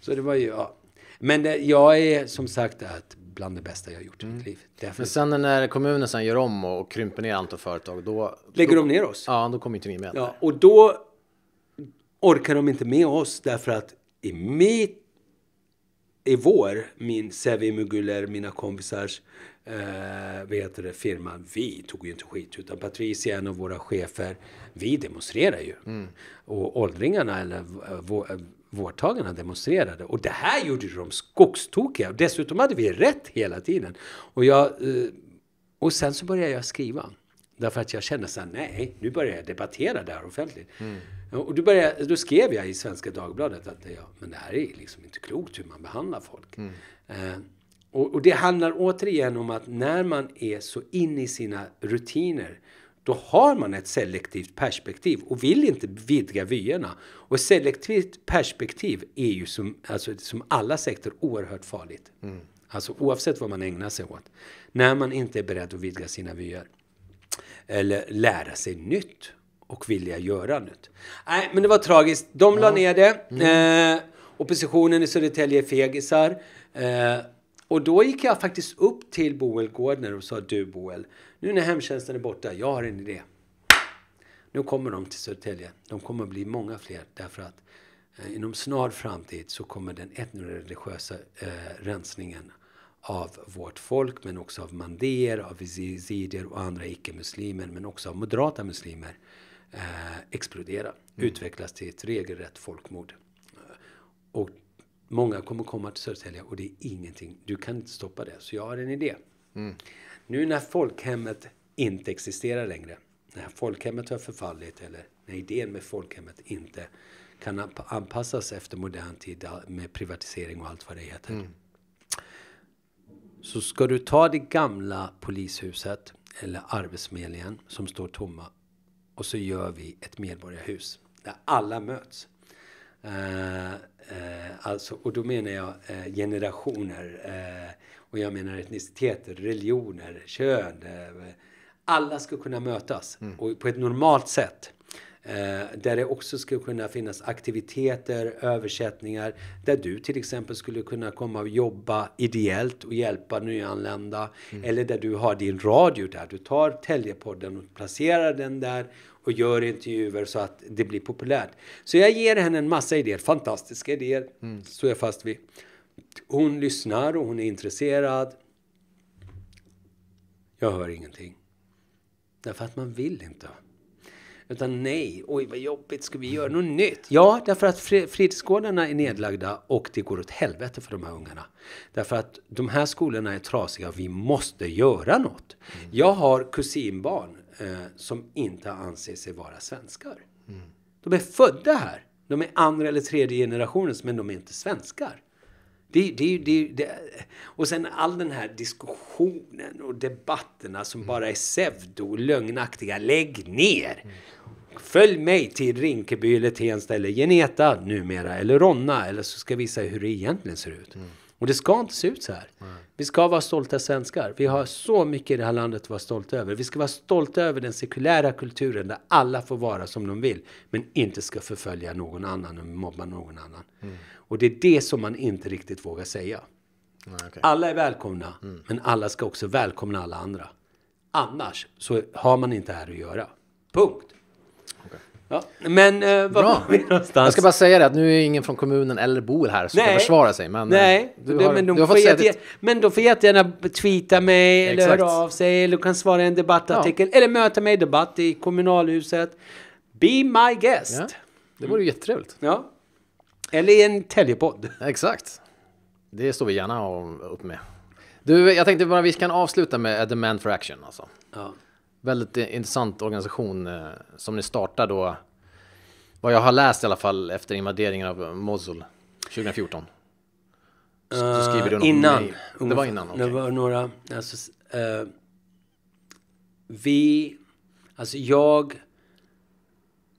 Så det var ju, ja. Men det, eh, jag är som sagt att bland det bästa jag har gjort i mm. mitt liv. Därför... Men sen när kommunen sen gör om och, krymper ner antal företag, då... Lägger då, de ner oss? Ja, då kommer inte vi med. Ja, och då orkar de inte med oss därför att i mitt i vår, min Sevi Muguler, mina kompisars eh, vad heter det, firma, vi tog ju inte skit. Utan Patricia, en av våra chefer, vi demonstrerar ju. Mm. Och åldringarna, eller eh, eh, vårdtagarna demonstrerade. Och det här gjorde de skogstokiga. Dessutom hade vi rätt hela tiden. Och, jag, eh, och sen så började jag skriva. Därför att jag kände så här, nej, nu börjar jag debattera det här offentligt. Mm. Och då, började, då skrev jag i Svenska Dagbladet att ja, men det här är liksom inte klokt hur man behandlar folk. Mm. Eh, och, och, det handlar återigen om att när man är så inne i sina rutiner då har man ett selektivt perspektiv och vill inte vidga vyerna. Och selektivt perspektiv är ju som, alltså, som alla sektorer oerhört farligt. Mm. Alltså oavsett vad man ägnar sig åt. När man inte är beredd att vidga sina vyer eller lära sig nytt och vilja göra nytt. Nej, men det var tragiskt. De ja. la ner det. Mm. Eh, oppositionen i Södertälje är fegisar. Eh, och då gick jag faktiskt upp till Boel Gårdner och sa du Boel, nu när hemtjänsten är borta, jag har en idé. Nu kommer de till Södertälje. De kommer att bli många fler därför att eh, inom snar framtid så kommer den etnoreligiösa eh, rensningen av vårt folk, men också av mandéer, av yazidier och andra icke-muslimer, men också av moderata muslimer, eh, explodera, mm. utvecklas till ett regelrätt folkmord. Eh, och många kommer komma till Södertälje och det är ingenting, du kan inte stoppa det. Så jag har en idé. Mm. Nu när folkhemmet inte existerar längre, när folkhemmet har förfallit eller när idén med folkhemmet inte kan anpassas efter modern tid eh, med privatisering och allt vad det heter. Mm så ska du ta det gamla polishuset eller Arbetsförmedlingen som står tomma och så gör vi ett medborgarhus där alla möts. Eh, eh, alltså, och då menar jag eh, generationer eh, och jag menar etniciteter, religioner, kön. Eh, alla ska kunna mötas mm. och på ett normalt sätt. Eh, där det också skulle kunna finnas aktiviteter, översättningar, där du till exempel skulle kunna komma och jobba ideellt och hjälpa nyanlända. Mm. Eller där du har din radio där, du tar Täljepodden och placerar den där och gör intervjuer så att det blir populärt. Så jag ger henne en massa idéer, fantastiska idéer, mm. står jag fast vid. Hon lyssnar och hon är intresserad. Jag hör ingenting. Därför att man vill inte. Utan nej, oj vad jobbigt, ska vi göra något nytt? Ja, därför att fritidsgårdarna är nedlagda och det går åt helvete för de här ungarna. Därför att de här skolorna är trasiga och vi måste göra något. Mm. Jag har kusinbarn eh, som inte anser sig vara svenskar. Mm. De är födda här. De är andra eller tredje generationens, men de är inte svenskar. Det, det, det, det, Och sen all den här diskussionen och debatterna som mm. bara är pseudo och lögnaktiga. Lägg ner! Mm. Följ mig till Rinkeby eller Tensta eller Geneta numera eller Ronna eller så ska jag visa hur det egentligen ser ut. Mm. Och det ska inte se ut så här. Mm. Vi ska vara stolta svenskar. Vi har så mycket i det här landet att vara stolta över. Vi ska vara stolta över den sekulära kulturen där alla får vara som de vill. Men inte ska förfölja någon annan och mobba någon annan. Mm. Och det är det som man inte riktigt vågar säga. Mm, okay. Alla är välkomna, mm. men alla ska också välkomna alla andra. Annars så har man inte här att göra. Punkt. Ja, men eh, var Bra. var vi någonstans? Jag ska bara säga det att nu är ingen från kommunen eller Boel här som Nej. kan försvara sig. Men, eh, Nej, du har, men, de får jättegärna tweeta mig Exakt. eller höra av sig eller kan svara i en debattartikel ja. eller möta mig i debatt i kommunalhuset. Be my guest! Ja. Det vore ju jättetrevligt. Ja. Eller i en Täljepodd. Exakt. Det står vi gärna upp med. Du, jag tänkte bara vi kan avsluta med the man for action alltså. Ja. Väldigt intressant organisation eh, som ni startar då. Vad jag har läst i alla fall efter invaderingen av Mosul 2014. Så skriver du eh, någon innan. Mail. Det var innan? Okay. Det var några... Alltså, uh, vi... Alltså jag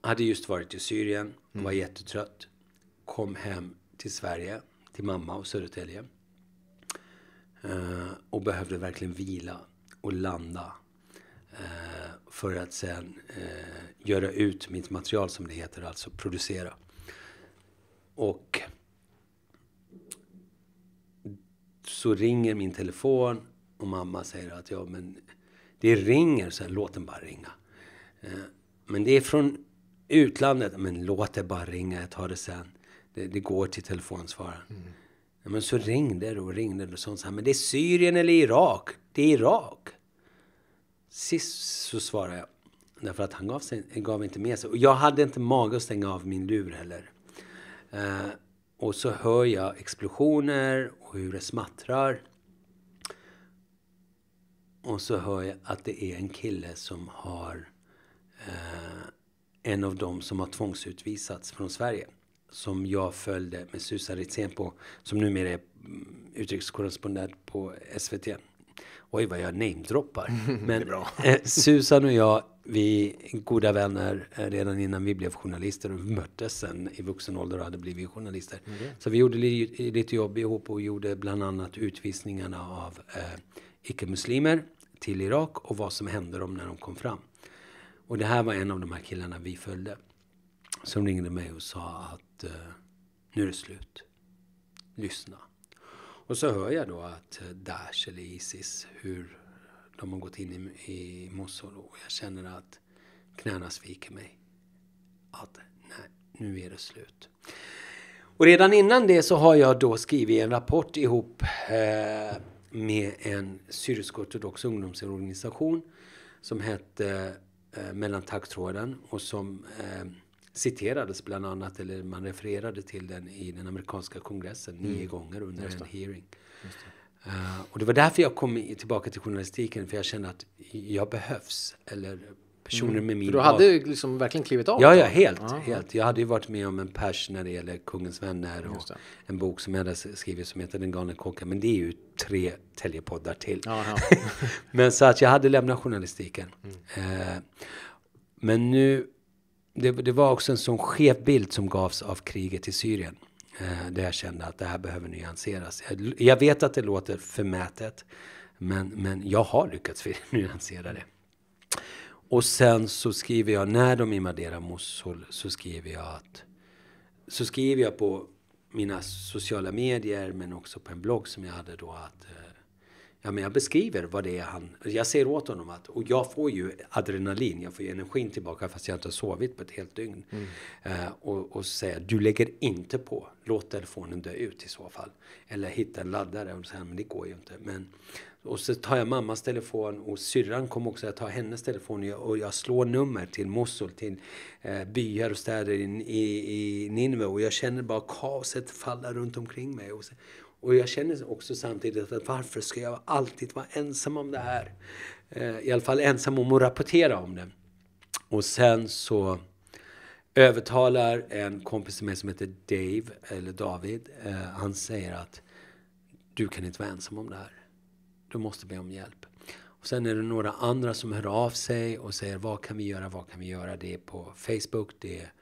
hade just varit i Syrien, mm. var jättetrött. Kom hem till Sverige, till mamma och Södertälje. Uh, och behövde verkligen vila och landa Eh, för att sen eh, göra ut mitt material som det heter, alltså producera. Och så ringer min telefon och mamma säger att ja, men det ringer, så här, låt den bara ringa. Eh, men det är från utlandet, men låt det bara ringa, jag tar det sen. Det, det går till telefonsvararen. Mm. men så ringde det och ringde det och sånt. Så här, men det är Syrien eller Irak? Det är Irak. Sist så svarade jag. Därför att han gav, sig, gav inte med sig. Och jag hade inte mage att stänga av min lur heller. Eh, och så hör jag explosioner och hur det smattrar. Och så hör jag att det är en kille som har eh, en av dem som har tvångsutvisats från Sverige. Som jag följde med Susan Ritzén på, som numera är mm, utrikeskorrespondent på SVT. Oj, vad jag namedroppar. Men eh, Susan och jag, vi goda vänner eh, redan innan vi blev journalister och möttes sen i vuxen ålder och hade blivit journalister. Mm. Så vi gjorde lite jobb ihop och gjorde bland annat utvisningarna av eh, icke-muslimer till Irak och vad som hände dem när de kom fram. Och det här var en av de här killarna vi följde. Som ringde mig och sa att eh, nu är det slut. Lyssna. Och så hör jag då att eh, Daesh eller Isis, hur de har gått in i, i mossor och jag känner att knäna sviker mig. Att nej, nu är det slut. Och redan innan det så har jag då skrivit en rapport ihop eh, med en syrisk-ortodox ungdomsorganisation som hette eh, Mellan taggtråden och som eh, citerades bland annat, eller man refererade till den i den amerikanska kongressen mm. nio gånger under en hearing. Det. Uh, och det var därför jag kom tillbaka till journalistiken, för jag kände att jag behövs. Eller personer mm. med min... För du hade ju liksom verkligen klivit av? Ja, ja, helt. Aha. helt. Jag hade ju varit med om en pers när det gäller Kungens vänner och en bok som jag hade skrivit som heter Den galne kocken. Men det är ju tre Täljepoddar till. men så att jag hade lämnat journalistiken. Mm. Uh, men nu det, det, var också en sån skev bild som gavs av kriget i Syrien. Eh, där jag kände att det här behöver nyanseras. Jag, jag vet att det låter förmätet. Men, men jag har lyckats nyansera det. Och sen så skriver jag, när de invaderar Mosul, så skriver jag att... Så skriver jag på mina sociala medier, men också på en blogg som jag hade då att eh, Ja, men jag beskriver vad det är han... Jag ser åt honom att... Och jag får ju adrenalin, jag får ju energin tillbaka fast jag inte har sovit på ett helt dygn. Mm. Eh, och, och säga, du lägger inte på. Låt telefonen dö ut i så fall. Eller hitta en laddare. Och säga, men det går ju inte. Men, och så tar jag mammas telefon och syrran kom också. Jag tar hennes telefon och jag, och jag slår nummer till Mosul, till eh, byar och städer i, i, i Nineve. Och jag känner bara kaoset falla runt omkring mig. Och, så, och jag känner också samtidigt att varför ska jag alltid vara ensam om det här? Eh, I alla fall ensam om att rapportera om det. Och sen så övertalar en kompis till mig som heter Dave, eller David. Eh, han säger att du kan inte vara ensam om det här. Du måste be om hjälp. Och sen är det några andra som hör av sig och säger vad kan vi göra, vad kan vi göra? Det är på Facebook, det är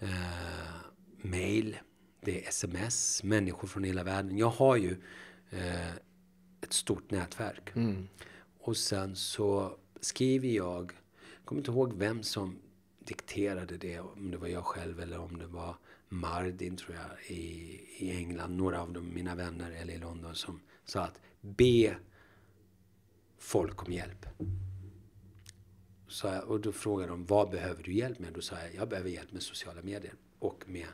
eh, mail det är sms, människor från hela världen. Jag har ju eh, ett stort nätverk. Mm. Och sen så skriver jag, jag kommer inte ihåg vem som dikterade det, om det var jag själv eller om det var Mardin tror jag i, i England, några av de, mina vänner eller i London som sa att be folk om hjälp. Så, och då frågade de vad behöver du hjälp med? Då sa jag jag behöver hjälp med sociala medier och med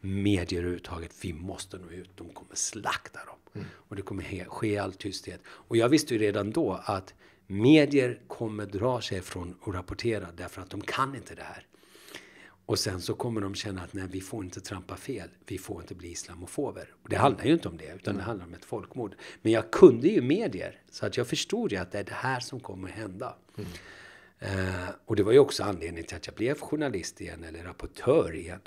medier överhuvudtaget. Vi måste nå ut. De kommer slakta dem. Mm. Och det kommer ske i all tysthet. Och jag visste ju redan då att medier kommer dra sig från att rapportera därför att de kan inte det här. Och sen så kommer de känna att nej, vi får inte trampa fel. Vi får inte bli islamofober. Och det handlar ju inte om det, utan det mm. handlar om ett folkmord. Men jag kunde ju medier, så att jag förstod ju att det är det här som kommer hända. Mm. Uh, och det var ju också anledningen till att jag blev journalist igen, eller rapportör igen.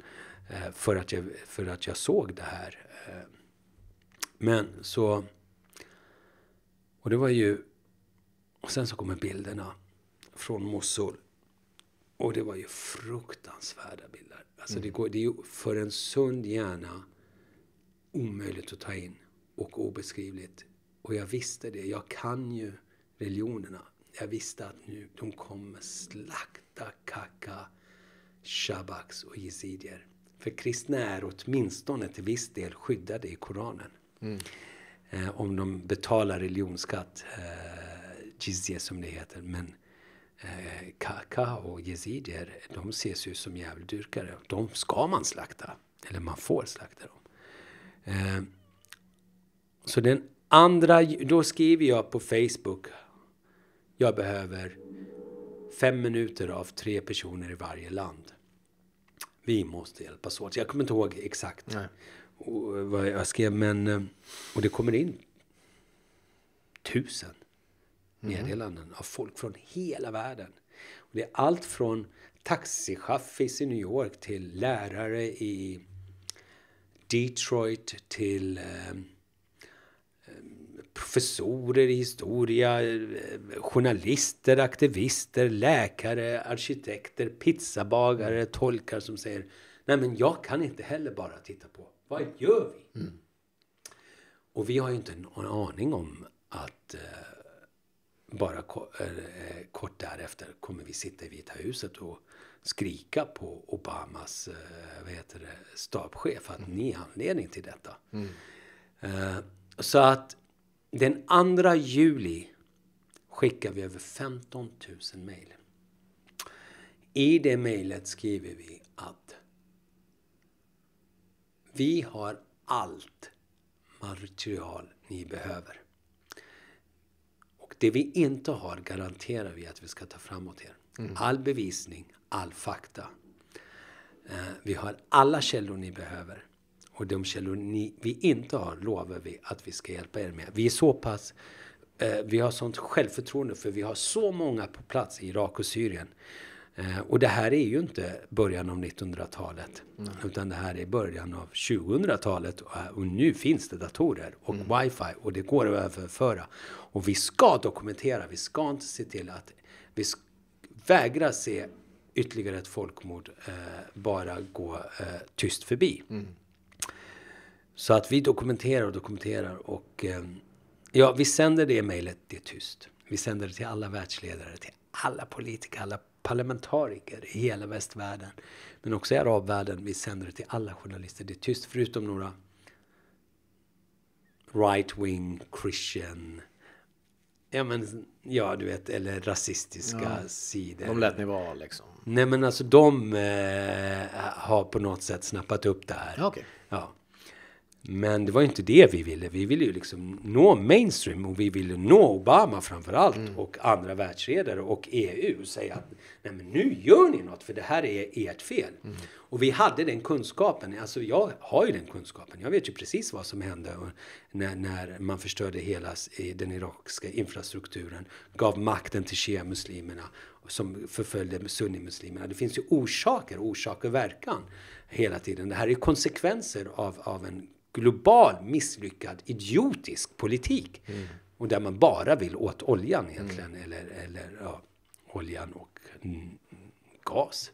Eh, för, att jag, för att jag såg det här. Eh, men så... Och det var ju... Och sen så kommer bilderna från Mosul. Och det var ju fruktansvärda bilder. Alltså mm. det, går, det är ju för en sund hjärna omöjligt att ta in och obeskrivligt. Och jag visste det. Jag kan ju religionerna. Jag visste att nu de kommer slakta kaka, shabaks och yazidier. För kristna är åtminstone till viss del skyddade i Koranen. Mm. Eh, om de betalar religionsskatt, eh, som det heter. Men eh, kaka och jezidier, de ses ju som djävuldyrkare. De ska man slakta, eller man får slakta dem. Eh, så den andra, då skriver jag på Facebook, jag behöver fem minuter av tre personer i varje land vi måste hjälpas åt. Jag kommer inte ihåg exakt Nej. Eh, vad jag skrev, men... Eh, och det kommer in tusen mhm. meddelanden mm. av folk från hela världen. Och det är allt från taxichaffis i New York till lärare i Detroit till... Um, professorer i historia, journalister, aktivister, läkare, arkitekter, pizzabagare, tolkar som säger Nej men jag kan inte heller bara titta på. Vad gör vi? Mm. Och vi har ju inte en aning om att eh, bara ko eh, eh kort därefter kommer vi sitta i Vita huset och skrika på Obamas eh, vad heter det, stabschef att mm. ni är anledning till detta. Mm. Eh, så att den 2 juli skickar vi över 15 000 mejl. I det mejlet skriver vi att vi har allt material ni behöver. Och det vi inte har garanterar vi att vi ska ta fram åt er. Mm. All bevisning, all fakta. Eh, vi har alla källor ni behöver. Och de källor ni, vi inte har lovar vi att vi ska hjälpa er med. Vi är så pass, eh, vi har sånt självförtroende för vi har så många på plats i Irak och Syrien. Eh, och det här är ju inte början av 1900-talet. Mm. Utan det här är början av 2000-talet. Och, eh, och, nu finns det datorer och mm. wifi och det går att överföra. Och vi ska dokumentera, vi ska inte se till att vi vägra se ytterligare ett folkmord eh, bara gå eh, tyst förbi. Mm. Så att vi dokumenterar och dokumenterar. Och ehm, ja, vi sänder det mejlet, det är tyst. Vi sänder det till alla världsledare, till alla politiker, alla parlamentariker i hela västvärlden. Men också i arabvärlden. Vi sänder det till alla journalister, det är tyst. Förutom några right-wing, christian, ja men, ja du vet, eller rasistiska ja, sidor. De lät ni vara liksom. Nej men alltså de eh, har på något sätt snappat upp det här. Okay. Ja. Men det var inte det vi ville. Vi ville ju liksom nå mainstream och vi ville nå Obama framför allt mm. och andra världsledare och EU och säga att Nej, men nu gör ni något för det här är ert fel. Mm. Och vi hade den kunskapen. Alltså jag har ju den kunskapen. Jag vet ju precis vad som hände när, när man förstörde hela den irakiska infrastrukturen, gav makten till shia-muslimerna som förföljde sunnimuslimerna. Det finns ju orsaker, orsak och verkan hela tiden. Det här är konsekvenser av, av en global, misslyckad, idiotisk politik. Mm. Och där man bara vill åt oljan egentligen. Mm. Eller, eller ja, oljan och mm, gas.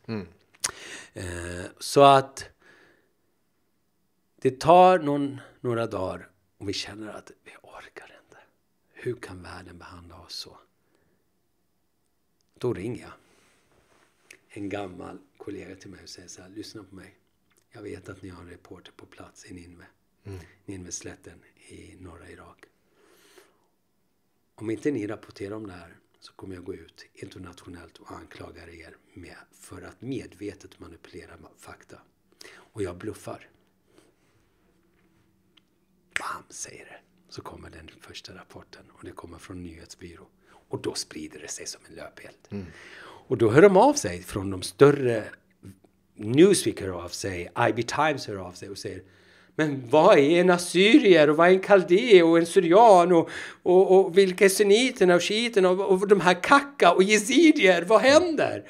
Eh, så att det tar någon, några dagar och vi känner att vi orkar inte. Hur kan världen behandla oss så? Då ringer jag en gammal kollega till mig och säger så här, lyssna på mig. Jag vet att ni har en reporter på plats i Nineve. Nineveslätten i norra Irak. Om inte ni rapporterar om det här så kommer jag gå ut internationellt och anklaga er med för att medvetet manipulera fakta. Och jag bluffar. Bam, säger det. Så kommer den första rapporten och det kommer från nyhetsbyrå. Och då sprider det sig som en löpeld. Mm. Och då hör de av sig från de större Newsweek hör av sig, IB Times hör av sig och säger men vad är en assyrier och vad är en kaldé och en syrian och, och, och vilka är sunniterna och shiiterna och, och de här kacka och yazidier? Vad händer?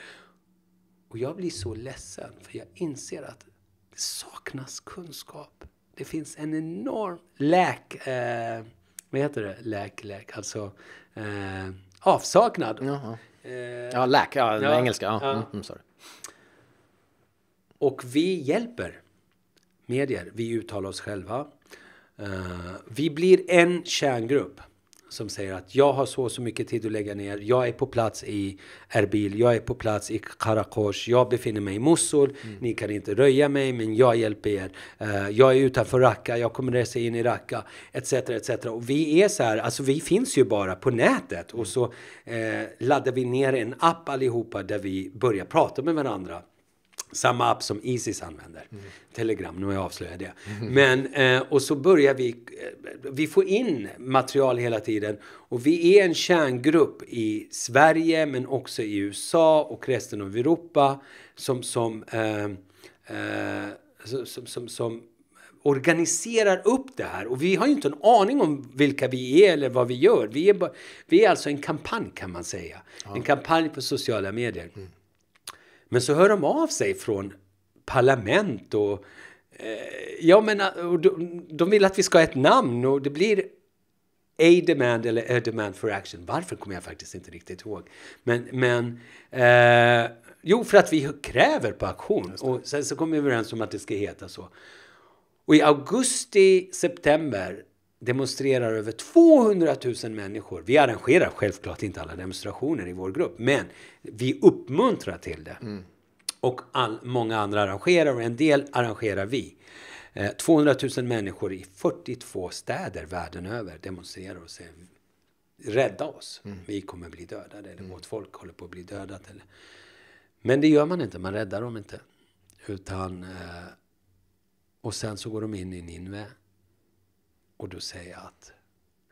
Och jag blir så ledsen för jag inser att det saknas kunskap. Det finns en enorm läk... Eh, vad heter det? Läk, läk, alltså eh, avsaknad. Jaha. Eh, ja, läk, ja, ja engelska. Ja, ja. Mm, mm sorry. Och vi hjälper medier. Vi uttalar oss själva. Uh, vi blir en kärngrupp som säger att jag har så och så mycket tid att lägga ner. Jag är på plats i Erbil, jag är på plats i Karakosh, jag befinner mig i Mosul. Mm. Ni kan inte röja mig, men jag hjälper er. Uh, jag är utanför Raqqa, jag kommer resa in i Raqqa, etc. etc. Och vi är så här, alltså vi finns ju bara på nätet och så eh, laddar vi ner en app allihopa där vi börjar prata med varandra. Samma app som Isis använder. Mm. Telegram, nu har jag avslöjat det. Mm. Men, eh, och så börjar vi, eh, vi får in material hela tiden. Och vi är en kärngrupp i Sverige men också i USA och resten av Europa som, som, eh, eh, som, som, som, som organiserar upp det här. Och vi har ju inte en aning om vilka vi är eller vad vi gör. Vi är, vi är alltså en kampanj kan man säga. Ja. En kampanj på sociala medier. Mm. Men så hör de av sig från parlament och eh, ja, men, eh, de, vill att vi ska ha ett namn och det blir A demand eller A demand for action. Varför kommer jag faktiskt inte riktigt ihåg. Men, men eh, jo, för att vi kräver på auktion och sen så kommer vi överens om att det ska heta så. Och i augusti, september demonstrerar över 200 000 människor. Vi arrangerar självklart inte alla demonstrationer i vår grupp, men vi uppmuntrar till det. Mm. Och all, många andra arrangerar och en del arrangerar vi. Eh, 200 000 människor i 42 städer världen över demonstrerar och säger rädda oss. Mm. Vi kommer bli dödade eller mm. vårt folk håller på att bli dödat. Eller. Men det gör man inte, man räddar dem inte. Utan, eh, och sen så går de in i Ninve och då säger jag att...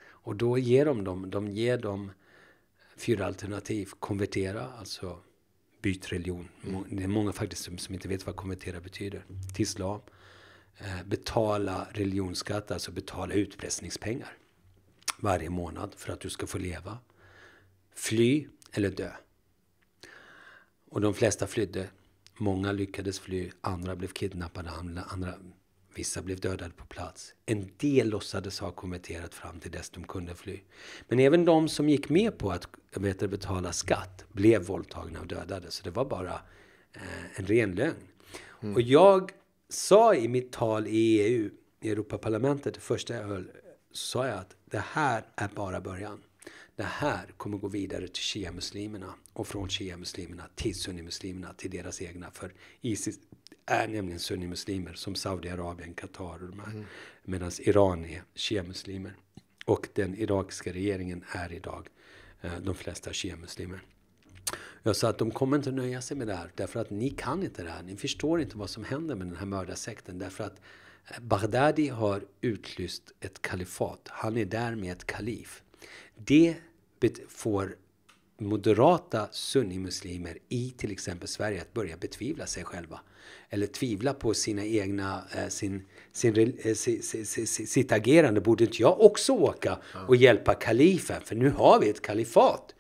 Och då ger de dem, de ger dem fyra alternativ. Konvertera, alltså byt religion. Mm. Det är många faktiskt som, som inte vet vad konvertera betyder. Till islam. Eh, betala religionsskatt, alltså betala utpressningspengar varje månad för att du ska få leva. Fly eller dö. Och de flesta flydde. Många lyckades fly, andra blev kidnappade, andra Vissa blev dödade på plats. En del låtsades ha konverterat fram till dess de kunde fly. Men även de som gick med på att vet, betala skatt blev våldtagna och dödade. Så det var bara eh, en ren lögn. Mm. Och jag sa i mitt tal i EU, i Europaparlamentet, det första jag höll, sa jag att det här är bara början. Det här kommer gå vidare till shia-muslimerna och från shia-muslimerna till sunnimuslimerna, till deras egna. För Isis är nämligen sunnimuslimer som Saudiarabien, Qatar och de här. Mm. Medan Iran är shiamuslimer. Och den irakiska regeringen är idag eh, de flesta shiamuslimer. Jag sa att de kommer inte nöja sig med det här därför att ni kan inte det här. Ni förstår inte vad som händer med den här mördarsekten därför att eh, Baghdadi har utlyst ett kalifat. Han är där med ett kalif. Det får moderata sunnimuslimer i till exempel Sverige att börja betvivla sig själva. Eller tvivla på sina egna, eh, sin, sin, eh, sin, sitt agerande. Borde inte jag också åka och hjälpa kalifen? För nu har vi ett kalifat.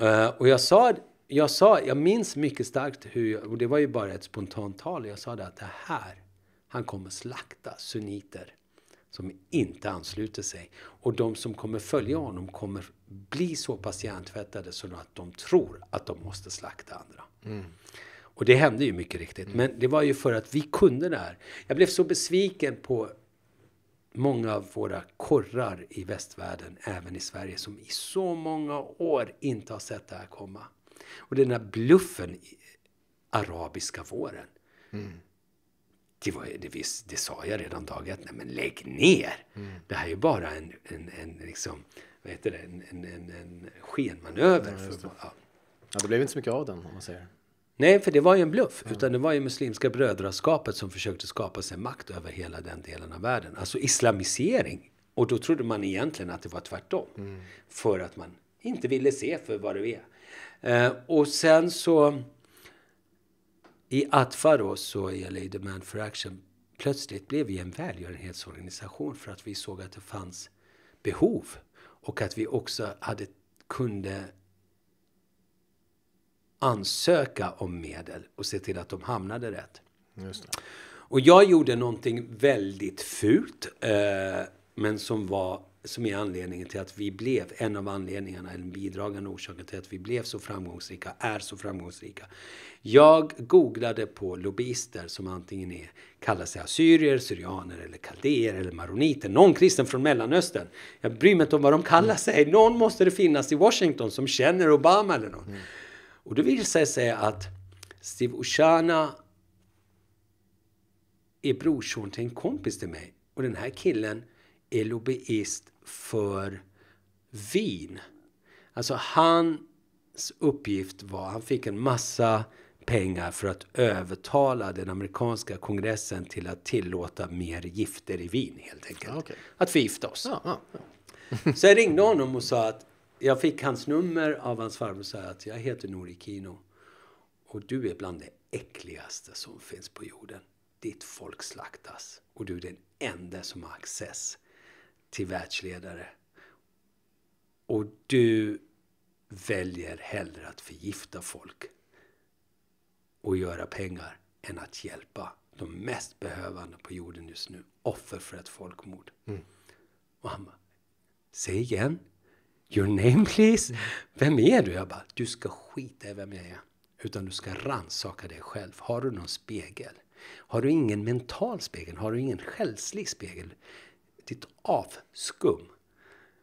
Eh, och jag sa, jag sa, jag minns mycket starkt hur, och det var ju bara ett spontant tal, jag sa det att det här, han kommer slakta sunniter som inte ansluter sig. Och de som kommer följa honom kommer bli så pass hjärntvättade så att de tror att de måste slakta andra. Mm. Och det hände ju mycket riktigt. Mm. Men det var ju för att vi kunde det här. Jag blev så besviken på många av våra korrar i västvärlden, även i Sverige, som i så många år inte har sett det här komma. Och den här bluffen, arabiska våren. Mm det, var, det, visst, det sa jag redan dag ett, nej men lägg ner! Mm. Det här är ju bara en, en, en, liksom, vad heter det, en, en, en, en skenmanöver. Ja, för, ja. ja, det blev inte så mycket av den om man säger. Nej, för det var ju en bluff. Mm. Utan det var ju Muslimska brödraskapet som försökte skapa sig makt över hela den delen av världen. Alltså islamisering. Och då trodde man egentligen att det var tvärtom. Mm. För att man inte ville se för vad det är. Eh, och sen så i Atfa då, så ELA, The for Action, plötsligt blev vi en välgörenhetsorganisation för att vi såg att det fanns behov och att vi också hade, kunde ansöka om medel och se till att de hamnade rätt. Och jag gjorde någonting väldigt fult, eh, men som var som är anledningen till att vi blev, en av anledningarna, en bidragande orsaken till att vi blev så framgångsrika, är så framgångsrika. Jag googlade på lobbyister som antingen är, kallar sig assyrier, syrianer eller kaldéer eller maroniter, någon kristen från Mellanöstern. Jag bryr mig inte om vad de kallar sig. Någon måste det finnas i Washington som känner Obama eller någon. Mm. Och då vill jag säga att Steve Oshana är brorson till en kompis till mig. Och den här killen är lobbyist för vin. Alltså hans uppgift var, han fick en massa pengar för att övertala den amerikanska kongressen till att tillåta mer gifter i vin helt enkelt. Ah, okay. Att förgifta oss. Ja, ja, ja. så jag ringde honom och sa att jag fick hans nummer av hans farmor och sa att jag heter Nori Kino och du är bland det äckligaste som finns på jorden. Ditt folk slaktas och du är den enda som har access till världsledare. Och du väljer hellre att förgifta folk och göra pengar än att hjälpa de mest behövande på jorden just nu. Offer för ett folkmord. Mm. Och han bara, säg igen. Your name please. Mm. Vem är du? Jag bara, du ska skita i vem jag är. Utan du ska ransaka dig själv. Har du någon spegel? Har du ingen mental spegel? Har du ingen själslig spegel? riktigt avskum.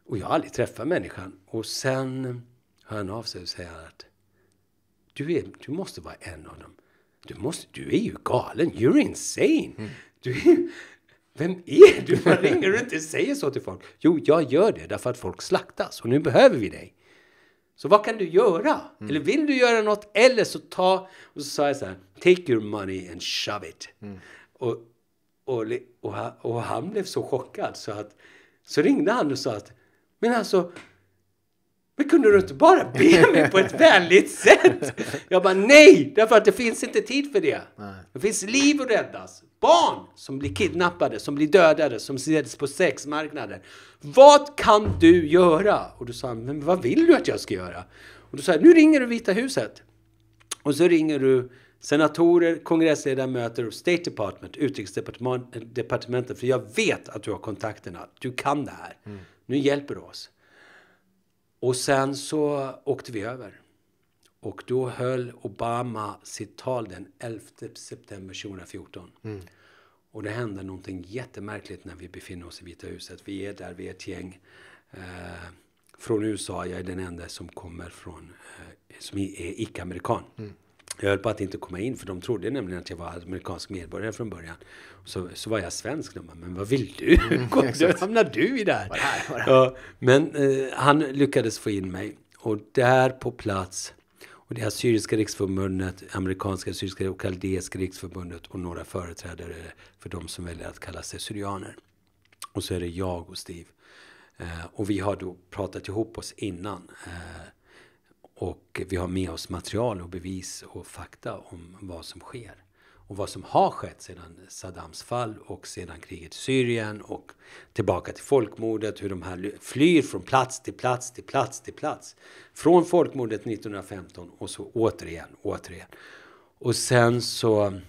Och jag har aldrig träffat människan. Och sen hör han av sig och säger att du, är, du måste vara en av dem. Du, måste, du är ju galen. You're insane. Mm. Du är, vem är du? Vad ringer du inte och säger så till folk? Jo, jag gör det därför att folk slaktas och nu behöver vi dig. Så vad kan du göra? Mm. Eller vill du göra något? Eller så ta... Och så sa jag så här, take your money and shove it. Mm. Och och, och, och han blev så chockad så att så ringde han och sa att men alltså men kunde du inte bara be mig på ett vänligt sätt? Jag bara nej, därför att det finns inte tid för det. Nej. Det finns liv att räddas. Barn som blir kidnappade, som blir dödade, som säljs på sexmarknader. Vad kan du göra? Och då sa han, men vad vill du att jag ska göra? Och då sa jag, nu ringer du Vita huset. Och så ringer du Senatorer, kongressledamöter och State Department, utrikesdepartementet. För jag vet att du har kontakterna. Du kan det här. Mm. Nu hjälper du oss. Och sen så åkte vi över. Och då höll Obama sitt tal den 11 september 2014. Mm. Och det hände någonting jättemärkligt när vi befinner oss i Vita huset. Vi är där, vi är ett gäng. Eh, från USA, jag är den enda som kommer från, eh, som är icke-amerikan. Mm. Jag höll på att inte komma in för de trodde nämligen att jag var amerikansk medborgare från början. Så, så var jag svensk. De men vad vill du? Mm, Hur hamnar du i det här? Var här, var här? Ja, men eh, han lyckades få in mig. Och där på plats, och det Assyriska riksförbundet, Amerikanska Assyriska och Kaldeiska riksförbundet och några företrädare för de som väljer att kalla sig syrianer. Och så är det jag och Steve. Eh, och vi har då pratat ihop oss innan. Eh, och vi har med oss material och bevis och fakta om vad som sker. Och vad som har skett sedan Saddams fall och sedan kriget i Syrien och tillbaka till folkmordet. Hur de här flyr från plats till plats till plats till plats. Från folkmordet 1915 och så återigen, återigen. Och sen så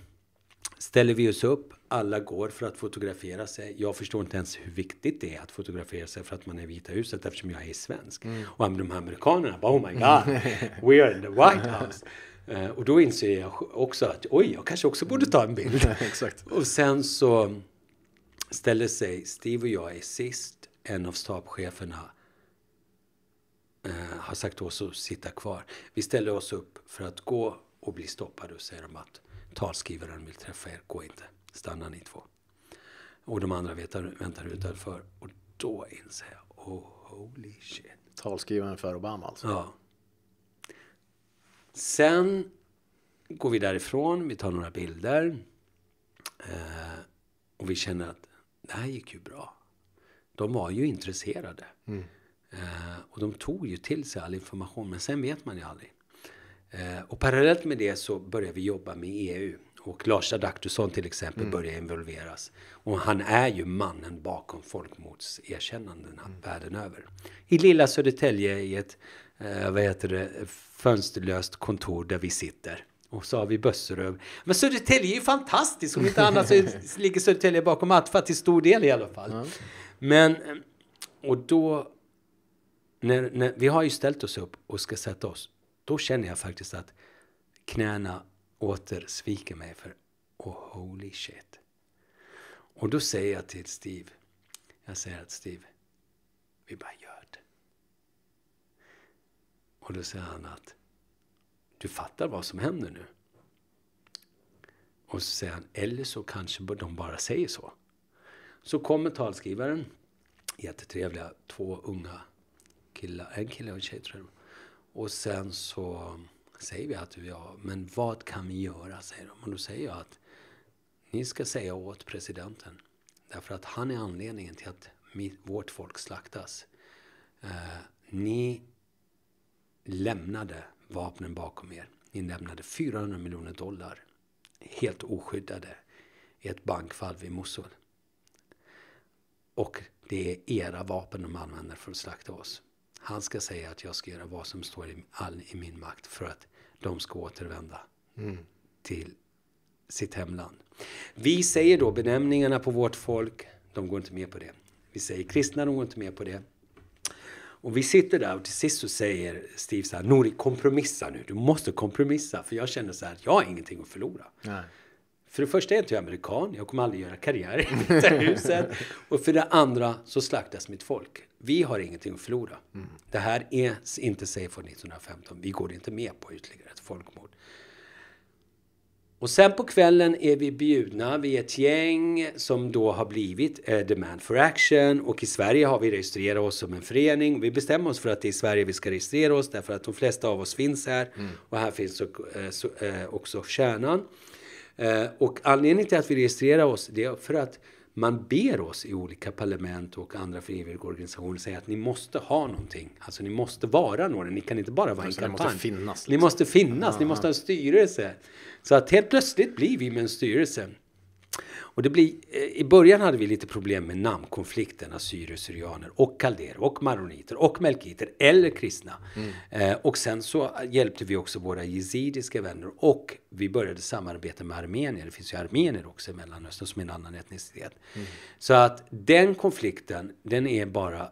ställer vi oss upp alla går för att fotografera sig. Jag förstår inte ens hur viktigt det är att fotografera sig för att man är i Vita huset eftersom jag är svensk. Mm. Och de här amerikanerna bara oh my god, we are in the White House. Eh, och då inser jag också att oj, jag kanske också borde ta en mm. bild. och sen så ställer sig Steve och jag är sist. En av stabscheferna uh, eh, har sagt till oss att sitta kvar. Vi ställer oss upp för att gå och blir stoppade och säger de att talskrivaren vill träffa er, gå inte stannar ni två. Och de andra väntar, väntar utanför. Och då inser jag, oh holy shit. Talskrivaren för Obama alltså? Ja. Sen går vi därifrån, vi tar några bilder. Eh, och vi känner att det här gick ju bra. De var ju intresserade. Mm. Eh, och de tog ju till sig all information, men sen vet man ju aldrig. Eh, och parallellt med det så börjar vi jobba med EU. Och Lars Adaktusson till exempel mm. börjar involveras. Och han är ju mannen bakom folkmordserkännandena mm. världen över. I lilla Södertälje i ett, eh, vad heter det, fönsterlöst kontor där vi sitter. Och så har vi Bösseröv. Men Södertälje är ju fantastiskt! Om inte annat så ligger Södertälje bakom Atfa till stor del i alla fall. Mm. Men, eh, och då... När, när, vi har ju ställt oss upp och ska sätta oss. Då känner jag faktiskt att knäna åter sviker mig för oh holy shit. Och då säger jag till Steve, jag säger att Steve, vi bara gör det. Och då säger han att du fattar vad som händer nu. Och så säger han, eller så kanske de bara säger så. Så kommer talskrivaren, jättetrevliga, två unga killar, en kille och en tjej tror jag. Och sen så säger vi att du men vad kan vi göra, säger de. Och då säger jag att ni ska säga åt presidenten, därför att han är anledningen till att vårt folk slaktas. Eh, ni lämnade vapnen bakom er. Ni lämnade 400 miljoner dollar, helt oskyddade, i ett bankfall vid Mosul. Och det är era vapen de använder för att slakta oss. Han ska säga att jag ska göra vad som står i, i min makt för att de ska återvända mm. till sitt hemland. Vi säger då benämningarna på vårt folk, de går inte med på det. Vi säger kristna, de går inte med på det. Och vi sitter där och till sist så säger Steve så här, Nori kompromissa nu, du måste kompromissa. För jag känner så här, jag har ingenting att förlora. Nej. För det första är jag inte amerikan, jag kommer aldrig göra karriär i det huset. Och för det andra så slaktas mitt folk vi har ingenting att förlora. Mm. Det här är inte safe för 1915. Vi går inte med på ytterligare ett folkmord. Och sen på kvällen är vi bjudna, vi är ett gäng som då har blivit eh, Demand for Action och i Sverige har vi registrerat oss som en förening. Vi bestämmer oss för att det är i Sverige vi ska registrera oss därför att de flesta av oss finns här mm. och här finns också, eh, eh, också kärnan. Eh, och anledningen till att vi registrerar oss det är för att man ber oss i olika parlament och andra frivilligorganisationer säga att ni måste ha någonting. Alltså ni måste vara några, ni kan inte bara vara alltså, en kampanj. Ni liksom. måste finnas. Liksom. Ni måste finnas, Aha. ni måste ha en styrelse. Så att helt plötsligt blir vi med en styrelse. Och det blir, eh, I början hade vi lite problem med namnkonflikten, assyrier, syrianer och kaldéer och maroniter och melkiter eller kristna. Mm. Eh, och sen så hjälpte vi också våra jezidiska vänner och vi började samarbeta med armenier. Det finns ju armenier också i Mellanöstern som är en annan etnicitet. Mm. Så att den konflikten, den är bara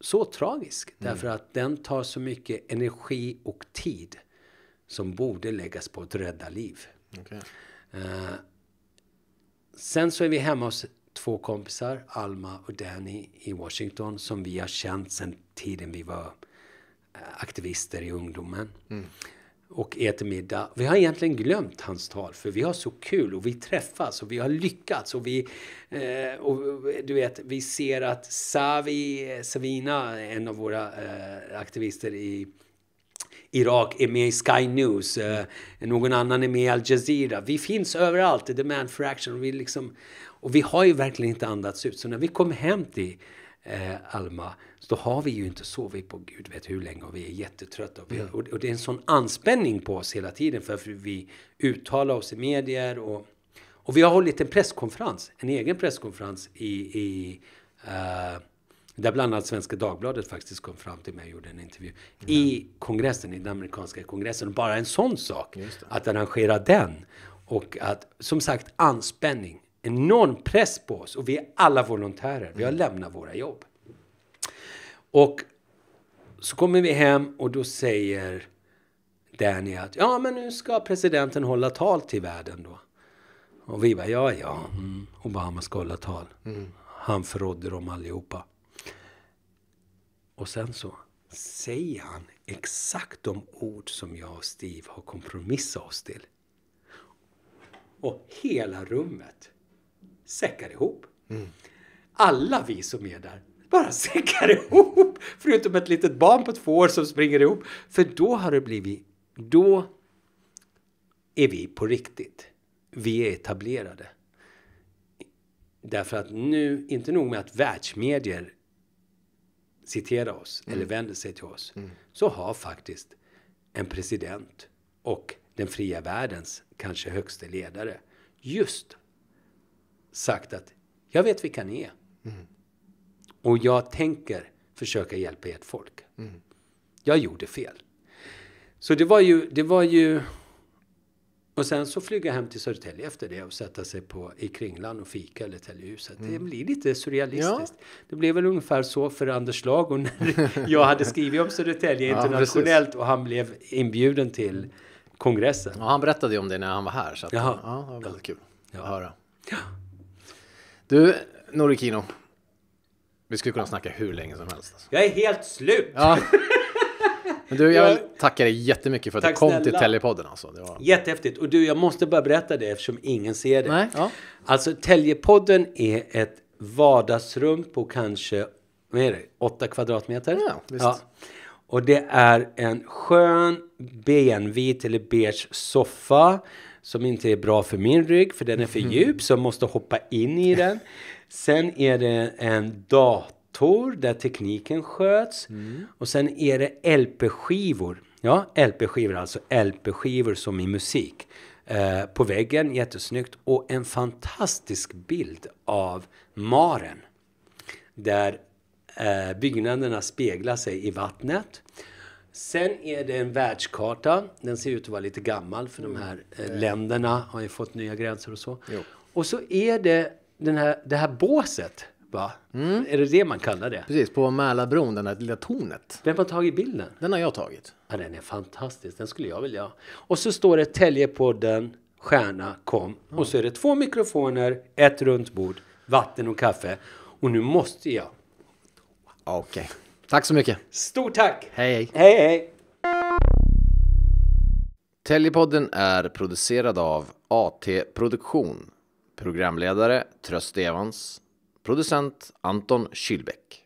så tragisk mm. därför att den tar så mycket energi och tid som borde läggas på att rädda liv. Okay. Eh, Sen så är vi hemma hos två kompisar, Alma och Danny i Washington, som vi har känt sen tiden vi var eh, aktivister i ungdomen. Mm. Och äter middag. Vi har egentligen glömt hans tal, för vi har så kul och vi träffas och vi har lyckats. Och vi, eh, och, du vet, vi ser att Savi eh, Savina, en av våra eh, aktivister i Irak är med i Sky News, eh, någon annan är med i Al Jazeera. Vi finns överallt i Demand for Action. vi, liksom, och vi har ju verkligen inte andats ut. Så när vi kom hem till eh, Alma, så har vi ju inte sovit på gud vet hur länge och vi är jättetrötta. Och, vi, mm. och, och det är en sån anspänning på oss hela tiden för att vi uttalar oss i medier och, och vi har hållit en presskonferens, en egen presskonferens i, i uh, där bland annat Svenska Dagbladet faktiskt kom fram till mig och gjorde en intervju. Mm. I kongressen, i den amerikanska kongressen. Bara en sån sak, att arrangera den. Och att, som sagt, anspänning. Enorm press på oss. Och vi är alla volontärer. Vi har mm. lämnat våra jobb. Och så kommer vi hem och då säger Danny att ja, men nu ska presidenten hålla tal till världen då. Och vi bara ja, ja. Mm. Obama ska hålla tal. Mm. Han förrådde dem allihopa. Och sen så säger han exakt de ord som jag och Steve har kompromissat oss till. Och hela rummet säckar ihop. Mm. Alla vi som är där bara säckar ihop. Förutom ett litet barn på två år som springer ihop. För då har det blivit... Då är vi på riktigt. Vi är etablerade. Därför att nu, inte nog med att världsmedier citera oss mm. eller vänder sig till oss mm. så har faktiskt en president och den fria världens kanske högste ledare just sagt att jag vet vilka ni är. Mm. Och jag tänker försöka hjälpa ert folk. Mm. Jag gjorde fel. Så det var ju, det var ju och sen så flyga hem till Södertälje efter det och sätta sig på, i Kringlan och fika eller Täljehuset. Mm. Det blir lite surrealistiskt. Ja. Det blev väl ungefär så för Anders Lago när jag hade skrivit om Södertälje internationellt precis. och han blev inbjuden till kongressen. Ja, han berättade ju om det när han var här. Så att, ja, det var väldigt kul ja. att höra. Ja. Du, Norikino. Vi skulle kunna snacka hur länge som helst. Alltså. Jag är helt slut! Ja. Men du, jag, vill tacka dig jättemycket för att du kom snälla. till Täljepodden. Alltså. Det var... Jättehäftigt. Och du, jag måste bara berätta det eftersom ingen ser det. Nej, ja. Alltså, Täljepodden är ett vardagsrum på kanske, vad är det, åtta kvadratmeter? Ja, visst. Ja. Och det är en skön benvit eller beige soffa som inte är bra för min rygg, för den är för mhm. djup, så jag måste hoppa in i den. Sen är det en dator dator där tekniken sköts. Mm. Och sen är det LP-skivor. Ja, LP-skivor alltså. LP-skivor som i musik. Eh, på väggen, jättesnyggt. Och en fantastisk bild av Maren. Där eh, byggnaderna speglar sig i vattnet. Sen är det en världskarta. Den ser ut att vara lite gammal för mm. de här eh, länderna har ju fått nya gränser och så. Jo. Och så är det den här, det här båset va? Mm. Är det det man kallar det? Precis, på Mälarbron, det där lilla tornet. Vem har tagit bilden? Den har jag tagit. Ja, den är fantastisk, den skulle jag vilja ha. Och så står det Täljepodden, stjärna, kom. Mm. Och så är det två mikrofoner, ett runt bord, vatten och kaffe. Och nu måste jag. Okej. Okay. Tack så mycket. Stort tack! Hej, hej. hej, hej. Täljepodden är producerad av AT Produktion. Programledare Tröst Evans. Producent Anton Kylbäck.